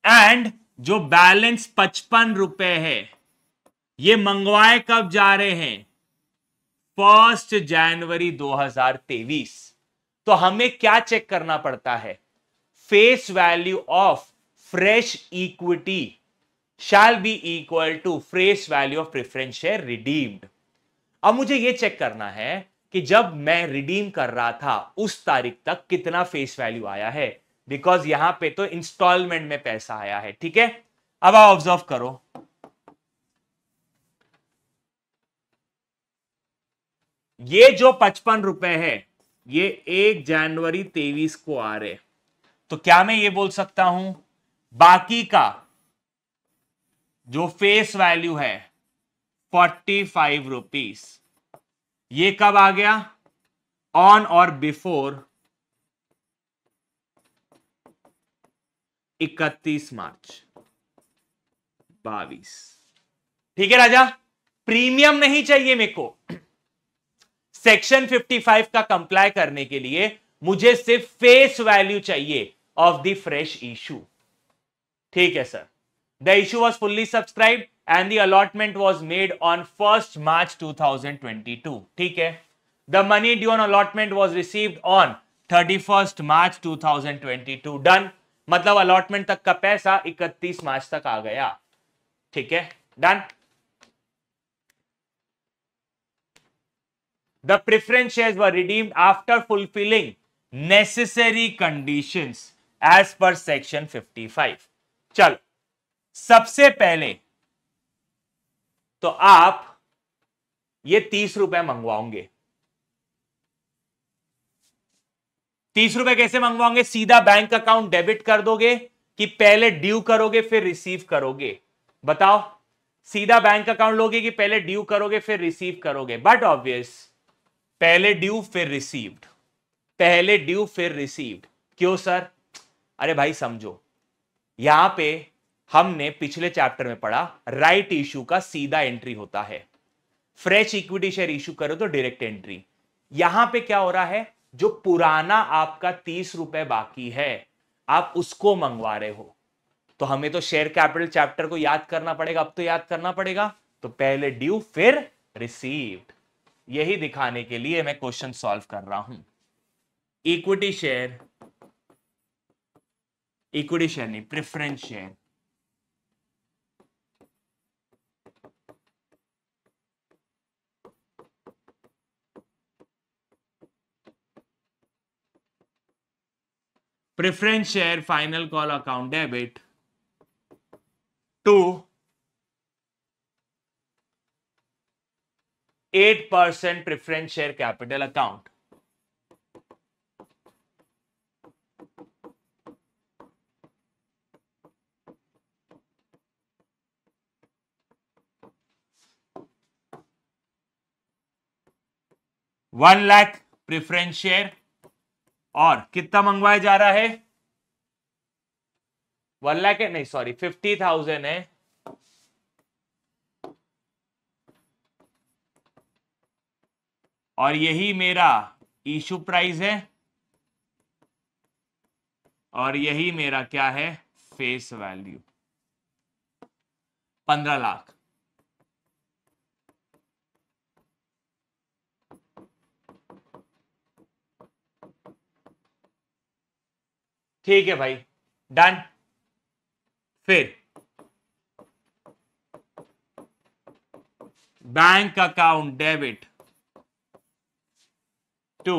एंड जो बैलेंस पचपन रुपए है ये मंगवाए कब जा रहे हैं फर्स्ट जनवरी 2023 तो हमें क्या चेक करना पड़ता है face value of fresh equity shall be equal to fresh value of preference share redeemed अब मुझे यह चेक करना है कि जब मैं रिडीम कर रहा था उस तारीख तक कितना फेस वैल्यू आया है बिकॉज यहां पे तो इंस्टॉलमेंट में पैसा आया है ठीक है अब आप ऑब्जर्व करो ये जो पचपन रुपए है ये एक जनवरी तेईस को आ रहे तो क्या मैं ये बोल सकता हूं बाकी का जो फेस वैल्यू है फोर्टी फाइव रुपीज ये कब आ गया ऑन और बिफोर इकतीस मार्च बावीस ठीक है राजा प्रीमियम नहीं चाहिए मेरे को सेक्शन 55 का कंप्लाई करने के लिए मुझे सिर्फ फेस वैल्यू चाहिए ऑफ द फ्रेश इशू ठीक है sir the issue was fully subscribe and the allotment was made on first March 2022 ठीक है the money due on allotment was received on thirty first March 2022 done मतलब अलॉटमेंट तक का पैसा 31 मार्च तक आ गया ठीक है done the preference shares were redeemed after fulfilling necessary conditions as per section 55 चल सबसे पहले तो आप ये तीस रुपए मंगवाओगे तीस रुपए कैसे मंगवाओगे सीधा बैंक अकाउंट डेबिट कर दोगे कि पहले ड्यू करोगे फिर रिसीव करोगे बताओ सीधा बैंक अकाउंट लोगे कि पहले ड्यू करोगे फिर रिसीव करोगे बट ऑब्वियस पहले ड्यू फिर रिसीव्ड पहले ड्यू फिर रिसीव्ड क्यों सर अरे भाई समझो यहां पे हमने पिछले चैप्टर में पढ़ा राइट इश्यू का सीधा एंट्री होता है फ्रेश इक्विटी शेयर इशू करो तो डायरेक्ट एंट्री यहां पे क्या हो रहा है जो पुराना आपका तीस रुपए बाकी है आप उसको मंगवा रहे हो तो हमें तो शेयर कैपिटल चैप्टर को याद करना पड़ेगा अब तो याद करना पड़ेगा तो पहले ड्यू फिर रिसीव्ड यही दिखाने के लिए मैं क्वेश्चन सॉल्व कर रहा हूं इक्विटी शेयर इक्विटी शेयर नहीं preference share preference share final call account debit to 8% preference share capital account. One lakh preference share और कितना मंगवाया जा रहा है वन लाख है नहीं सॉरी फिफ्टी थाउजेंड है और यही मेरा इशू प्राइस है और यही मेरा क्या है फेस वैल्यू पंद्रह लाख ठीक है भाई डन फिर bank account debit to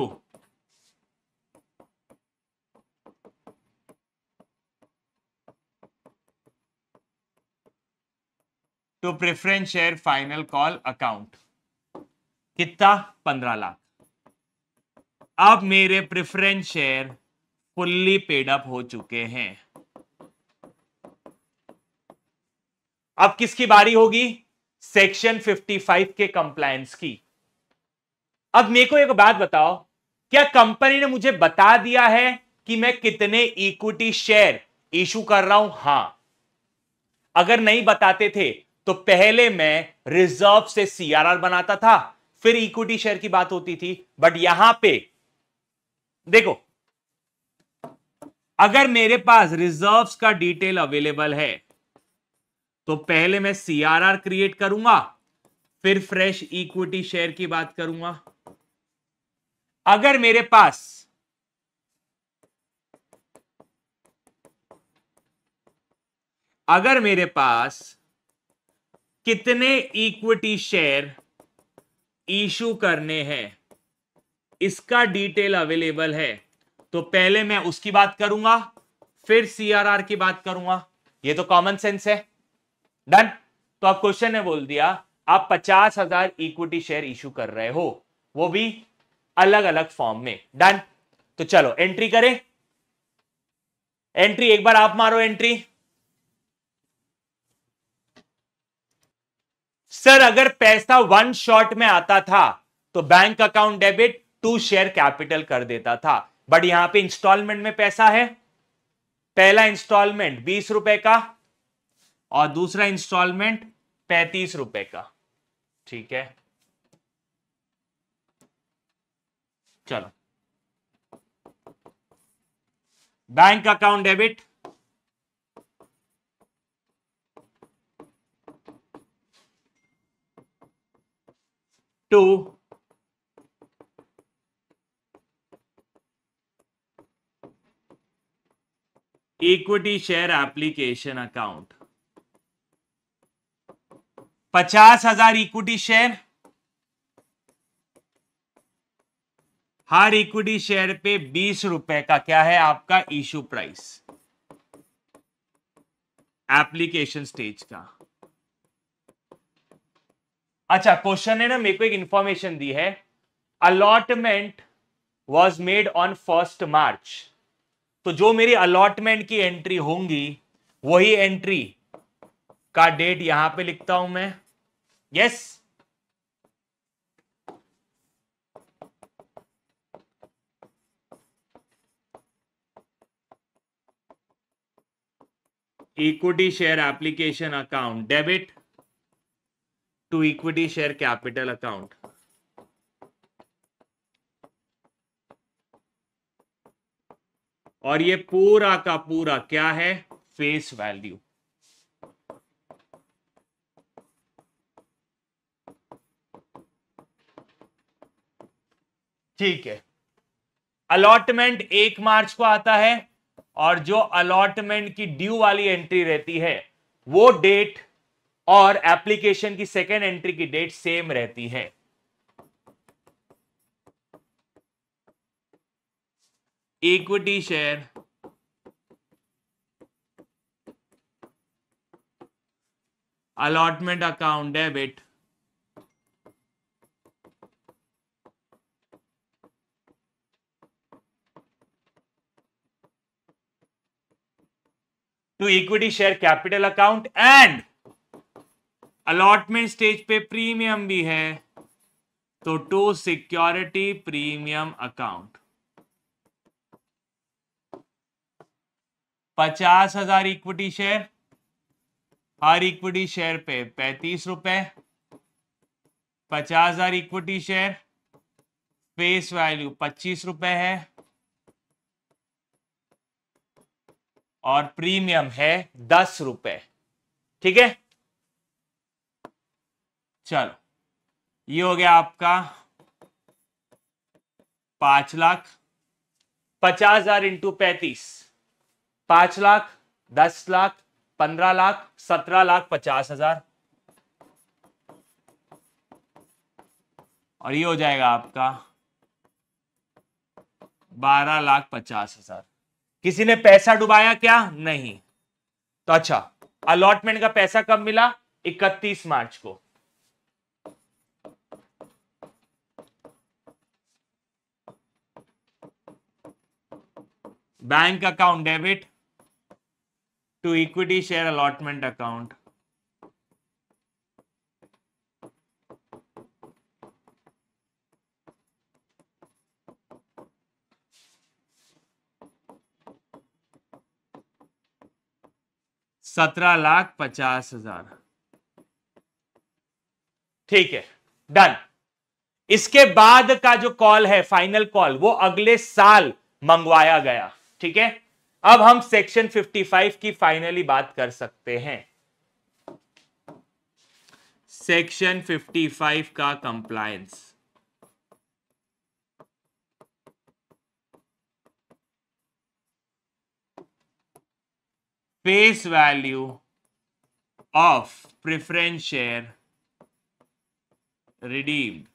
to preference share final call account कितना पंद्रह लाख अब मेरे प्रेफरेंस शेयर फुल्ली पेडअप हो चुके हैं अब किसकी बारी होगी सेक्शन 55 के कंप्लायंस की अब मेरे को एक बात बताओ क्या कंपनी ने मुझे बता दिया है कि मैं कितने इक्विटी शेयर इशू कर रहा हूं हां अगर नहीं बताते थे तो पहले मैं रिजर्व से सीआरआर बनाता था फिर इक्विटी शेयर की बात होती थी बट यहां पे देखो अगर मेरे पास रिजर्व्स का डिटेल अवेलेबल है तो पहले मैं सीआरआर क्रिएट करूंगा फिर फ्रेश इक्विटी शेयर की बात करूंगा अगर मेरे पास अगर मेरे पास कितने इक्विटी शेयर इशू करने हैं इसका डिटेल अवेलेबल है तो पहले मैं उसकी बात करूंगा फिर सीआरआर की बात करूंगा ये तो कॉमन सेंस है डन तो आप क्वेश्चन ने बोल दिया आप पचास हजार इक्विटी शेयर इशू कर रहे हो वो भी अलग अलग फॉर्म में डन तो चलो एंट्री करें एंट्री एक बार आप मारो एंट्री सर अगर पैसा वन शॉट में आता था तो bank account debit to share capital कर देता था बट यहां पे इंस्टॉलमेंट में पैसा है पहला इंस्टॉलमेंट बीस रुपए का और दूसरा इंस्टॉलमेंट पैंतीस रुपए का ठीक है चलो bank account debit to equity share application account पचास हजार इक्विटी शेयर हर इक्विटी शेयर पे बीस रुपए का क्या है आपका इश्यू प्राइस एप्लीकेशन स्टेज का अच्छा क्वेश्चन ने ना मेरे को एक इंफॉर्मेशन दी है allotment was made on first March तो जो मेरी अलॉटमेंट की एंट्री होंगी वही एंट्री का डेट यहां पे लिखता हूं मैं yes equity share application account debit to equity share capital account और ये पूरा का पूरा क्या है फेस वैल्यू ठीक है अलॉटमेंट एक मार्च को आता है और जो अलॉटमेंट की ड्यू वाली एंट्री रहती है वो डेट और एप्लीकेशन की सेकेंड एंट्री की डेट सेम रहती है equity share allotment account debit to equity share capital account and allotment stage पे प्रीमियम भी है तो टू सिक्योरिटी प्रीमियम अकाउंट पचास हजार इक्विटी शेयर हर इक्विटी शेयर पे पैतीस रुपए पचास हजार इक्विटी शेयर फेस वैल्यू पच्चीस रुपए है और प्रीमियम है दस रुपए ठीक है चलो ये हो गया आपका पांच लाख पचास हजार इंटू पैंतीस पांच लाख दस लाख पंद्रह लाख सत्रह लाख पचास हजार और ये हो जाएगा आपका बारह लाख पचास हजार किसी ने पैसा डुबाया क्या नहीं तो अच्छा अलॉटमेंट का पैसा कब मिला इकतीस मार्च को bank account debit to equity share allotment account. सत्रह लाख पचास हजार ठीक है डन इसके बाद का जो कॉल है फाइनल कॉल वो अगले साल मंगवाया गया ठीक है अब हम सेक्शन 55 की फाइनली बात कर सकते हैं सेक्शन 55 का compliance face value of preference share redeemed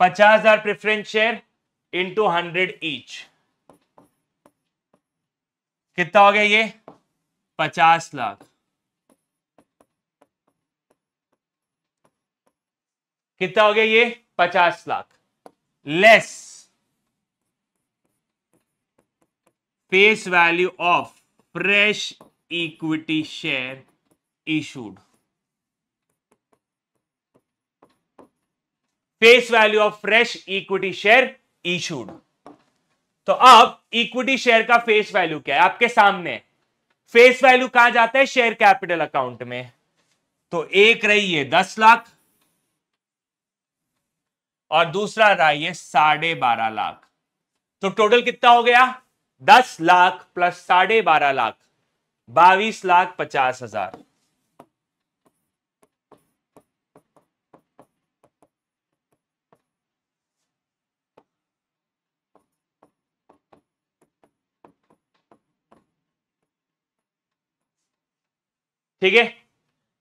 पचास हजार preference share into hundred each कितना हो गया ये पचास लाख कितना हो गया ये पचास lakh less face value of fresh equity share issued face value of fresh equity share issued तो अब इक्विटी शेयर का फेस वैल्यू क्या है आपके सामने फेस वैल्यू कहा जाता है शेयर कैपिटल अकाउंट में तो एक रही है दस लाख और दूसरा रहा है साढ़े बारह लाख तो टोटल कितना हो गया दस लाख प्लस साढ़े बारह लाख बाईस लाख पचास हजार ठीक है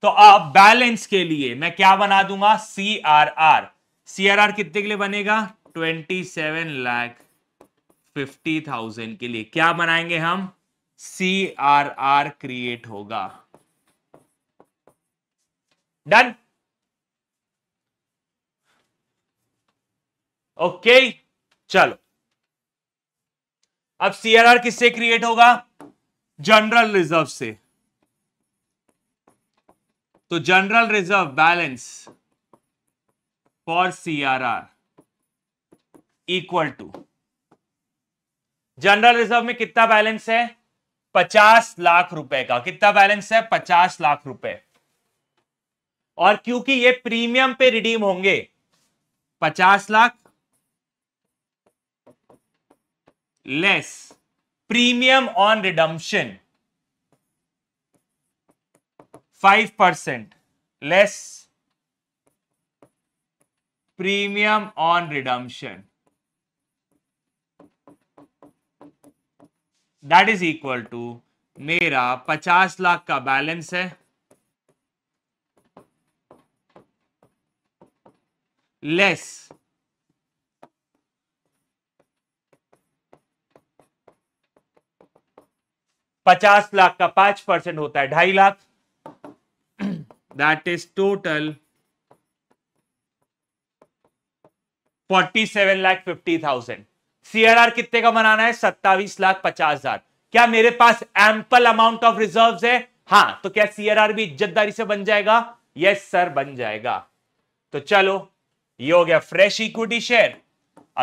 तो अब बैलेंस के लिए मैं क्या बना दूंगा C R R C R R कितने के लिए बनेगा twenty seven lakh fifty thousand के लिए क्या बनाएंगे हम सी आर आर क्रिएट होगा डन ओके चलो अब सीआरआर किससे क्रिएट होगा जनरल रिजर्व से तो general reserve balance for CRR equal to general reserve में कितना बैलेंस है पचास लाख रुपए का कितना बैलेंस है पचास लाख रुपए और क्योंकि ये प्रीमियम पे रिडीम होंगे पचास lakh less premium on redemption five percent less premium on redemption that is equal to मेरा पचास लाख का बैलेंस है लेस पचास लाख का पांच परसेंट होता है ढाई lakh that is total 47 lakh fifty thousand CRR कितने का बनाना है सत्तावीस लाख पचास हजार क्या मेरे पास एम्पल अमाउंट ऑफ रिजर्व्स है हाँ तो क्या सीआरआर भी इज्जतदारी से बन जाएगा यस सर बन जाएगा तो चलो ये हो गया फ्रेश इक्विटी शेयर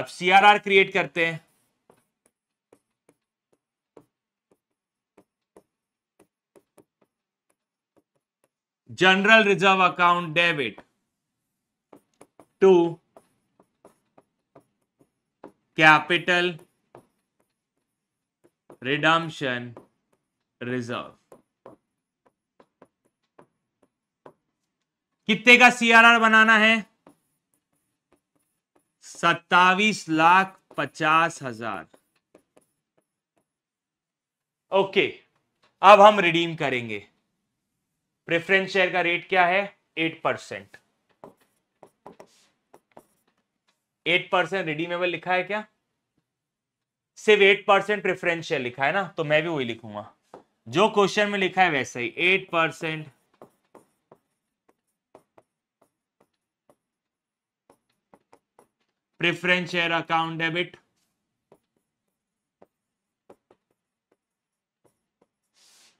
अब सीआरआर क्रिएट करते हैं general reserve account debit to capital redemption reserve कितने का सीआरआर बनाना है सत्तावीस लाख पचास हजार ओके अब हम रिडीम करेंगे प्रेफरेंस शेयर का रेट क्या है eight percent eight percent redeemable लिखा है क्या सिर्फ एट परसेंट प्रेफरेंस शेयर लिखा है ना तो मैं भी वही लिखूंगा जो क्वेश्चन में लिखा है वैसा ही eight percent preference share account debit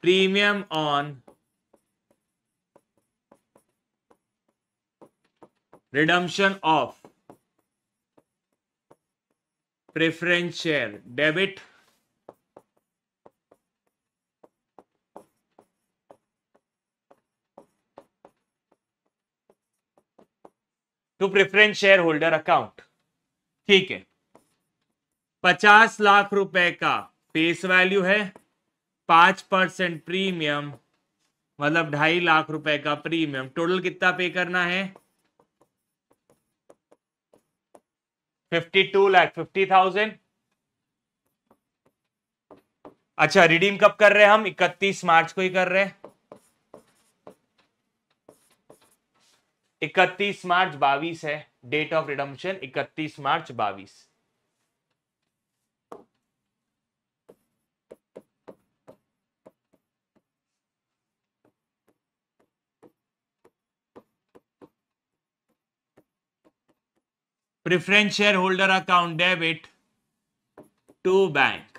premium on redemption of preference share debit to preference share holder account ठीक है पचास लाख रुपए का फेस वैल्यू है पांच परसेंट प्रीमियम मतलब ढाई लाख रुपए का प्रीमियम टोटल कितना पे करना है fifty two lakh fifty thousand अच्छा रिडीम कब कर रहे हैं हम इकतीस मार्च को ही कर रहे हैं इकतीस मार्च बाईस है डेट ऑफ रिडम्पशन इकतीस मार्च बाईस preference share holder account debit to bank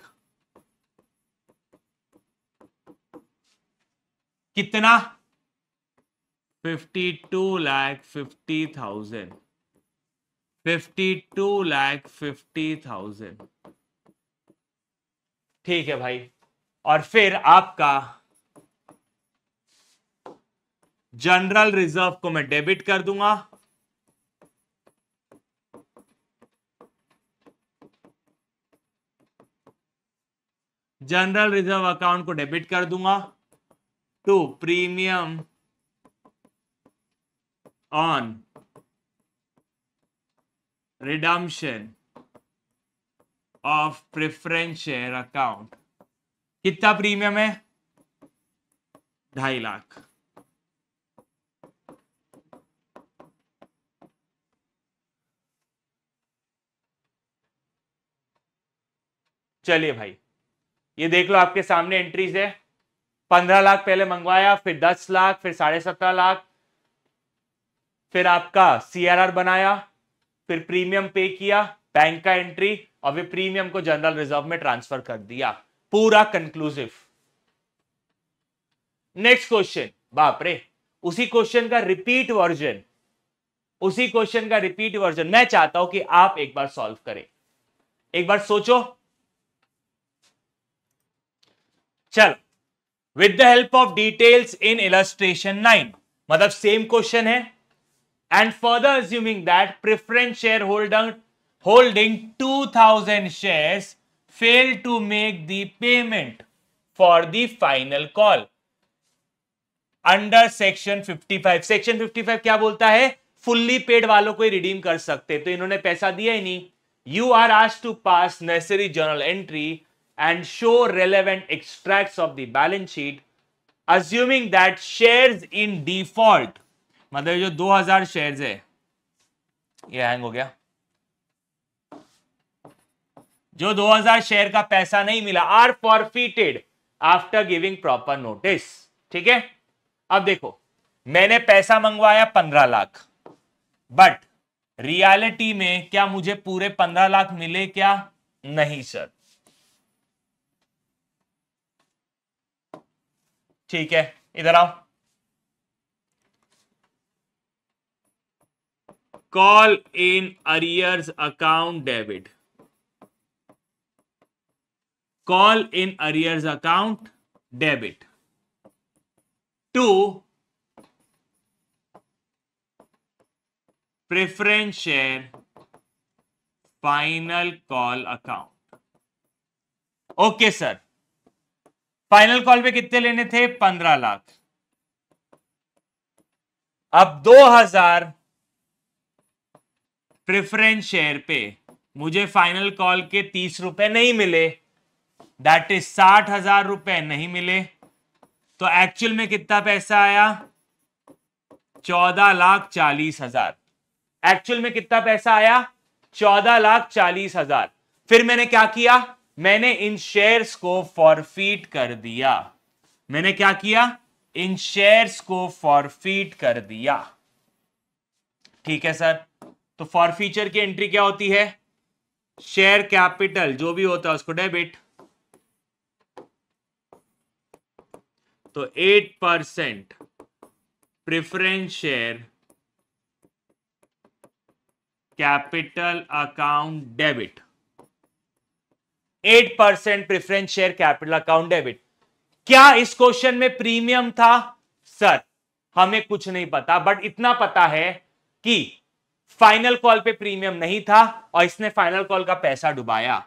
कितना fifty two lakh fifty thousand fifty two lakh fifty thousand ठीक है भाई और फिर आपका जनरल रिजर्व को मैं डेबिट कर दूंगा जनरल रिजर्व अकाउंट को डेबिट कर दूंगा to premium on redemption of preference share account कितना प्रीमियम है ढाई लाख चलिए भाई ये देख लो आपके सामने एंट्रीज है पंद्रह लाख पहले मंगवाया फिर दस लाख फिर साढ़े सत्रह लाख फिर आपका सीआरआर बनाया फिर प्रीमियम पे किया बैंक का एंट्री और फिर प्रीमियम को जनरल रिजर्व में ट्रांसफर कर दिया पूरा कंक्लूसिव नेक्स्ट क्वेश्चन बाप रे उसी क्वेश्चन का रिपीट वर्जन उसी क्वेश्चन का रिपीट वर्जन मैं चाहता हूं कि आप एक बार सॉल्व करें एक बार सोचो चलो with the help of details in illustration nine मतलब सेम क्वेश्चन है and further assuming that preference share holder holding two thousand share fail to make the payment for the final call under section 55 section 55 क्या बोलता है फुल्ली पेड वालों को ही रिडीम कर सकते तो इन्होंने पैसा दिया ही नहीं यू आर आज to pass necessary journal entry and show relevant extracts of the balance sheet assuming that shares in default मतलब जो 2000 शेयर्स है ये हैंग हो गया जो 2000 शेयर का पैसा नहीं मिला are forfeited after giving proper notice ठीक है अब देखो मैंने पैसा मंगवाया 15 लाख बट रियलिटी में क्या मुझे पूरे 15 लाख मिले क्या नहीं सर ठीक है इधर आओ call in arrears account debit call in arrears account debit to preference share final call account okay sir final call पे कितने लेने थे पंद्रह लाख अब दो हजार प्रिफरेंस शेयर पे मुझे फाइनल कॉल के तीस रुपए नहीं मिले दैट इज साठ हजार रुपए नहीं मिले तो एक्चुअल में कितना पैसा आया चौदह लाख चालीस हजार एक्चुअल में कितना पैसा आया चौदह लाख चालीस हजार फिर मैंने क्या किया मैंने इन शेयर्स को फॉरफीट कर दिया मैंने क्या किया इन शेयर्स को फॉरफीट कर दिया ठीक है सर तो फॉरफीचर की एंट्री क्या होती है शेयर कैपिटल जो भी होता है उसको डेबिट तो eight percent preference share capital account debit eight percent preference share capital account debit क्या इस क्वेश्चन में प्रीमियम था सर हमें कुछ नहीं पता बट इतना पता है कि फाइनल कॉल पे प्रीमियम नहीं था और इसने फाइनल कॉल का पैसा डुबाया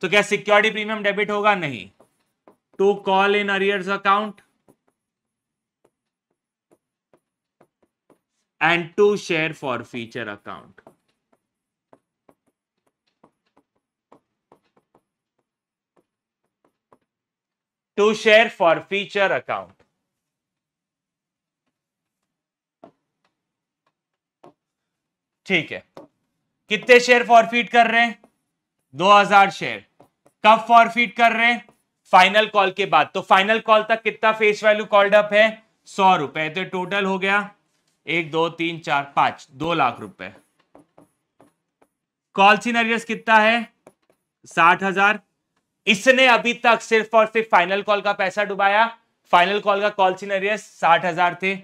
तो क्या सिक्योरिटी प्रीमियम डेबिट होगा नहीं to call in arrears account and to share forfeiture account to share forfeiture account ठीक है कितने शेयर फॉरफीट कर रहे हैं 2000 शेयर कब फॉरफीट कर रहे हैं फाइनल कॉल के बाद तो फाइनल कॉल तक कितना फेस वैल्यू कॉल्ड अप है सौ रुपए तो टोटल हो गया एक दो तीन चार पांच दो लाख रुपए कॉल सीनरियस कितना है साठ हजार इसने अभी तक सिर्फ और सिर्फ फाइनल कॉल का पैसा डुबाया फाइनल कॉल का कॉल सीनरियस साठ हजार थे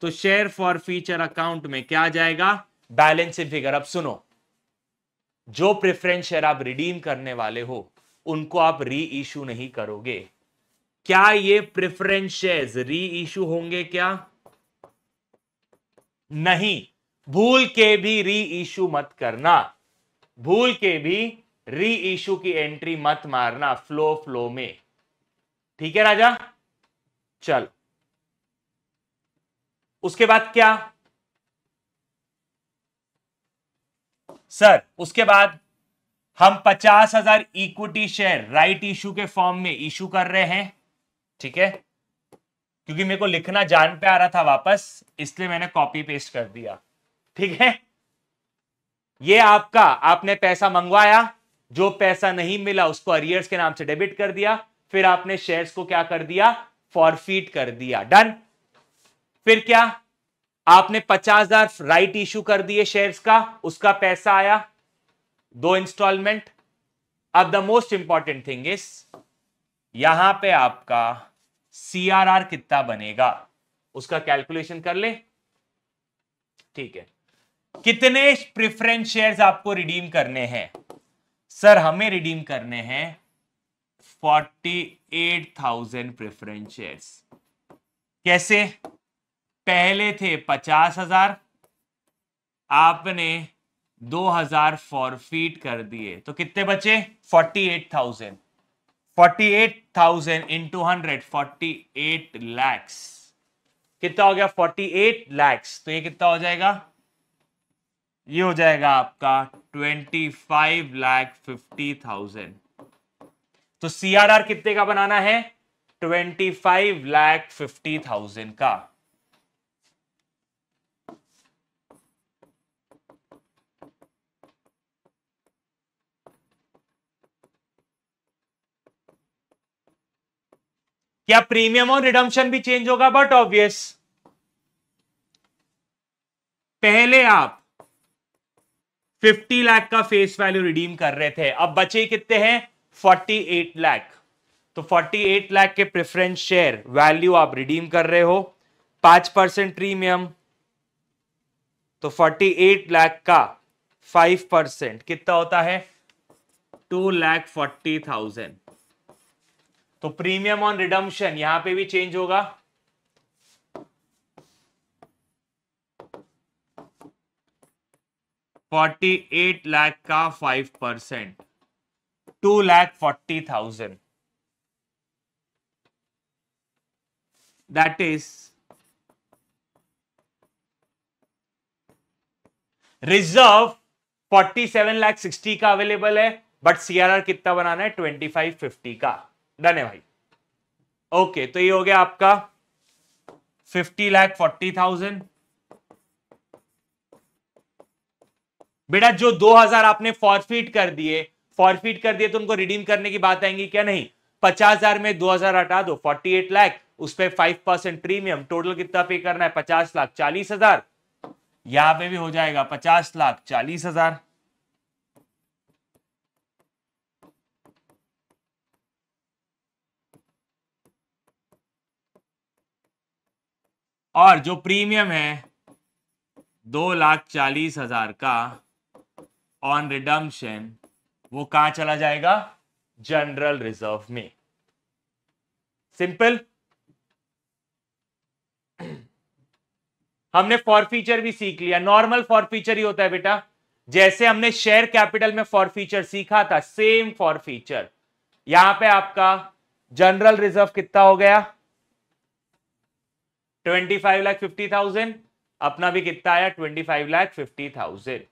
तो शेयर फॉर फ्यूचर अकाउंट में क्या जाएगा बैलेंस फिगर अब सुनो जो प्रेफरेंस शेयर आप रिडीम करने वाले हो उनको आप री इशू नहीं करोगे क्या ये प्रेफरेंस शेयर्स री इशू होंगे क्या नहीं भूल के भी री इशू मत करना भूल के भी री इशू की एंट्री मत मारना फ्लो फ्लो में ठीक है राजा चल उसके बाद क्या सर उसके बाद हम पचास हजार इक्विटी शेयर राइट इशू के फॉर्म में इशू कर रहे हैं ठीक है क्योंकि मेरे को लिखना जान पे आ रहा था वापस इसलिए मैंने कॉपी पेस्ट कर दिया ठीक है ये आपका आपने पैसा मंगवाया जो पैसा नहीं मिला उसको अरियर्स के नाम से डेबिट कर दिया फिर आपने शेयर्स को क्या कर दिया फॉरफीट कर दिया डन फिर क्या आपने पचास हजार राइट इश्यू कर दिए शेयर्स का उसका पैसा आया दो इंस्टॉलमेंट अब the most important thing is यहां पे आपका सीआरआर कितना बनेगा उसका कैलकुलेशन कर ले ठीक है कितने प्रिफरेंस शेयर्स आपको रिडीम करने हैं सर हमें रिडीम करने हैं forty eight thousand preference shares कैसे पहले थे पचास हजार आपने दो हजार फॉरफीट कर दिए तो कितने बचे forty eight thousand forty eight thousand into hundred forty eight lakhs कितना हो गया फोर्टी एट लैक्स तो ये कितना हो जाएगा ये हो जाएगा आपका twenty five lakh fifty thousand तो आर कितने का बनाना है twenty five lakh fifty thousand का क्या प्रीमियम और रिडम्शन भी चेंज होगा बट ऑब्वियस पहले आप फिफ्टी लाख का फेस वैल्यू रिडीम कर रहे थे अब बचे कितने हैं एट लाख तो एट लाख के प्रेफरेंस शेयर वैल्यू आप रिडीम कर रहे हो पांच परसेंट प्रीमियम तो फोर्टी एट लाख का फाइव परसेंट कितना होता है टू लैख फोर्टी थाउजेंड तो प्रीमियम ऑन रिडम्शन यहां पे भी चेंज होगा फोर्टी एट लाख का five percent two lakh forty thousand that is reserve forty seven lakh sixty का अवेलेबल है बट सीआरआर कितना बनाना है ट्वेंटी फाइव फिफ्टी का डन है भाई ओके okay, तो ये हो गया आपका फिफ्टी लाख फोर्टी थाउजेंड बेटा जो 2000 आपने फॉरफिट कर दिए फॉरफिट कर दिए तो उनको रिडीम करने की बात आएंगी क्या नहीं पचास हजार में दो हजार हटा दो फोर्टी एट लाख उस पर फाइव परसेंट प्रीमियम टोटल कितना पे करना है पचास लाख चालीस हजार यहां पर भी हो जाएगा पचास लाख चालीस हजार और जो प्रीमियम है दो लाख चालीस हजार का ऑन रिडम्पशन वो कहां चला जाएगा जनरल रिजर्व में सिंपल हमने फॉरफीचर भी सीख लिया नॉर्मल फॉरफीचर ही होता है बेटा जैसे हमने शेयर कैपिटल में फॉरफीचर सीखा था सेम फॉरफीचर यहां पे आपका जनरल रिजर्व कितना हो गया twenty five lakh fifty thousand अपना भी कितना आया twenty five lakh fifty thousand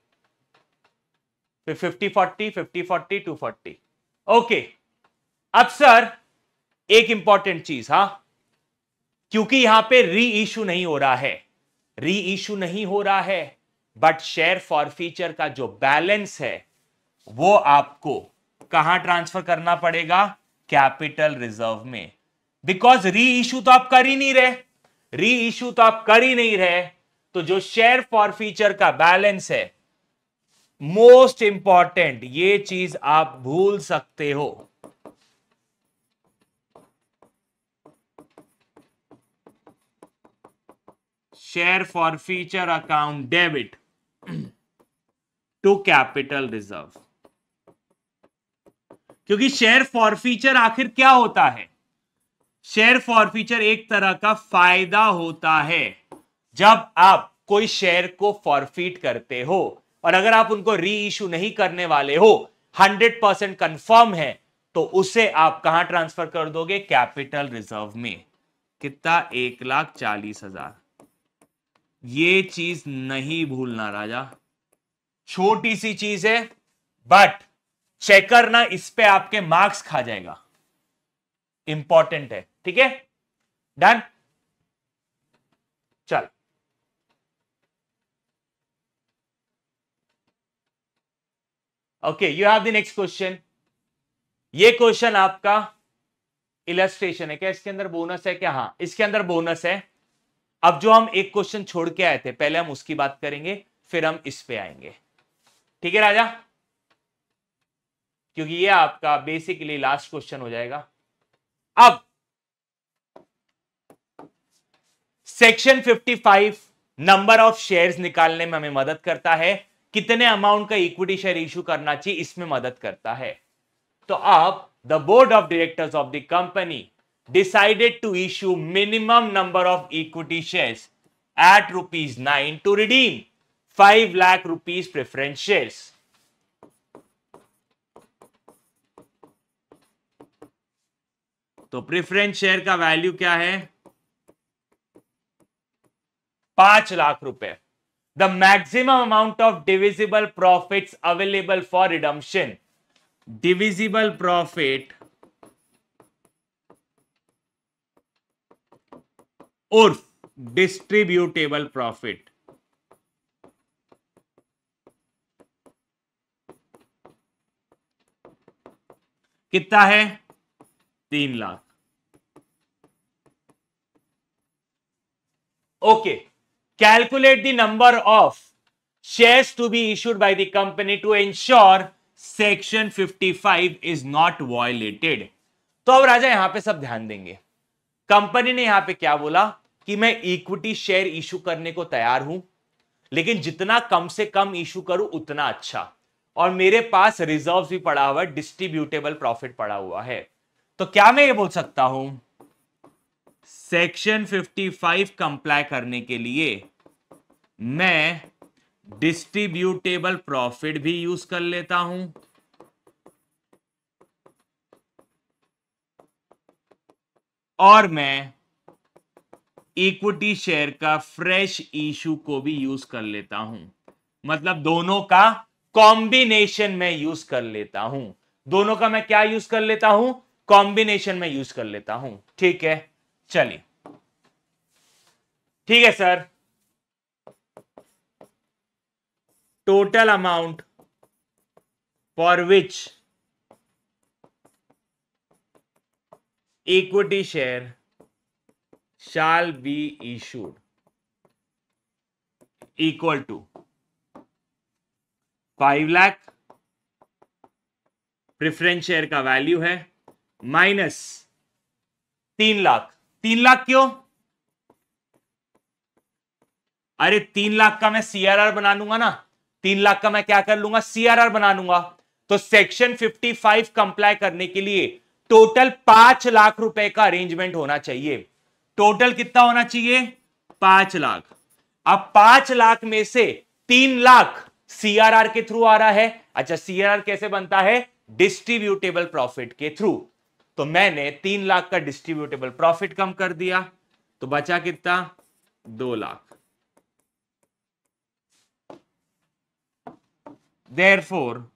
फिर fifty forty fifty forty two forty okay अब सर एक इंपॉर्टेंट चीज हा क्योंकि यहां पे री इशू नहीं हो रहा है री इशू नहीं हो रहा है बट शेयर फॉर फीचर का जो बैलेंस है वो आपको कहां ट्रांसफर करना पड़ेगा कैपिटल रिजर्व में बिकॉज री इशू तो आप कर ही नहीं रहे री इशू तो आप कर ही नहीं रहे तो जो शेयर फॉर फीचर का बैलेंस है मोस्ट इंपॉर्टेंट ये चीज आप भूल सकते हो share forfeiture account debit to capital reserve क्योंकि शेयर फॉरफीचर आखिर क्या होता है शेयर फॉरफीचर एक तरह का फायदा होता है जब आप कोई शेयर को फॉरफीट करते हो और अगर आप उनको री इश्यू नहीं करने वाले हो हंड्रेड परसेंट कंफर्म है तो उसे आप कहां ट्रांसफर कर दोगे कैपिटल रिजर्व में कितना एक लाख चालीस हजार ये चीज नहीं भूलना राजा छोटी सी चीज है बट चेकर ना इस पे आपके मार्क्स खा जाएगा इंपॉर्टेंट है ठीक है डन चल okay you have the next question ये क्वेश्चन आपका इलेस्ट्रेशन है क्या इसके अंदर बोनस है क्या हाँ इसके अंदर बोनस है अब जो हम एक क्वेश्चन छोड़ के आए थे पहले हम उसकी बात करेंगे फिर हम इस पे आएंगे ठीक है राजा क्योंकि ये आपका बेसिकली लास्ट क्वेश्चन हो जाएगा अब सेक्शन 55 नंबर ऑफ शेयर्स निकालने में हमें मदद करता है कितने अमाउंट का इक्विटी शेयर इश्यू करना चाहिए इसमें मदद करता है तो अब the board of directors of the company decided to issue minimum number of equity shares at rupees nine to redeem five lakh rupees preference share तो प्रेफरेंस शेयर का वैल्यू क्या है पांच लाख रुपए the maximum amount of divisible profits available for redemption divisible profit or distributable profit कितना है तीन लाख okay okay. Calculate the number of shares to be issued by the company to ensure section 55 is not violated तो अब राजा यहां पे सब ध्यान देंगे कंपनी ने यहां पे क्या बोला कि मैं इक्विटी शेयर इशू करने को तैयार हूं लेकिन जितना कम से कम इशू करूं उतना अच्छा और मेरे पास रिजर्व्स भी पड़ा हुआ है डिस्ट्रीब्यूटेबल प्रॉफिट पड़ा हुआ है तो क्या मैं ये बोल सकता हूं सेक्शन 55 कंप्लाई करने के लिए मैं डिस्ट्रीब्यूटेबल प्रॉफिट भी यूज कर लेता हूं और मैं इक्विटी शेयर का फ्रेश इशू को भी यूज कर लेता हूं मतलब दोनों का कॉम्बिनेशन में यूज कर लेता हूं दोनों का मैं क्या यूज कर लेता हूं कॉम्बिनेशन में यूज कर लेता हूं ठीक है चलिए ठीक है sir total amount for which equity share shall be issued equal to five lakh preference share का वैल्यू है माइनस तीन लाख तीन लाख क्यों अरे तीन लाख का मैं सीआरआर बना लूंगा ना तीन लाख का मैं क्या कर लूंगा सीआरआर बना लूंगा तो सेक्शन 55 कंप्लाई करने के लिए टोटल पांच लाख रुपए का अरेंजमेंट होना चाहिए टोटल कितना होना चाहिए पांच लाख अब पांच लाख में से तीन लाख सीआरआर के थ्रू आ रहा है अच्छा सीआरआर कैसे बनता है डिस्ट्रीब्यूटेबल प्रॉफिट के थ्रू तो मैंने तीन लाख का डिस्ट्रीब्यूटेबल प्रॉफिट कम कर दिया तो बचा कितना दो lakh therefore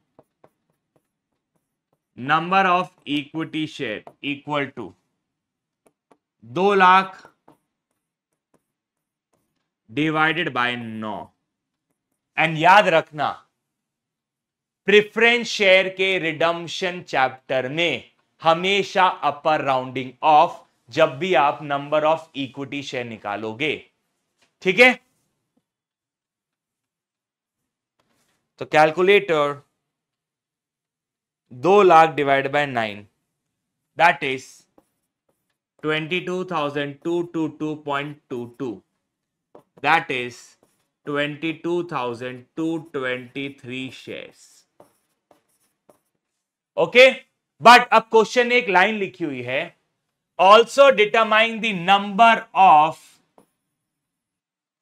number of equity share equal to दो लाख डिवाइडेड बाय नौ एंड याद रखना प्रिफरेंस शेयर के रिडम्शन चैप्टर में हमेशा अपर राउंडिंग ऑफ जब भी आप नंबर ऑफ इक्विटी शेयर निकालोगे ठीक है तो कैलकुलेटर दो lakh divide by nine that is twenty two thousand two two two point two two that is twenty two thousand two twenty three shares okay but अब क्वेश्चन ने एक लाइन लिखी हुई है also determine the number of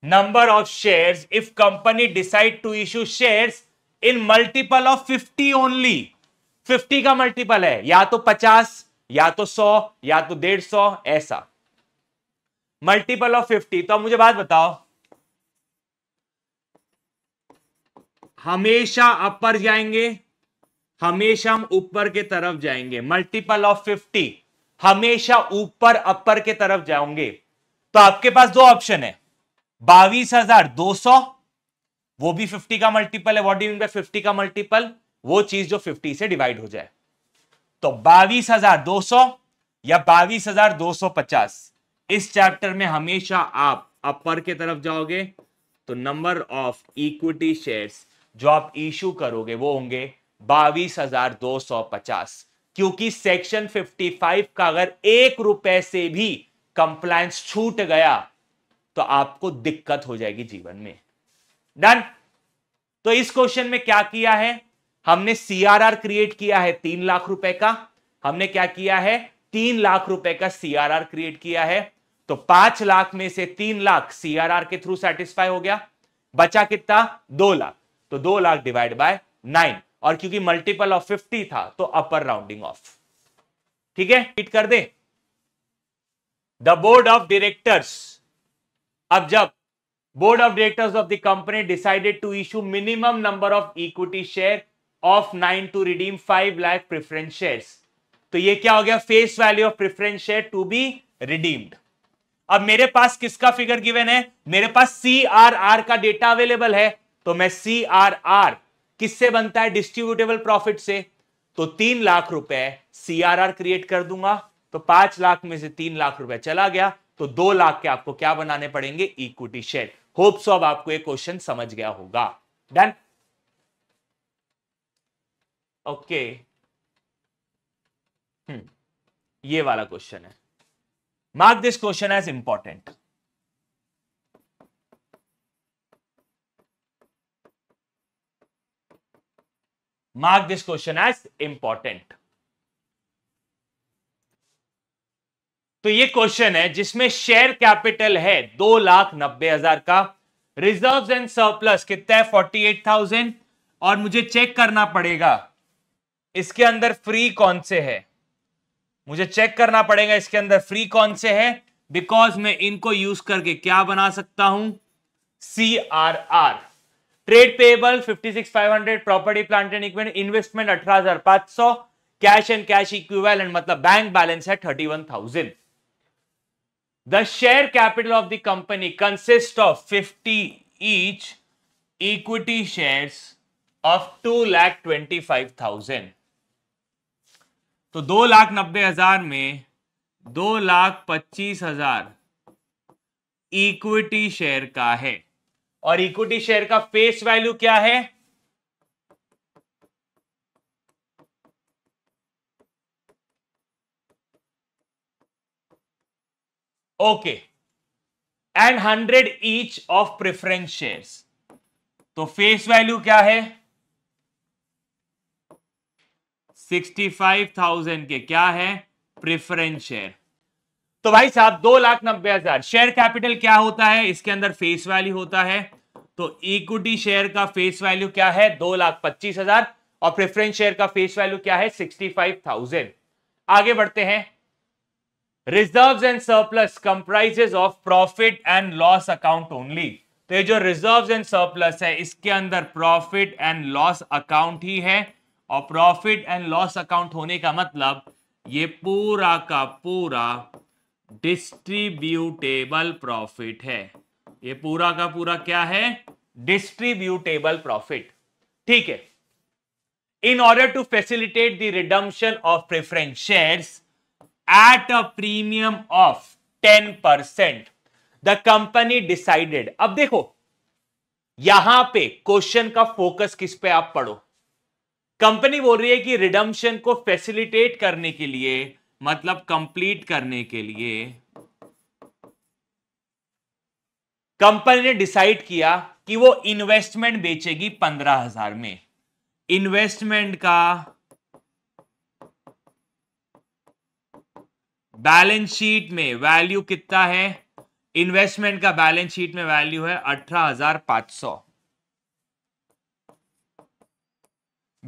number of shares if company decide to issue shares in multiple of fifty only fifty का मल्टीपल है या तो पचास या तो सौ या तो डेढ़ सौ ऐसा मल्टीपल ऑफ फिफ्टी तो अब मुझे बात बताओ हमेशा अपर जाएंगे हमेशा हम ऊपर के तरफ जाएंगे मल्टीपल ऑफ फिफ्टी हमेशा ऊपर अपर तो तो के तरफ जाओगे तो आपके पास दो ऑप्शन है बावीस हजार दो सौ वो भी फिफ्टी का मल्टीपल है वॉट डू फिफ्टी का मल्टीपल वो चीज जो फिफ्टी से डिवाइड हो जाए तो बावीस हजार दो सौ या बावीस हजार दो सौ पचास इस चैप्टर में हमेशा आप अपर के तरफ जाओगे तो नंबर ऑफ इक्विटी शेयर्स जो आप इश्यू करोगे वो होंगे बाईस हजार दो सौ पचास क्योंकि सेक्शन 55 का अगर एक रुपए से भी कंप्लायंस छूट गया तो आपको दिक्कत हो जाएगी जीवन में डन तो इस क्वेश्चन में क्या किया है हमने सीआरआर क्रिएट किया है तीन लाख रुपए का हमने क्या किया है तीन लाख रुपए का सीआरआर क्रिएट किया है तो पांच लाख में से तीन लाख सीआरआर के थ्रू सेटिस्फाई हो गया बचा कितना दो लाख तो दो लाख डिवाइड बाय नाइन और क्योंकि मल्टीपल ऑफ फिफ्टी था तो अपर राउंडिंग ऑफ ठीक है रिपीट कर दे द बोर्ड ऑफ डायरेक्टर्स अब जब board of directors of the company decided to issue minimum number of equity share of nine to redeem five lakh preference share तो ये क्या हो गया face value of preference share to be redeemed अब मेरे पास किसका फिगर गिवन है मेरे पास सी आर आर का डेटा अवेलेबल है तो मैं सी आर आर किससे बनता है डिस्ट्रीब्यूटेबल प्रॉफिट से तो तीन लाख रुपए सीआरआर क्रिएट कर दूंगा तो पांच लाख में से तीन लाख रुपए चला गया तो दो लाख के आपको क्या बनाने पड़ेंगे इक्विटी शेयर होप सो अब आपको ये क्वेश्चन समझ गया होगा डन ओके हम्म ये वाला क्वेश्चन है mark this question as important mark this question as important तो ये क्वेश्चन है जिसमें शेयर कैपिटल है दो लाख नब्बे हजार का रिजर्व एंड सरप्लस कितना है फोर्टी एट थाउजेंड और मुझे चेक करना पड़ेगा इसके अंदर फ्री कौन से है मुझे चेक करना पड़ेगा इसके अंदर फ्री कौन से है बिकॉज मैं इनको यूज करके क्या बना सकता हूं C R R trade five hundred property plant and equipment investment 18,500 cash and cash equivalent मतलब बैंक बैलेंस है thirty one thousand the share capital of the company consist of fifty each equity shares of two lakh twenty five thousand तो दो लाख नब्बे हजार में दो लाख पच्चीस हजार इक्विटी शेयर का है और इक्विटी शेयर का फेस वैल्यू क्या है okay and hundred each of preference shares तो फेस वैल्यू क्या है सिक्सटी फाइव थाउजेंड के क्या है प्रेफरेंस शेयर तो भाई साहब दो लाख नब्बे हजार शेयर कैपिटल क्या होता है इसके अंदर फेस वैल्यू होता है तो इक्विटी शेयर का फेस वैल्यू क्या है दो लाख पच्चीस हजार और प्रेफरेंस शेयर का फेस वैल्यू क्या है सिक्सटी फाइव थाउजेंड आगे बढ़ते हैं reserves and surplus comprises of profit and loss account only तो ये जो रिजर्व्स एंड सरप्लस है इसके अंदर प्रॉफिट एंड लॉस अकाउंट ही है और प्रॉफिट एंड लॉस अकाउंट होने का मतलब ये पूरा का पूरा डिस्ट्रीब्यूटेबल प्रॉफिट है ये पूरा का पूरा क्या है डिस्ट्रीब्यूटेबल प्रॉफिट ठीक है in order to facilitate the redemption of preference shares at a premium of ten percent the company decided अब देखो यहां पे क्वेश्चन का फोकस किस पे आप पढ़ो कंपनी बोल रही है कि रिडम्पशन को फैसिलिटेट करने के लिए मतलब कंप्लीट करने के लिए कंपनी ने डिसाइड किया कि वो इन्वेस्टमेंट बेचेगी पंद्रह हजार में इन्वेस्टमेंट का बैलेंस शीट में वैल्यू कितना है इन्वेस्टमेंट का बैलेंस शीट में वैल्यू है अठारह हजार पांच सौ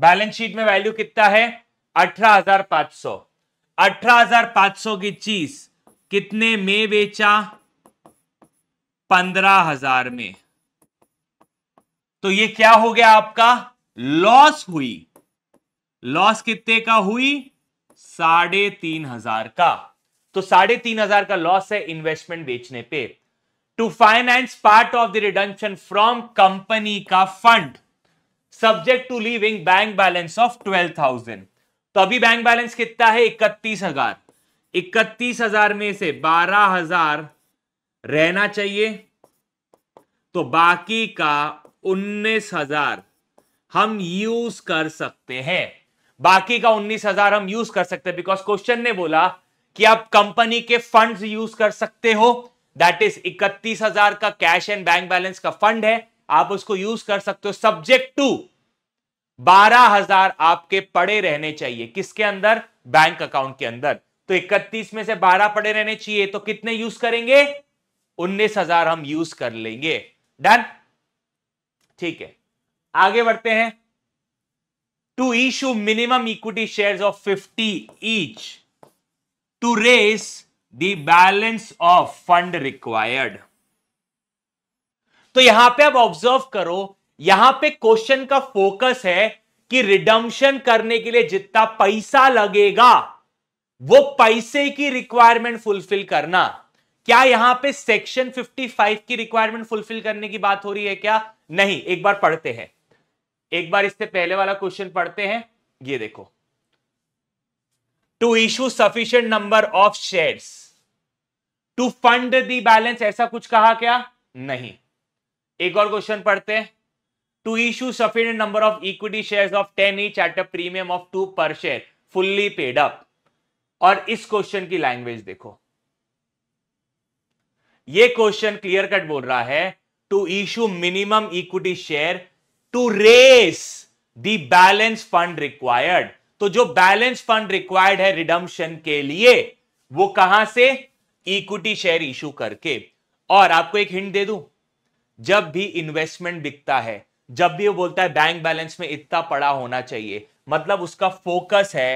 बैलेंस शीट में वैल्यू कितना है अठारह हजार पांच सौ अठारह की चीज कितने में बेचा पंद्रह हजार में तो ये क्या हो गया आपका लॉस हुई लॉस कितने का हुई साढ़े तीन हजार का तो साढ़े तीन हजार का लॉस है इन्वेस्टमेंट बेचने पे to finance part of the reduction from company का fund subject to leaving bank balance of twelve thousand तो अभी बैंक बैलेंस कितना है इकतीस हजार इकतीस हजार में से बारह हजार रहना चाहिए तो बाकी का उन्नीस हजार हम यूज कर सकते हैं बाकी का उन्नीस हजार हम यूज कर सकते हैं बिकॉज क्वेश्चन ने बोला कि आप कंपनी के फंड्स यूज कर सकते हो दैट इज इकतीस हजार का कैश एंड बैंक बैलेंस का फंड है आप उसको यूज कर सकते हो सब्जेक्ट टू बारह हजार आपके पड़े रहने चाहिए किसके अंदर बैंक अकाउंट के अंदर तो इकतीस में से बारह पड़े रहने चाहिए तो कितने यूज करेंगे उन्नीस हजार हम यूज कर लेंगे डन ठीक है आगे बढ़ते हैं to issue minimum equity shares of fifty each to raise the balance of fund required तो यहां पे आप ऑब्जर्व करो यहां पे क्वेश्चन का फोकस है कि रिडम्शन करने के लिए जितना पैसा लगेगा वो पैसे की रिक्वायरमेंट फुलफिल करना क्या यहां पे सेक्शन 55 की रिक्वायरमेंट फुलफिल करने की बात हो रही है क्या नहीं एक बार पढ़ते हैं एक बार इससे पहले वाला क्वेश्चन पढ़ते हैं ये देखो to issue sufficient number of shares to fund the balance ऐसा कुछ कहा क्या नहीं एक और क्वेश्चन पढ़ते हैं to issue sufficient number of equity shares of 10 each at a premium of 2 per share fully paid up और इस क्वेश्चन की लैंग्वेज देखो ये क्वेश्चन क्लियर कट बोल रहा है to issue minimum equity share to raise the balance fund required तो जो बैलेंस फंड रिक्वायर्ड है रिडम्शन के लिए वो कहां से इक्विटी शेयर इशू करके और आपको एक हिंट दे दू जब भी इन्वेस्टमेंट बिकता है जब भी वो बोलता है बैंक बैलेंस में इतना पड़ा होना चाहिए मतलब उसका फोकस है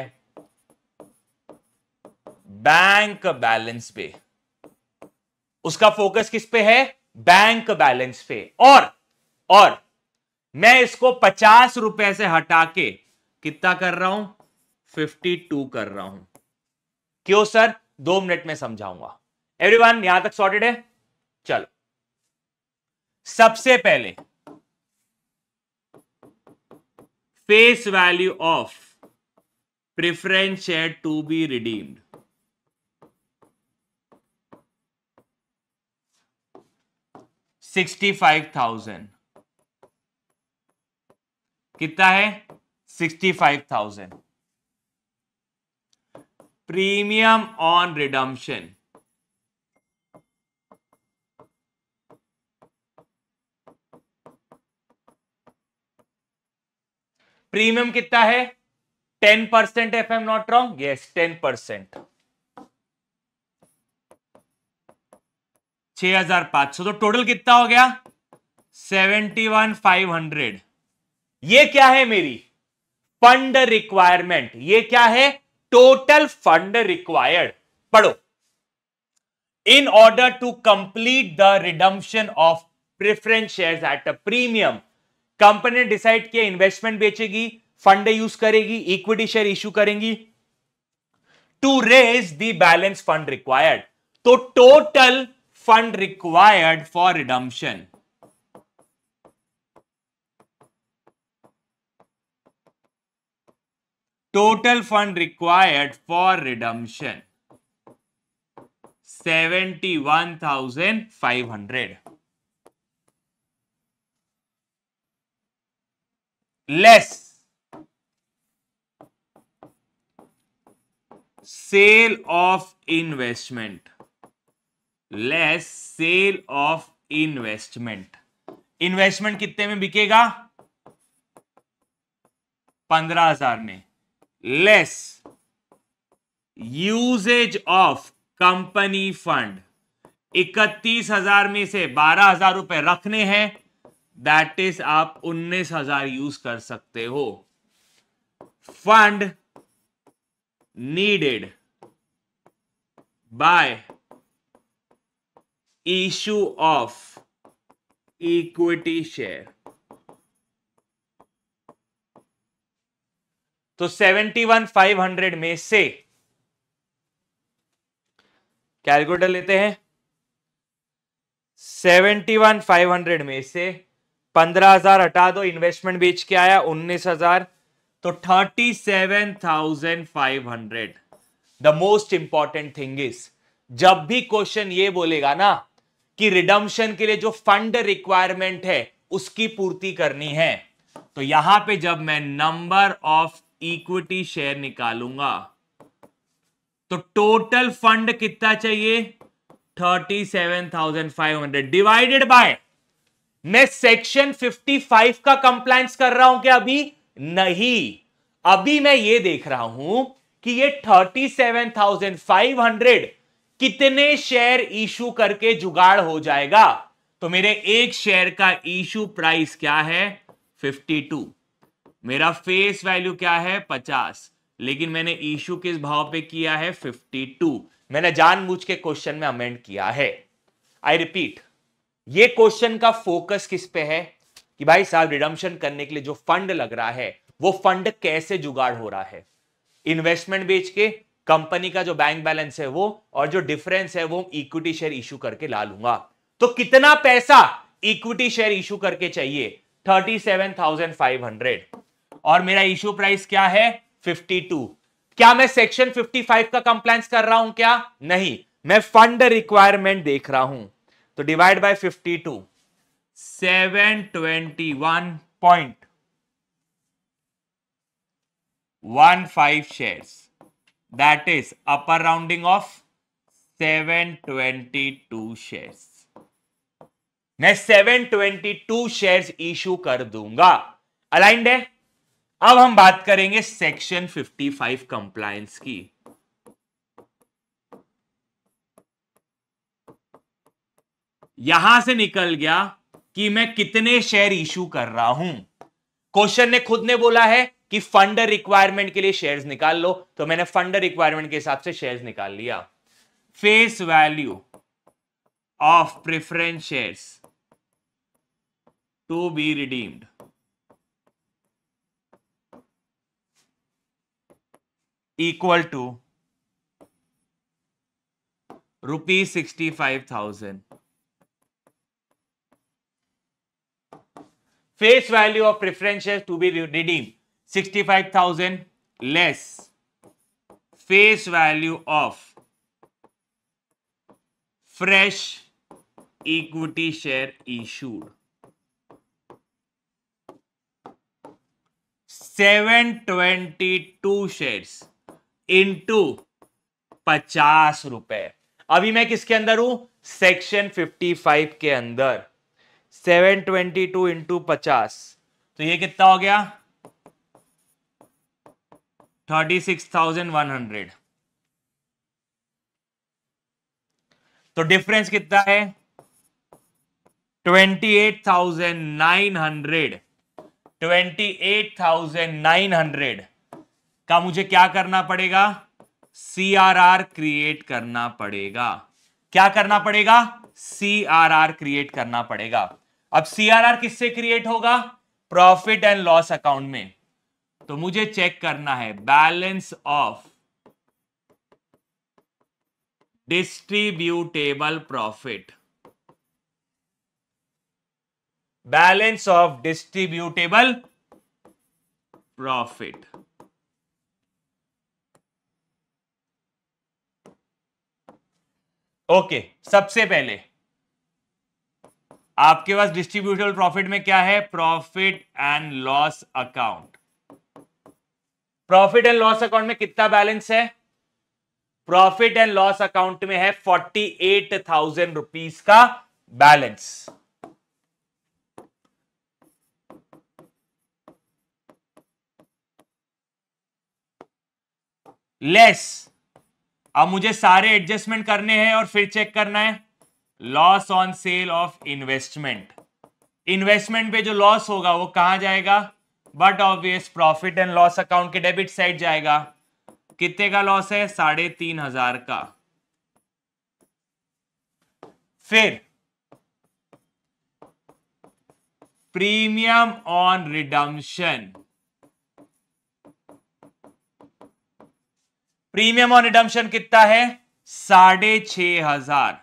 बैंक बैलेंस पे उसका फोकस किस पे है बैंक बैलेंस पे और और मैं इसको पचास रुपए से हटा के कितना कर रहा हूं फिफ्टी टू कर रहा हूं क्यों सर दो मिनट में समझाऊंगा एवरीवन यहां तक सॉर्टेड है चलो सबसे पहले face value of preference share to be redeemed sixty five thousand कितना है sixty five thousand premium on redemption premium कितना है ten percent if I'm not wrong yes ten percent छह हजार पांच सौ तो टोटल कितना हो गया सेवेंटी वन फाइव हंड्रेड ये क्या है मेरी फंड रिक्वायरमेंट ये क्या है टोटल फंड रिक्वायर्ड पढ़ो in order to complete the redemption of preference shares at a premium company ने डिसाइड किया इन्वेस्टमेंट बेचेगी फंड यूज करेगी इक्विटी शेयर इश्यू करेंगी to raise the balance fund required तो total fund required for redemption total fund required for redemption seventy one thousand five hundred less sale of investment less sale of investment investment कितने में बिकेगा पंद्रह हजार में less uses of company fund इकतीस हजार में से बारह हजार रुपए रखने हैं दैट इज आप उन्नीस हजार यूज कर सकते हो fund needed by issue of equity share तो सेवेंटी वन फाइव हंड्रेड में से कैलकुलेटर लेते हैं सेवेंटी वन फाइव हंड्रेड में से पंद्रह हजार हटा दो इन्वेस्टमेंट बेच के आया उन्नीस हजार तो thirty seven thousand five hundred the most important thing is जब भी क्वेश्चन ये बोलेगा ना कि रिडम्शन के लिए जो फंड रिक्वायरमेंट है उसकी पूर्ति करनी है तो यहां पे जब मैं नंबर ऑफ इक्विटी शेयर निकालूंगा तो टोटल फंड कितना चाहिए thirty seven thousand five hundred divided by मैं सेक्शन 55 का कंप्लायंस कर रहा हूं क्या अभी नहीं अभी मैं ये देख रहा हूं कि ये 37,500 कितने शेयर इशू करके जुगाड़ हो जाएगा तो मेरे एक शेयर का इशू प्राइस क्या है 52 मेरा फेस वैल्यू क्या है 50 लेकिन मैंने इशू किस भाव पे किया है 52 मैंने जानबूझ के क्वेश्चन में अमेंड किया है आई रिपीट ये क्वेश्चन का फोकस किस पे है कि भाई साहब रिडम्शन करने के लिए जो फंड लग रहा है वो फंड कैसे जुगाड़ हो रहा है इन्वेस्टमेंट बेच के कंपनी का जो बैंक बैलेंस है वो और जो डिफरेंस है वो इक्विटी शेयर इशू करके ला लूंगा तो कितना पैसा इक्विटी शेयर इशू करके चाहिए thirty seven thousand five hundred और मेरा इशू प्राइस क्या है फिफ्टी टू क्या मैं सेक्शन फिफ्टी फाइव का कंप्लायंस कर रहा हूं क्या नहीं मैं फंड रिक्वायरमेंट देख रहा हूं तो divide by 52 721 point one five share that is upper rounding off 722 shares मैं 722 शेयर्स इशू कर दूंगा अलाइंड है अब हम बात करेंगे सेक्शन 55 कंप्लायंस की यहां से निकल गया कि मैं कितने शेयर इशू कर रहा हूं क्वेश्चन ने खुद ने बोला है कि फंडर रिक्वायरमेंट के लिए शेयर्स निकाल लो तो मैंने फंडर रिक्वायरमेंट के हिसाब से शेयर्स निकाल लिया face value of preference shares to be redeemed equal to rupees sixty five thousand face value of preference shares to be redeemed 65000 less face value of fresh equity share issued 722 shares into पचास रुपए अभी मैं किसके अंदर हूं सेक्शन 55 के अंदर सेवन ट्वेंटी टू इंटू पचास तो ये कितना हो गया thirty six thousand one hundred तो डिफरेंस कितना है twenty eight thousand nine hundred twenty eight thousand nine hundred का मुझे क्या करना पड़ेगा सी आर आर क्रिएट करना पड़ेगा क्या करना पड़ेगा सी आर आर क्रिएट करना पड़ेगा अब सीआरआर किससे क्रिएट होगा प्रॉफिट एंड लॉस अकाउंट में तो मुझे चेक करना है balance of distributable profit balance of distributable profit okay सबसे पहले आपके पास डिस्ट्रीब्यूटेबल प्रॉफिट में क्या है profit and loss account profit and loss account में कितना बैलेंस है प्रॉफिट एंड लॉस अकाउंट में है फोर्टी एट थाउजेंड रुपीज का बैलेंस लेस अब मुझे सारे एडजस्टमेंट करने हैं और फिर चेक करना है loss on sale of investment investment पे जो लॉस होगा वो कहां जाएगा but obvious profit and loss account के डेबिट साइड जाएगा कितने का लॉस है साढ़े तीन हजार का फिर premium on redemption premium on redemption कितना है साढ़े छ हजार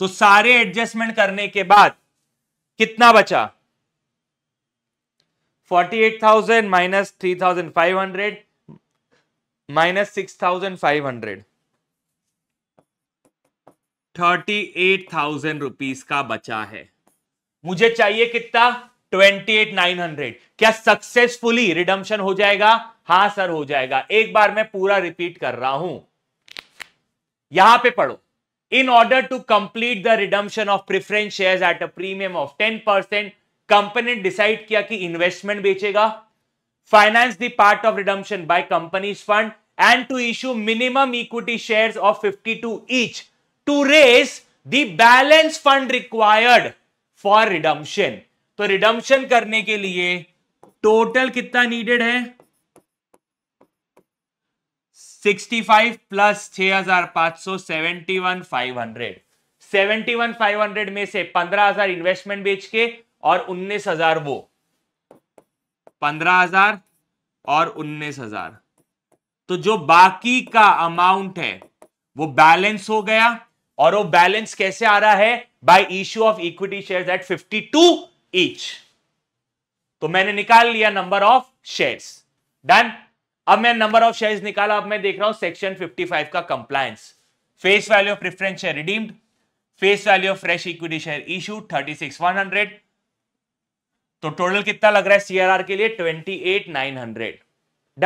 तो सारे एडजस्टमेंट करने के बाद कितना बचा 48,000 माइनस 3,500 माइनस 6,500 38,000 रुपीस का बचा है मुझे चाहिए कितना 28,900 क्या सक्सेसफुली रिडम्शन हो जाएगा हां सर हो जाएगा एक बार मैं पूरा रिपीट कर रहा हूं यहां पे पढ़ो in order to complete the redemption of preference shares at a premium of 10% company ने डिसाइड किया कि इन्वेस्टमेंट बेचेगा finance the part of redemption by companies fund and to issue minimum equity shares of 52 each to raise the balance fund required for redemption तो रिडम्पशन करने के लिए टोटल कितना नीडेड है सिक्सटी फाइव प्लस छह हजार पांच सौ seventy one five hundred seventy one five hundred में से पंद्रह हजार इन्वेस्टमेंट बेच के और उन्नीस हजार वो पंद्रह हजार और उन्नीस हजार तो जो बाकी का अमाउंट है वो बैलेंस हो गया और वो बैलेंस कैसे आ रहा है by issue of equity shares at 52 each तो मैंने निकाल लिया नंबर ऑफ शेयर्स डन अब मैं नंबर ऑफ शेयर्स निकाला अब मैं देख रहा हूं सेक्शन 55 का compliance face value of preference share redeemed face value of fresh equity share issue thirty six one hundred तो टोटल कितना लग रहा है सीआरआर के लिए twenty eight nine hundred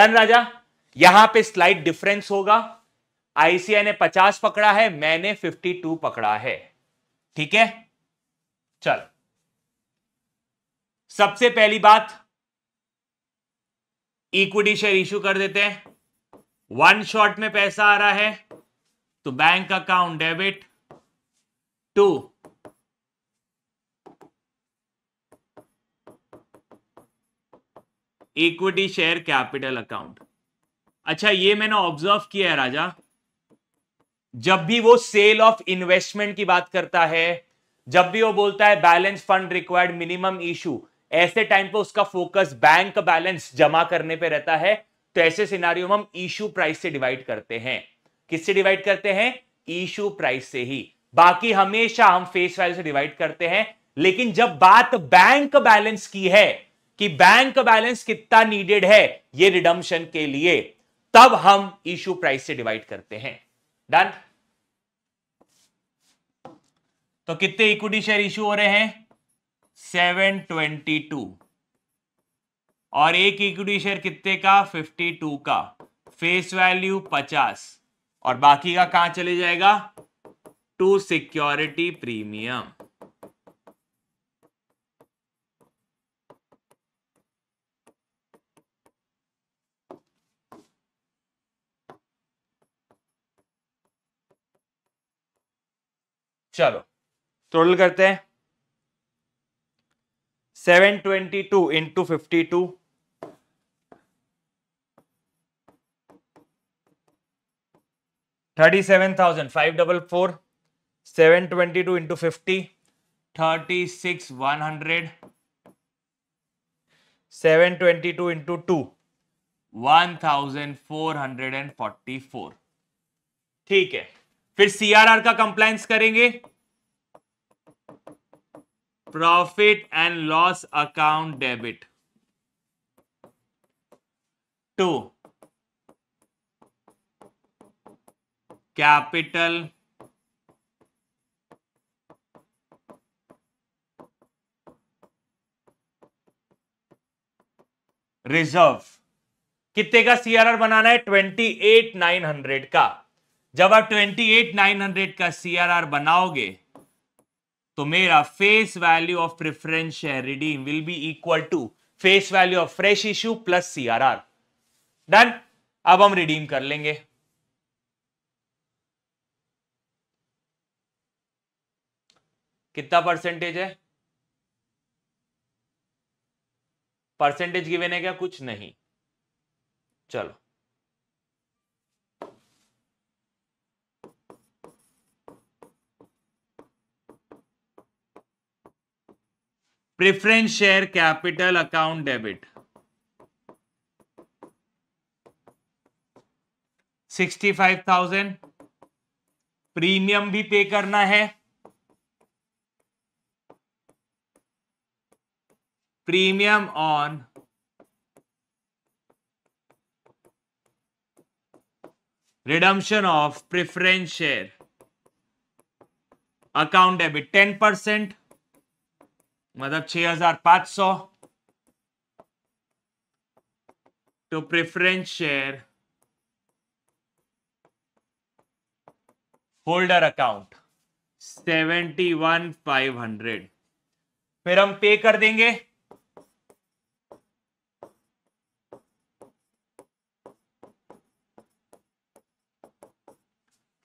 done राजा यहां पे स्लाइड डिफरेंस होगा आईसीआई ने पचास पकड़ा है मैंने फिफ्टी टू पकड़ा है ठीक है चल सबसे पहली बात इक्विटी शेयर इशू कर देते हैं वन शॉट में पैसा आ रहा है तो bank account debit to equity share capital account अच्छा ये मैंने ऑब्जर्व किया है राजा जब भी वो सेल ऑफ इन्वेस्टमेंट की बात करता है जब भी वो बोलता है balance fund required minimum issue ऐसे टाइम पे उसका फोकस बैंक बैलेंस जमा करने पे रहता है तो ऐसे सिनारियों में हम इशू प्राइस से डिवाइड करते हैं किससे डिवाइड करते हैं इशू प्राइस से ही बाकी हमेशा हम फेस वैल्यू से डिवाइड करते हैं लेकिन जब बात बैंक बैलेंस की है कि बैंक बैलेंस कितना नीडेड है ये रिडम्शन के लिए तब हम इशू प्राइस से डिवाइड करते हैं डन तो कितने इक्विटी शेयर इशू हो रहे हैं सेवन ट्वेंटी टू और एक इक्विटी शेयर कितने का फिफ्टी टू का फेस वैल्यू पचास और बाकी का कहां चले जाएगा टू सिक्योरिटी प्रीमियम चलो टोटल करते हैं seven twenty two into fifty two thirty seven thousand five double four seven twenty two into fifty thirty six one hundred seven twenty two into two one thousand four hundred and forty four ठीक है फिर सीआरआर का कंप्लायंस करेंगे profit and loss account debit to capital reserve कितने का सीआरआर बनाना है ट्वेंटी एट नाइन हंड्रेड का जब आप ट्वेंटी एट नाइन हंड्रेड का सीआरआर बनाओगे तो मेरा face value of preference share redeem will be equal to face value of fresh issue plus CRR done अब हम रिडीम कर लेंगे कितना परसेंटेज है परसेंटेज गिवेन है क्या कुछ नहीं चलो preference share capital account debit 65,000 premium भी पे करना है premium on redemption of preference share account debit 10 percent मतलब हजार पांच सौ तो preference share holder account seventy one five hundred फिर हम पे कर देंगे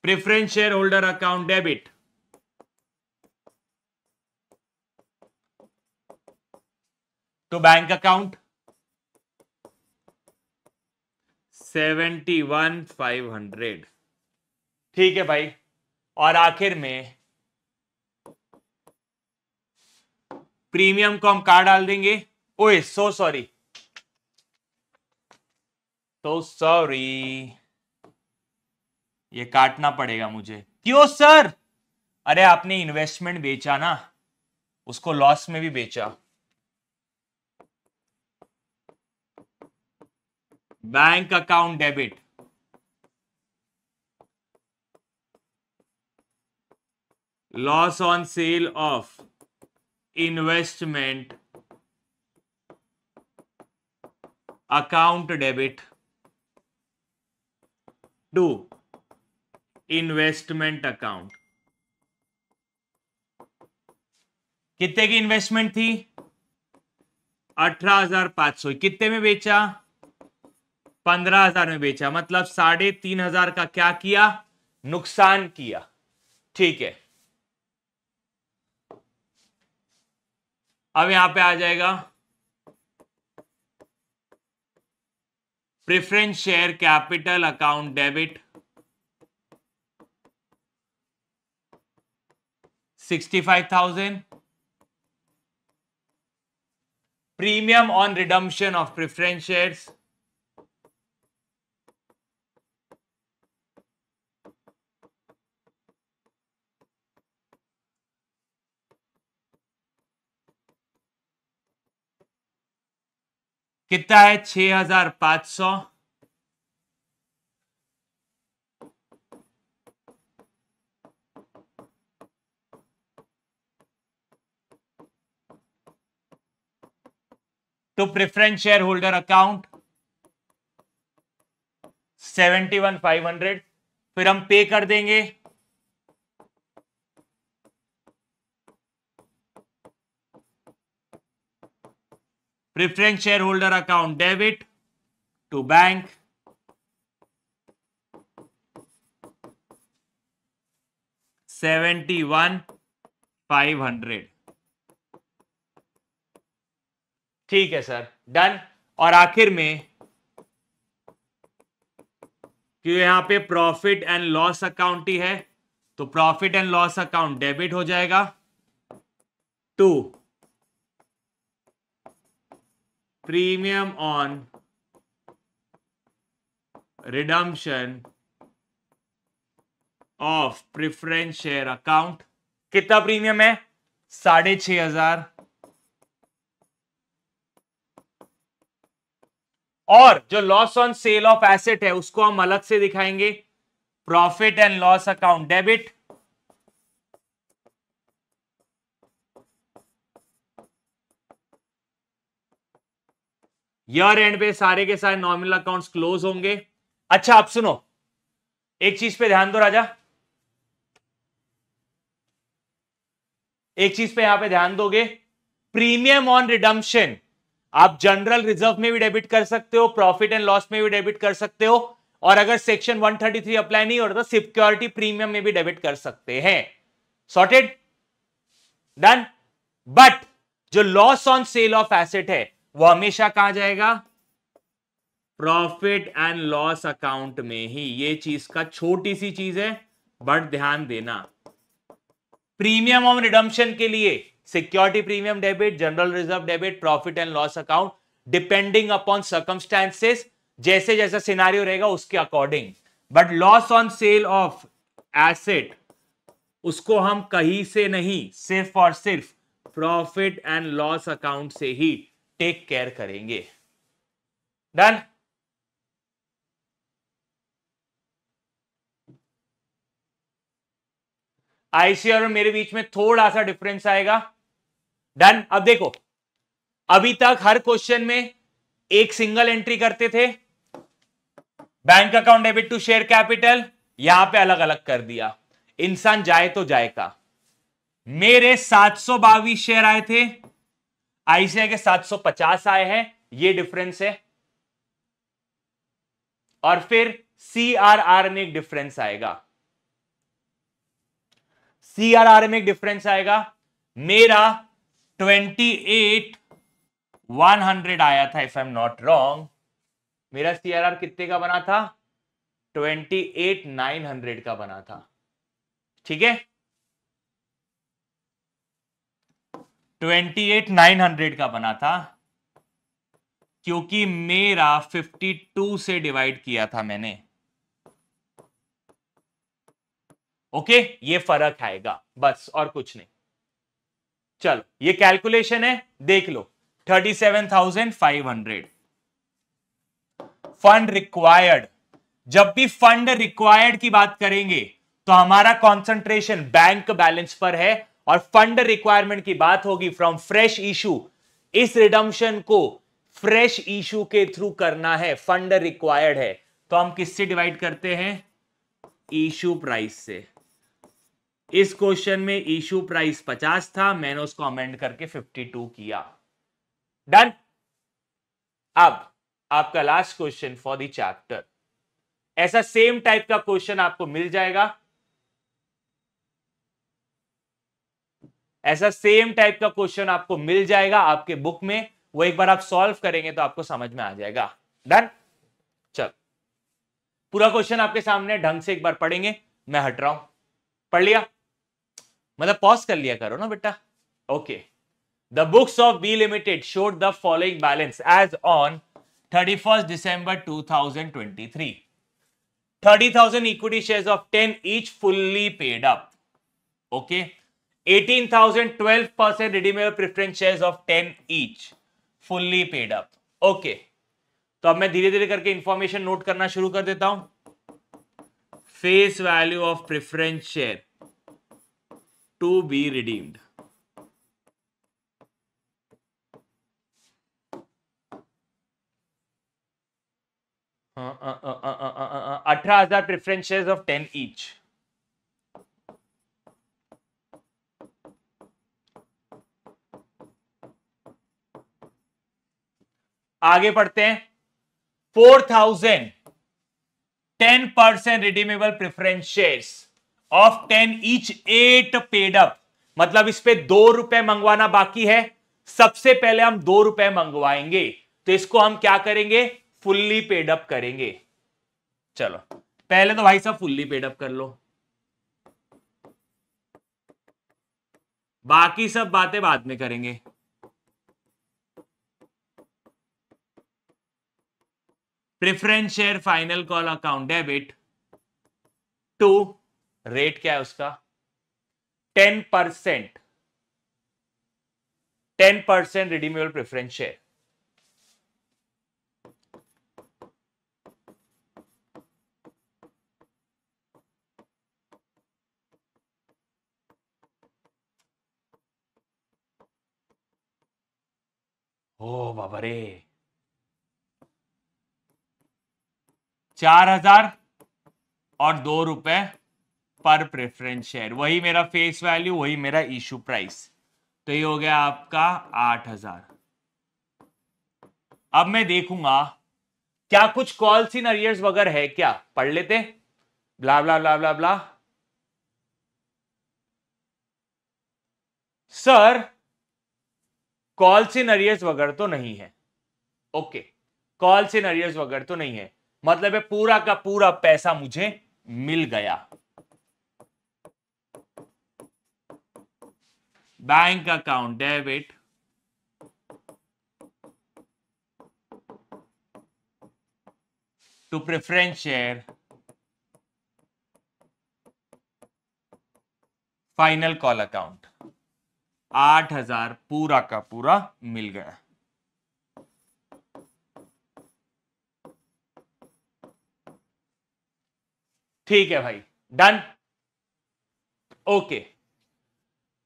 preference share holder account debit to bank account hundred ठीक है भाई और आखिर में प्रीमियम को हम कहा डाल देंगे ओए सो सॉरी तो सॉरी ये काटना पड़ेगा मुझे क्यों सर अरे आपने इन्वेस्टमेंट बेचा ना उसको लॉस में भी बेचा bank account debit loss on sale of investment account debit to investment account कितने की इन्वेस्टमेंट थी अठारह हजार पांच सौ कितने में बेचा पंद्रह हजार में बेचा मतलब साढ़े तीन हजार का क्या किया नुकसान किया ठीक है अब यहां पे आ जाएगा preference share capital account debit sixty five thousand premium on redemption of preference shares कितना है छह हजार पांच सौ to preference share holder account seventy one five hundred फिर हम पे कर देंगे preference share holder account debit to bank seventy one five hundred ठीक है सर डन और आखिर में कि यहां पे प्रॉफिट एंड लॉस अकाउंट ही है तो profit and loss account debit हो जाएगा to premium on redemption of preference share account कितना प्रीमियम है साढ़े छ हजार और जो loss on sale of asset है उसको हम अलग से दिखाएंगे profit and loss account debit year end पे सारे के सारे नॉर्मल अकाउंट्स क्लोज होंगे अच्छा आप सुनो एक चीज पे ध्यान दो राजा एक चीज पे यहां पे ध्यान दोगे प्रीमियम ऑन रिडम्पशन आप जनरल रिजर्व में भी डेबिट कर सकते हो प्रॉफिट एंड लॉस में भी डेबिट कर सकते हो और अगर सेक्शन 133 अप्लाई नहीं हो रहा तो सिक्योरिटी प्रीमियम में भी डेबिट कर सकते हैं सॉर्टेड डन बट जो loss on sale of asset है वो हमेशा कहा जाएगा प्रॉफिट एंड लॉस अकाउंट में ही ये चीज का छोटी सी चीज है बट ध्यान देना प्रीमियम ऑन रिडम्पशन के लिए security premium debit general reserve debit profit and loss account depending upon circumstances जैसे जैसा सिनारियो रहेगा उसके according but loss on sale of asset उसको हम कहीं से नहीं सिर्फ और सिर्फ प्रॉफिट एंड लॉस अकाउंट से ही टेक केयर करेंगे डन आईसीआर और मेरे बीच में थोड़ा सा डिफरेंस आएगा डन अब देखो अभी तक हर क्वेश्चन में एक सिंगल एंट्री करते थे bank account debit to share capital यहां पे अलग अलग कर दिया इंसान जाए तो जाएगा मेरे सात शेयर आए थे आईसीआई के 750 आए हैं ये डिफरेंस है और फिर सीआरआर में एक डिफरेंस आएगा सीआरआर में एक डिफरेंस आएगा मेरा 28 100 आया था if I am not wrong मेरा सीआरआर कितने का बना था 28 900 का बना था ठीक है ट्वेंटी एट नाइन हंड्रेड का बना था क्योंकि मेरा फिफ्टी टू से डिवाइड किया था मैंने ओके ये फर्क आएगा बस और कुछ नहीं चलो ये कैलकुलेशन है देख लो thirty seven thousand five hundred fund required जब भी फंड रिक्वायर्ड की बात करेंगे तो हमारा कॉन्सेंट्रेशन बैंक बैलेंस पर है और फंड रिक्वायरमेंट की बात होगी फ्रॉम फ्रेश इशू इस रिडम्शन को फ्रेश इशू के थ्रू करना है फंड रिक्वायर्ड है तो हम किससे डिवाइड करते हैं इशू प्राइस से इस क्वेश्चन में इशू प्राइस 50 था मैंने उसको अमेंड करके 52 किया डन अब आपका last question for the chapter ऐसा सेम टाइप का क्वेश्चन आपको मिल जाएगा ऐसा सेम टाइप का क्वेश्चन आपको मिल जाएगा आपके बुक में वो एक बार आप सॉल्व करेंगे तो आपको समझ में आ जाएगा डन चल पूरा क्वेश्चन आपके सामने ढंग से एक बार पढ़ेंगे मैं हट रहा हूं पढ़ लिया मतलब पॉज कर लिया करो ना बेटा okay the books of B limited showed the following balance as on thirty first December two thousand twenty three thirty thousand equity share of ten each fully paid up okay 18,012 percent redeemable preference shares of 10 each, fully paid up. Okay. तो अब मैं धीरे धीरे करके इंफॉर्मेशन नोट करना शुरू कर देता हूं face value of preference share to be redeemed अठारह हजार preference share of ten each आगे पढ़ते हैं four thousand ten percent redeemable preference shares of ten each at paid up मतलब इस पे दो रुपए मंगवाना बाकी है सबसे पहले हम दो रुपए मंगवाएंगे तो इसको हम क्या करेंगे फुल्ली पेडअप करेंगे चलो पहले तो भाई साहब फुल्ली पेडअप कर लो बाकी सब बातें बाद में करेंगे preference share final call account debit to rate क्या है उसका ten percent ten percent redeemable preference share ओ बाबा रे चार हजार और दो रुपए पर प्रेफरेंस शेयर वही मेरा फेस वैल्यू वही मेरा इशू प्राइस तो ये हो गया आपका आठ हजार अब मैं देखूंगा क्या कुछ कॉल सीन अरियर्स वगैरह है क्या पढ़ लेते blah blah blah blah blah sir calls in arrears वगैरह तो नहीं है ओके कॉल सीन अरियर्स वगैरह तो नहीं है मतलब है पूरा का पूरा पैसा मुझे मिल गया bank account debit to preference share final call account आठ हजार पूरा का पूरा मिल गया ठीक है भाई done okay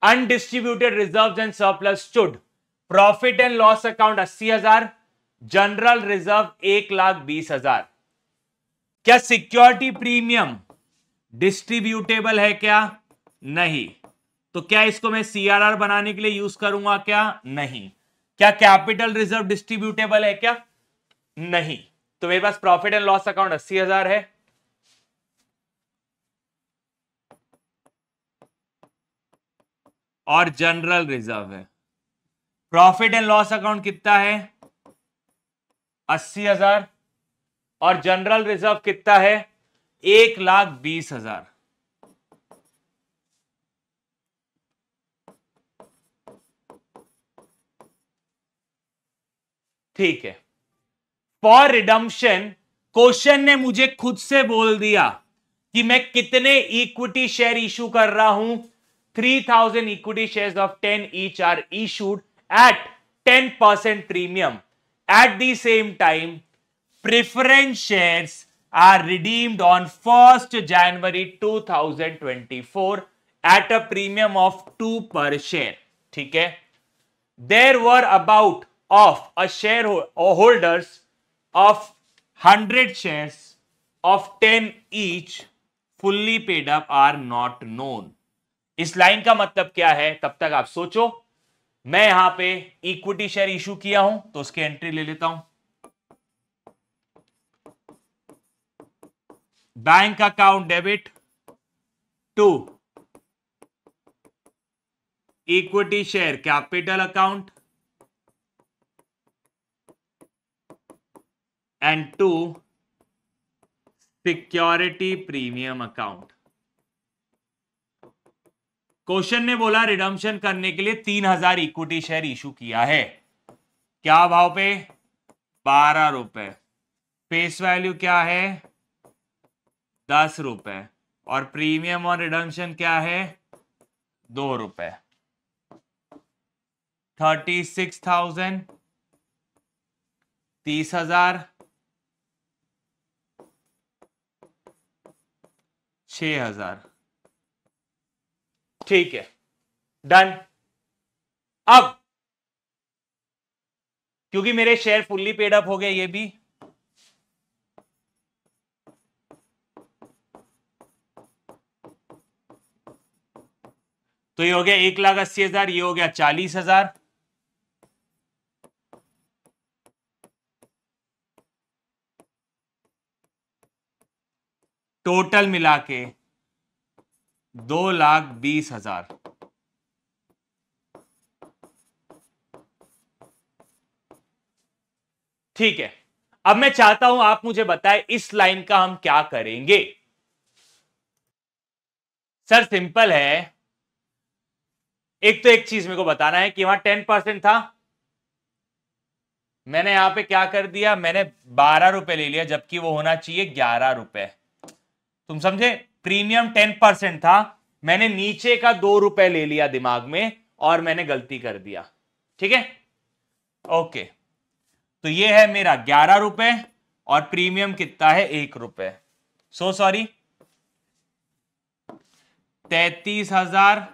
undistributed reserve and surplus should profit and loss account अस्सी हजार जनरल रिजर्व एक लाख बीस हजार क्या सिक्योरिटी प्रीमियम डिस्ट्रीब्यूटेबल है क्या नहीं तो क्या इसको मैं सीआरआर बनाने के लिए यूज करूंगा क्या नहीं क्या कैपिटल रिजर्व डिस्ट्रीब्यूटेबल है क्या नहीं तो मेरे पास प्रॉफिट एंड लॉस अकाउंट अस्सी हजार है और जनरल रिजर्व है प्रॉफिट एंड लॉस अकाउंट कितना है अस्सी हजार और जनरल रिजर्व कितना है एक लाख बीस हजार ठीक है फॉर रिडम्पशन क्वेश्चन ने मुझे खुद से बोल दिया कि मैं कितने इक्विटी शेयर इशू कर रहा हूं 3000 equity shares of 10 each are issued at 10% premium. At the same time, preference shares are redeemed on 1st January 2024 at a premium of 2 per share. ठीक है There were about of a shareholders uh, of 100 shares of 10 each fully paid up are not known. इस लाइन का मतलब क्या है तब तक आप सोचो मैं यहां पे इक्विटी शेयर इशू किया हूं तो उसकी एंट्री ले लेता हूं bank account debit to equity share capital account and to security premium account question ने बोला रिडम्शन करने के लिए तीन हजार इक्विटी शेयर इशू किया है क्या भाव पे बारह रुपए फेस वैल्यू क्या है दस रुपए और प्रीमियम और रिडम्शन क्या है दो रुपए थर्टी सिक्स थाउजेंड तीस हजार छ हजार ठीक है डन अब क्योंकि मेरे शेयर फुल्ली पेड अप हो गए ये भी तो ये हो गया एक लाख अस्सी हजार ये हो गया चालीस हजार टोटल मिला के दो लाख बीस हजार ठीक है अब मैं चाहता हूं आप मुझे बताएं इस लाइन का हम क्या करेंगे सर सिंपल है एक तो एक चीज मेरे को बताना है कि वहां टेन परसेंट था मैंने यहां पे क्या कर दिया मैंने बारह रुपए ले लिया जबकि वो होना चाहिए ग्यारह रुपए तुम समझे प्रीमियम टेन परसेंट था मैंने नीचे का दो रुपए ले लिया दिमाग में और मैंने गलती कर दिया ठीक है ओके तो ये है मेरा ग्यारह रुपए और प्रीमियम कितना है एक रुपए सो सॉरी तैतीस हजार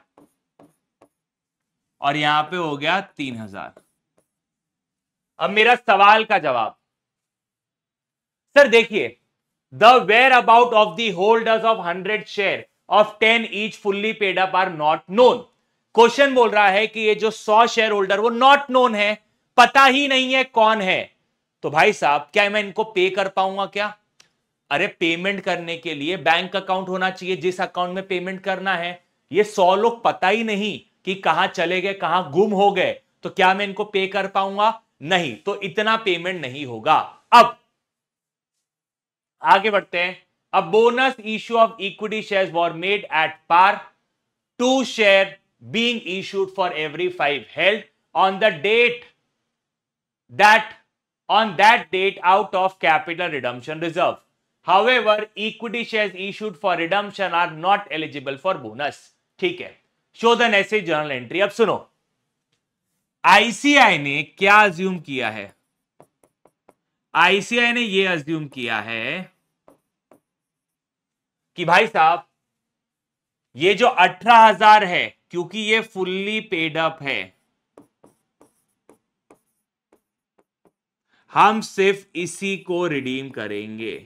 और यहां पे हो गया तीन हजार अब मेरा सवाल का जवाब सर देखिए The whereabout of the holders of 100 share of 10 each fully paid up are not known. Question बोल रहा है कि ये जो 100 शेयर होल्डर वो नॉट नोन है पता ही नहीं है कौन है तो भाई साहब क्या मैं इनको पे कर पाऊंगा क्या अरे पेमेंट करने के लिए बैंक अकाउंट होना चाहिए जिस अकाउंट में पेमेंट करना है ये सौ लोग पता ही नहीं कि कहां चले गए कहां गुम हो गए तो क्या मैं इनको पे कर पाऊंगा नहीं तो इतना पेमेंट नहीं होगा अब आगे बढ़ते हैं अब bonus issue of equity shares were made at par two shares being issued for every five held on the date that on that date out of capital redemption reserve However, equity share issued for redemption are not eligible for bonus ठीक है शोधन ऐसे जर्नल एंट्री अब सुनो आईसीआई ने क्या ज्यूम किया है आईसीआई ने यह अज्यूम किया है कि भाई साहब ये जो अठारह हजार है क्योंकि ये फुल्ली पेड अप है हम सिर्फ इसी को रिडीम करेंगे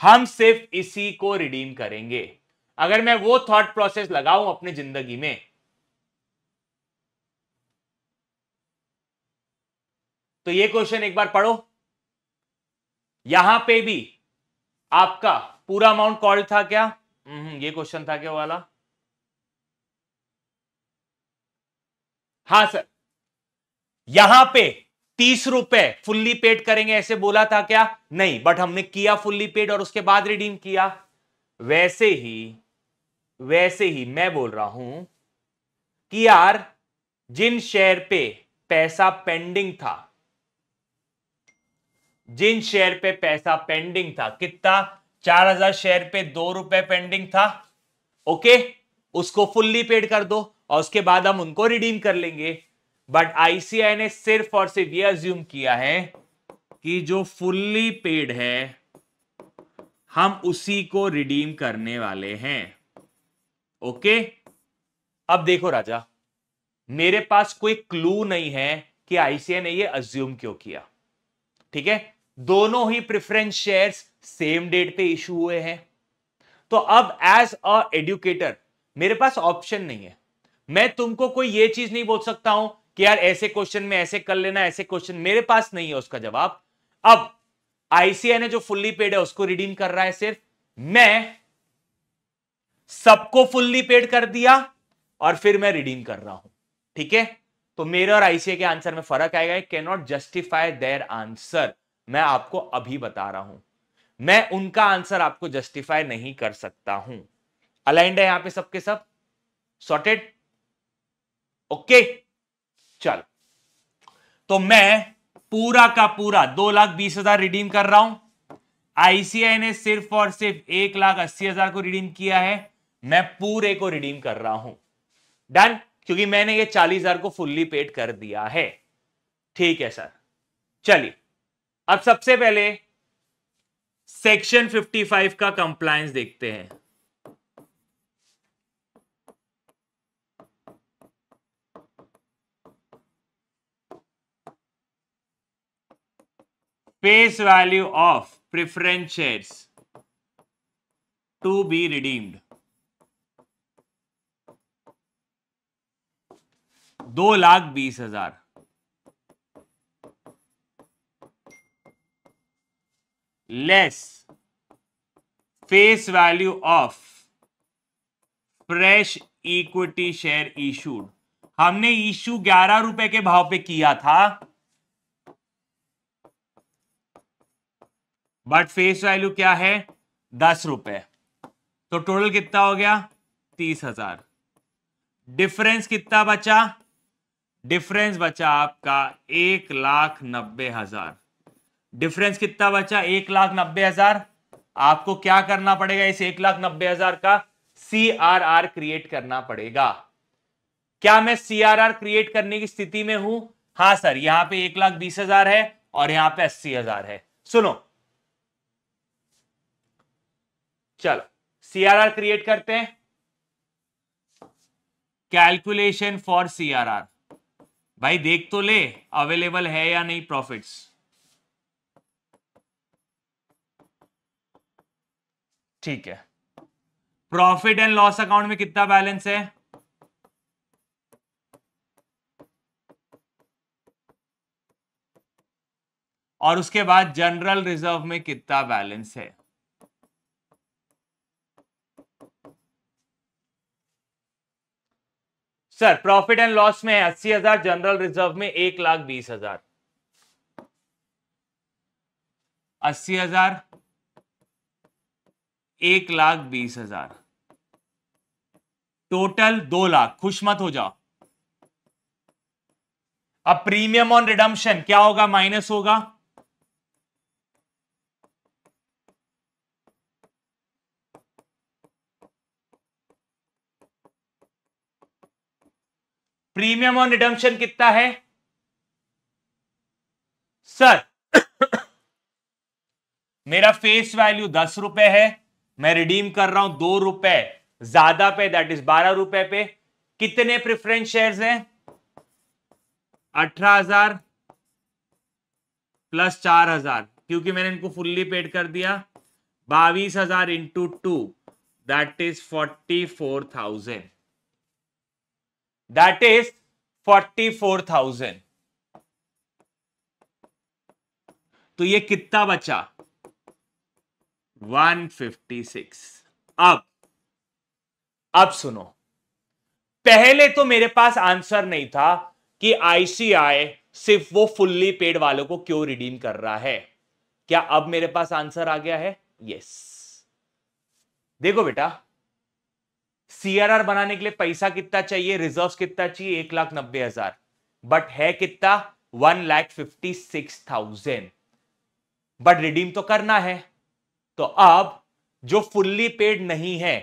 हम सिर्फ इसी को रिडीम करेंगे अगर मैं वो थॉट प्रोसेस लगाऊं अपनी जिंदगी में तो ये क्वेश्चन एक बार पढ़ो यहां पे भी आपका पूरा अमाउंट कॉल था क्या हम्म, ये क्वेश्चन था क्या वाला हाँ सर यहां पे तीस रुपए फुल्ली पेड करेंगे ऐसे बोला था क्या नहीं बट हमने किया फुल्ली पेड और उसके बाद रिडीम किया वैसे ही वैसे ही मैं बोल रहा हूं कि यार जिन शेयर पे पैसा पेंडिंग था जिन शेयर पे पैसा पेंडिंग था कितना चार हजार शेयर पे दो रुपए पेंडिंग था ओके उसको फुल्ली पेड कर दो और उसके बाद हम उनको रिडीम कर लेंगे बट आईसीआई ने सिर्फ और सिर्फ ये अज्यूम किया है कि जो फुल्ली पेड है हम उसी को रिडीम करने वाले हैं ओके अब देखो राजा मेरे पास कोई क्लू नहीं है कि आईसीआई ने ये अज्यूम क्यों किया ठीक है दोनों ही प्रिफरेंस शेयर्स सेम डेट पे इशू हुए हैं तो अब एज अ एडुकेटर मेरे पास ऑप्शन नहीं है मैं तुमको कोई ये चीज नहीं बोल सकता हूं कि यार ऐसे क्वेश्चन में ऐसे कर लेना ऐसे क्वेश्चन मेरे पास नहीं है उसका जवाब अब आईसीआई ने जो फुल्ली पेड है उसको रिडीम कर रहा है सिर्फ मैं सबको फुल्ली पेड कर दिया और फिर मैं रिडीम कर रहा हूं ठीक है तो मेरे और आईसीआई के आंसर में फर्क आएगा can not justify their answer मैं आपको अभी बता रहा हूं मैं उनका आंसर आपको जस्टिफाई नहीं कर सकता हूं अलाइंड है यहां पे सबके सब सॉर्टेड ओके चल तो मैं पूरा का पूरा दो लाख बीस हजार रिडीम कर रहा हूं आईसीआई ने सिर्फ और सिर्फ एक लाख अस्सी हजार को रिडीम किया है मैं पूरे को रिडीम कर रहा हूं डन क्योंकि मैंने ये चालीस हजार को फुल्ली पेड कर दिया है ठीक है सर चलिए अब सबसे पहले सेक्शन 55 का कंप्लायंस देखते हैं face value of preference share to be redeemed दो लाख बीस हजार less face value of fresh equity share issued हमने इशू ग्यारह रुपए के भाव पे किया था बट फेस वैल्यू क्या है दस रुपए तो टोटल कितना हो गया तीस हजार डिफरेंस कितना बचा डिफरेंस बचा आपका एक लाख नब्बे हजार डिफरेंस कितना बचा एक लाख नब्बे हजार आपको क्या करना पड़ेगा इस एक लाख नब्बे हजार का सी आर आर क्रिएट करना पड़ेगा क्या मैं सी आर आर क्रिएट करने की स्थिति में हूं हाँ सर यहां पे एक लाख बीस हजार है और यहां पे अस्सी हजार है सुनो चलो सी आर आर क्रिएट करते हैं calculation for C R R भाई देख तो ले अवेलेबल है या नहीं प्रॉफिट्स ठीक है प्रॉफिट एंड लॉस अकाउंट में कितना बैलेंस है और उसके बाद जनरल रिजर्व में कितना बैलेंस है सर प्रॉफिट एंड लॉस में अस्सी हजार जनरल रिजर्व में एक लाख बीस हजार अस्सी हजार एक लाख बीस हजार टोटल दो लाख खुश मत हो जाओ अब प्रीमियम ऑन रिडम्शन क्या होगा माइनस होगा प्रीमियम ऑन रिडम्शन कितना है सर मेरा फेस वैल्यू दस रुपए है मैं रिडीम कर रहा हूं दो रुपए ज्यादा पे दैट इज बारह रुपए पे कितने प्रिफरेंस शेयर्स हैं अठारह हजार प्लस चार हजार क्योंकि मैंने इनको फुल्ली पेड कर दिया बावीस हजार into two that is forty four thousand that is forty four thousand तो ये कितना बचा 156 अब अब सुनो पहले तो मेरे पास आंसर नहीं था कि आईसीआई सिर्फ वो फुल्ली पेड वालों को क्यों रिडीम कर रहा है क्या अब मेरे पास आंसर आ गया है यस देखो बेटा सीआरआर बनाने के लिए पैसा कितना चाहिए रिजर्व कितना चाहिए एक लाख नब्बे हजार बट है कितना one lakh fifty six thousand but redeem तो करना है तो अब जो फुल्ली पेड नहीं है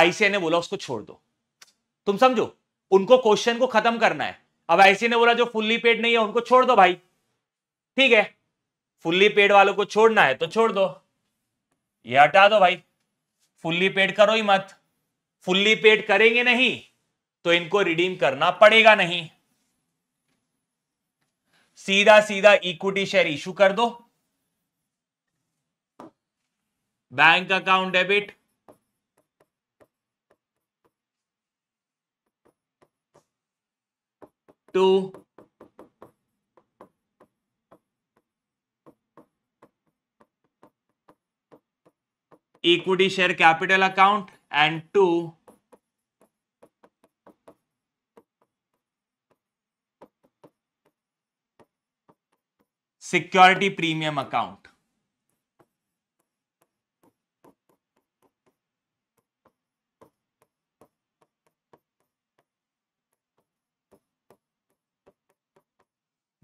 आईसीआई ने बोला उसको छोड़ दो तुम समझो उनको क्वेश्चन को खत्म करना है अब आईसी ने बोला जो फुल्ली पेड नहीं है उनको छोड़ दो भाई ठीक है फुल्ली पेड वालों को छोड़ना है तो छोड़ दो ये हटा दो भाई फुल्ली पेड करो ही मत फुल्ली पेड करेंगे नहीं तो इनको रिडीम करना पड़ेगा नहीं सीधा सीधा इक्विटी शेयर इशू कर दो bank account debit to equity share capital account and to security premium account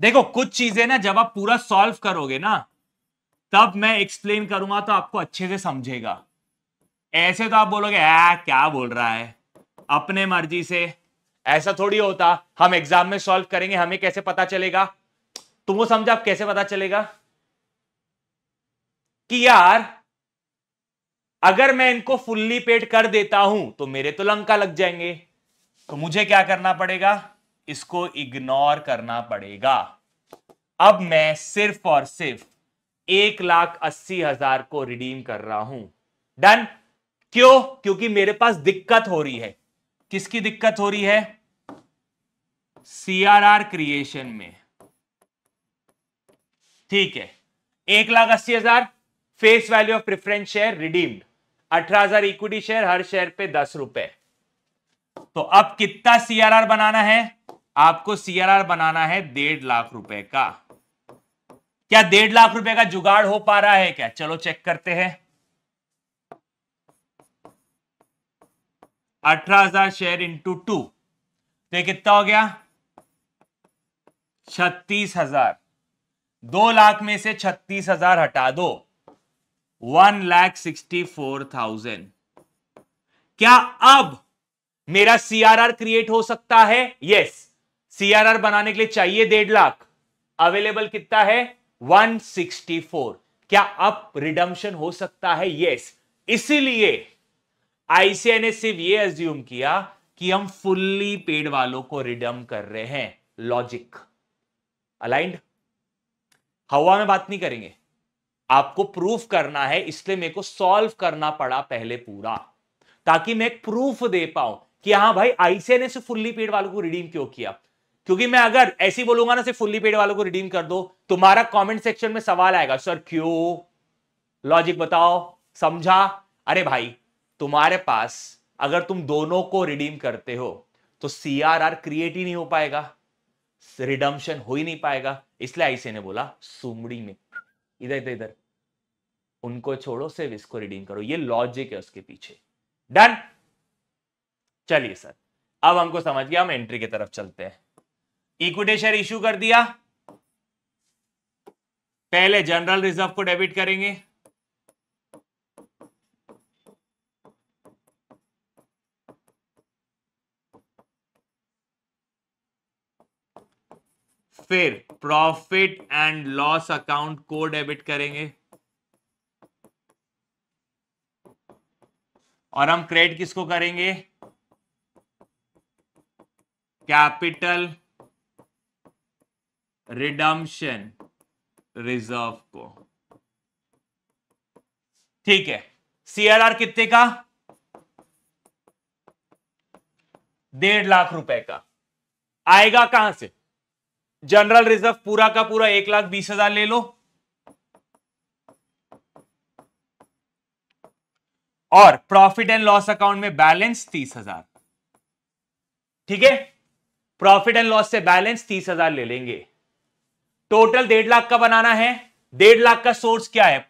देखो कुछ चीजें ना जब आप पूरा सॉल्व करोगे ना तब मैं एक्सप्लेन करूंगा तो आपको अच्छे से समझेगा ऐसे तो आप बोलोगे आ, क्या बोल रहा है अपने मर्जी से ऐसा थोड़ी होता हम एग्जाम में सॉल्व करेंगे हमें कैसे पता चलेगा तुम वो समझा आप कैसे पता चलेगा कि यार अगर मैं इनको फुल्ली पेड कर देता हूं तो मेरे तो लंका लग जाएंगे तो मुझे क्या करना पड़ेगा इसको इग्नोर करना पड़ेगा अब मैं सिर्फ और सिर्फ एक लाख अस्सी हजार को रिडीम कर रहा हूं डन क्यों क्योंकि मेरे पास दिक्कत हो रही है किसकी दिक्कत हो रही है सीआरआर क्रिएशन में ठीक है एक लाख अस्सी हजार face value of preference share redeemed अठारह हजार इक्विटी शेयर हर शेयर पे दस रुपए तो अब कितना सीआरआर बनाना है आपको सीआरआर बनाना है डेढ़ लाख रुपए का क्या डेढ़ लाख रुपए का जुगाड़ हो पा रहा है क्या चलो चेक करते हैं अठारह हजार शेयर इंटू टू तो कितना हो गया छत्तीस हजार दो लाख में से छत्तीस हजार हटा दो one lakh sixty four thousand क्या अब मेरा सीआरआर क्रिएट हो सकता है यस yes. सीआरआर बनाने के लिए चाहिए डेढ़ लाख अवेलेबल कितना है 164 क्या अब रिडम्शन हो सकता है यस इसीलिए आईसीआई ने सिर्फ ये एज्यूम किया कि हम फुल्ली पेड वालों को रिडम कर रहे हैं लॉजिक अलाइंड हवा में बात नहीं करेंगे आपको प्रूफ करना है इसलिए मेरे को सॉल्व करना पड़ा पहले पूरा ताकि मैं प्रूफ दे पाऊं कि हाँ भाई आईसीआई ने सिर्फ फुल्ली पेड वालों को रिडीम क्यों किया क्योंकि मैं अगर ऐसी बोलूंगा ना सिर्फ फुल्ली पेड वालों को रिडीम कर दो तुम्हारा कमेंट सेक्शन में सवाल आएगा सर क्यों लॉजिक बताओ समझा अरे भाई तुम्हारे पास अगर तुम दोनों को रिडीम करते हो तो आर क्रिएट ही नहीं हो पाएगा रिडम्शन हो ही नहीं पाएगा इसलिए ऐसे ने बोला सुमड़ी में इधर इधर इधर उनको छोड़ो सिर्फ इसको रिडीम करो ये लॉजिक है उसके पीछे डन चलिए सर अब हमको समझ गया हम एंट्री की तरफ चलते हैं इक्विटी शेयर इश्यू कर दिया पहले जनरल रिजर्व को डेबिट करेंगे फिर प्रॉफिट एंड लॉस अकाउंट को डेबिट करेंगे और हम क्रेडिट किसको करेंगे कैपिटल रिडम्शन रिजर्व को ठीक है सीआरआर कितने का डेढ़ लाख रुपए का आएगा कहां से जनरल रिजर्व पूरा का पूरा एक लाख बीस हजार ले लो और प्रॉफिट एंड लॉस अकाउंट में बैलेंस तीस हजार ठीक है प्रॉफिट एंड लॉस से बैलेंस तीस हजार ले लेंगे टोटल डेढ़ लाख का बनाना है डेढ़ लाख का सोर्स क्या है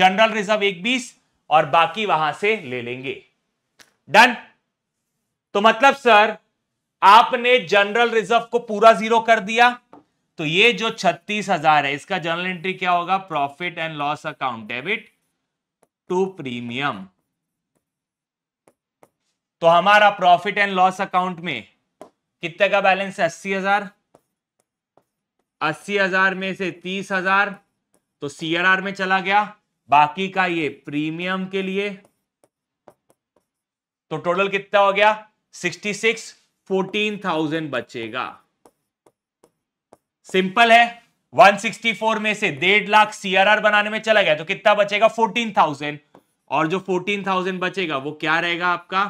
जनरल रिजर्व एक बीस और बाकी वहां से ले लेंगे डन तो मतलब सर आपने जनरल रिजर्व को पूरा जीरो कर दिया तो ये जो छत्तीस हजार है इसका जनरल एंट्री क्या होगा profit and loss account debit to premium तो हमारा प्रॉफिट एंड लॉस अकाउंट में कितने का बैलेंस है अस्सी हजार अस्सी हजार में से तीस हजार तो सीआरआर में चला गया बाकी का ये प्रीमियम के लिए तो टोटल कितना हो गया सिक्सटी सिक्स फोर्टीन थाउजेंड बचेगा सिंपल है 164 में से डेढ़ लाख सीआरआर बनाने में चला गया तो कितना बचेगा 14,000 और जो 14,000 बचेगा वो क्या रहेगा आपका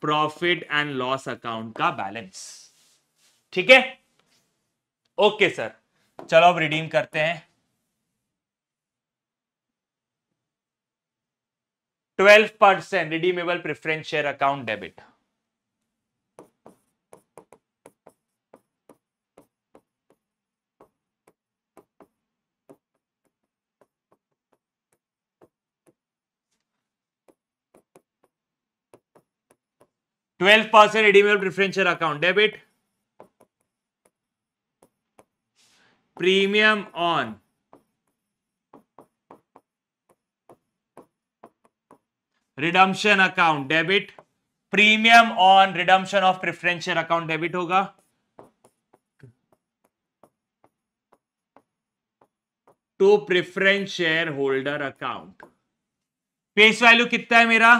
प्रॉफिट एंड लॉस अकाउंट का बैलेंस ठीक है ओके सर चलो अब रिडीम करते हैं twelve percent redeemable preference share account debit twelve percent redeemable preference share account debit premium on redemption account debit premium on redemption of preferential account debit होगा to preference share holder account face value कितना है मेरा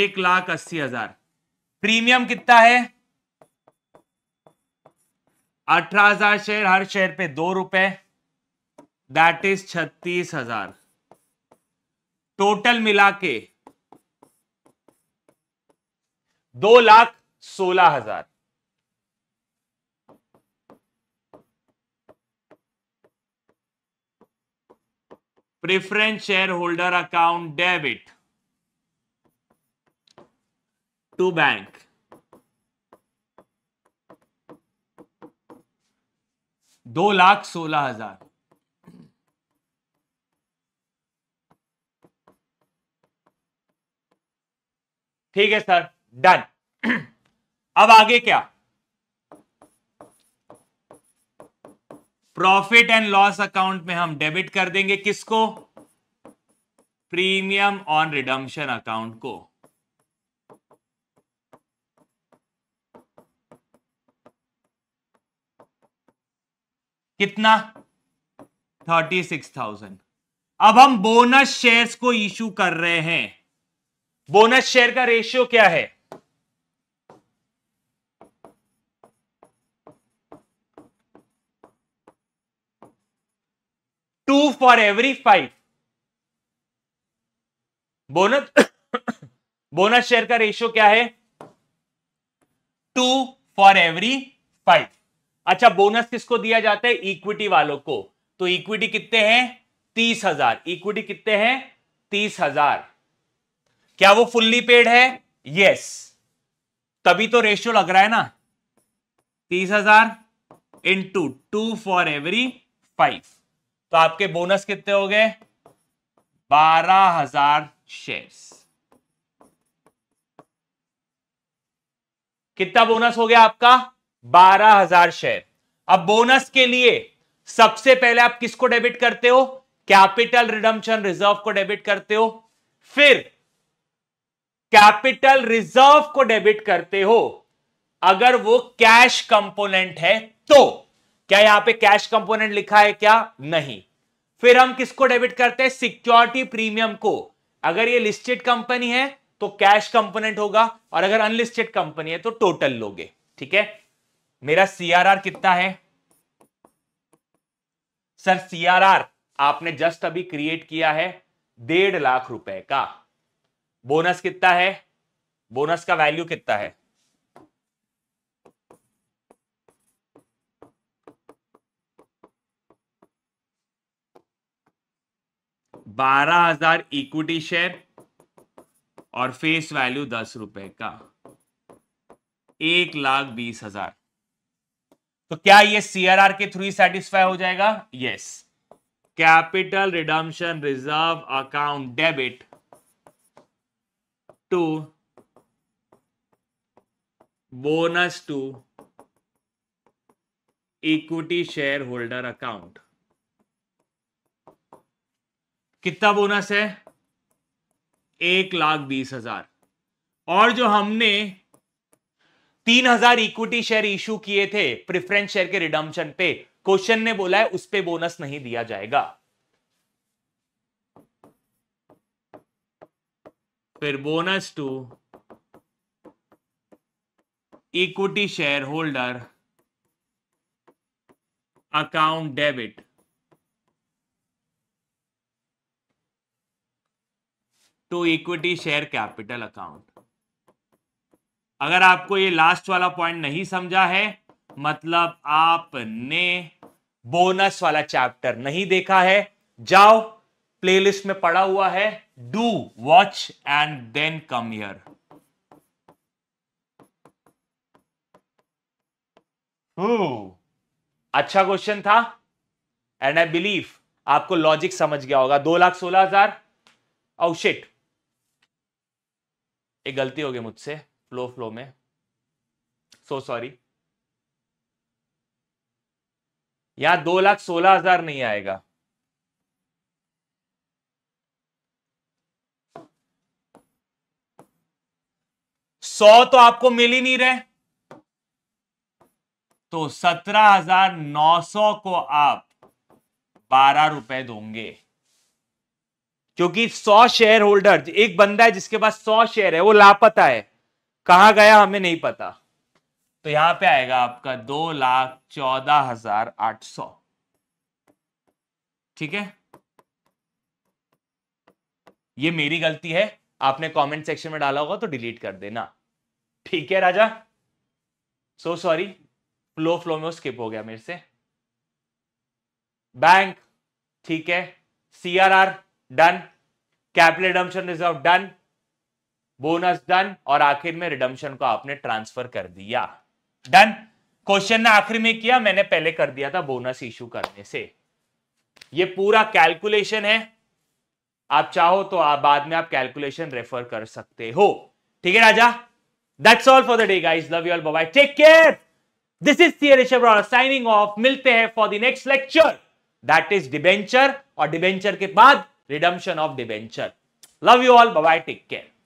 एक लाख अस्सी हजार प्रीमियम कितना है 18,000 शेयर हर शेयर पे दो रुपए दैट इज छत्तीस हजार टोटल मिला के दो लाख सोलह हजार preference share holder account debit to bank दो लाख सोलह हजार ठीक है सर डन अब आगे क्या प्रॉफिट एंड लॉस अकाउंट में हम डेबिट कर देंगे किसको प्रीमियम ऑन रिडम्शन अकाउंट को कितना थर्टी सिक्स थाउजेंड अब हम बोनस शेयर्स को इश्यू कर रहे हैं बोनस शेयर का रेशियो क्या है two for every five bonus bonus share का रेशियो क्या है टू फॉर एवरी फाइव अच्छा बोनस किसको दिया जाता है इक्विटी वालों को तो इक्विटी कितने हैं तीस हजार इक्विटी कितने हैं तीस हजार क्या वो फुल्ली पेड है यस तभी तो रेशियो लग रहा है ना तीस हजार into two for every five तो आपके बोनस कितने हो गए बारह हजार शेयर्स कितना बोनस हो गया आपका बारह हजार शेयर अब बोनस के लिए सबसे पहले आप किसको डेबिट करते हो कैपिटल रिडम्पशन रिजर्व को डेबिट करते हो फिर कैपिटल रिजर्व को डेबिट करते हो अगर वो कैश कंपोनेंट है तो क्या यहां पे कैश कंपोनेंट लिखा है क्या नहीं फिर हम किसको डेबिट करते हैं सिक्योरिटी प्रीमियम को अगर ये लिस्टेड कंपनी है तो कैश कंपोनेंट होगा और अगर अनलिस्टेड कंपनी है तो टोटल लोगे ठीक है मेरा सीआरआर कितना है सर सीआरआर आपने जस्ट अभी क्रिएट किया है डेढ़ लाख रुपए का बोनस कितना है बोनस का वैल्यू कितना है बारह हजार इक्विटी शेयर और फेस वैल्यू दस रुपए का एक लाख बीस हजार तो क्या ये सीआरआर के थ्रू सेटिस्फाई हो जाएगा yes capital redemption reserve account debit to bonus to equity share holder account कितना बोनस है एक लाख बीस हजार और जो हमने तीन हजार इक्विटी शेयर इशू किए थे प्रिफरेंस शेयर के रिडम्पशन पे क्वेश्चन ने बोला है उस पर बोनस नहीं दिया जाएगा फिर bonus to equity share holder account debit to equity share capital account अगर आपको ये लास्ट वाला पॉइंट नहीं समझा है मतलब आपने बोनस वाला चैप्टर नहीं देखा है जाओ प्लेलिस्ट में पड़ा हुआ है do watch and then come here अच्छा क्वेश्चन था एंड आई बिलीव आपको लॉजिक समझ गया होगा दो लाख सोलह हजार औशिट oh एक गलती होगी मुझसे फ्लो फ्लो में सो so सॉरी यहां दो लाख सोलह हजार नहीं आएगा सौ तो आपको मिल ही नहीं रहे तो सत्रह हजार नौ सौ को आप बारह रुपए दोगे क्योंकि सौ शेयर होल्डर एक बंदा है जिसके पास सौ शेयर है वो लापता है कहा गया हमें नहीं पता तो यहां पे आएगा आपका दो लाख चौदह हजार आठ सौ ठीक है ये मेरी गलती है आपने कमेंट सेक्शन में डाला होगा तो डिलीट कर देना ठीक है राजा सो सॉरी फ्लो फ्लो में स्किप हो गया मेरे से बैंक ठीक है CRR done capital redemption reserve done bonus done और आखिर में रिडम्शन को आपने ट्रांसफर कर दिया डन क्वेश्चन ने आखिर में किया मैंने पहले कर दिया था बोनस इश्यू करने से ये पूरा कैलकुलेशन है आप चाहो तो आप बाद में आप कैलकुलेशन रेफर कर सकते हो ठीक है राजा that's all for the day guys love you all bye take care this is their signing off मिलते हैं for the next lecture that is debenture और डिबेंचर के बाद redemption of debenture love you all bye take care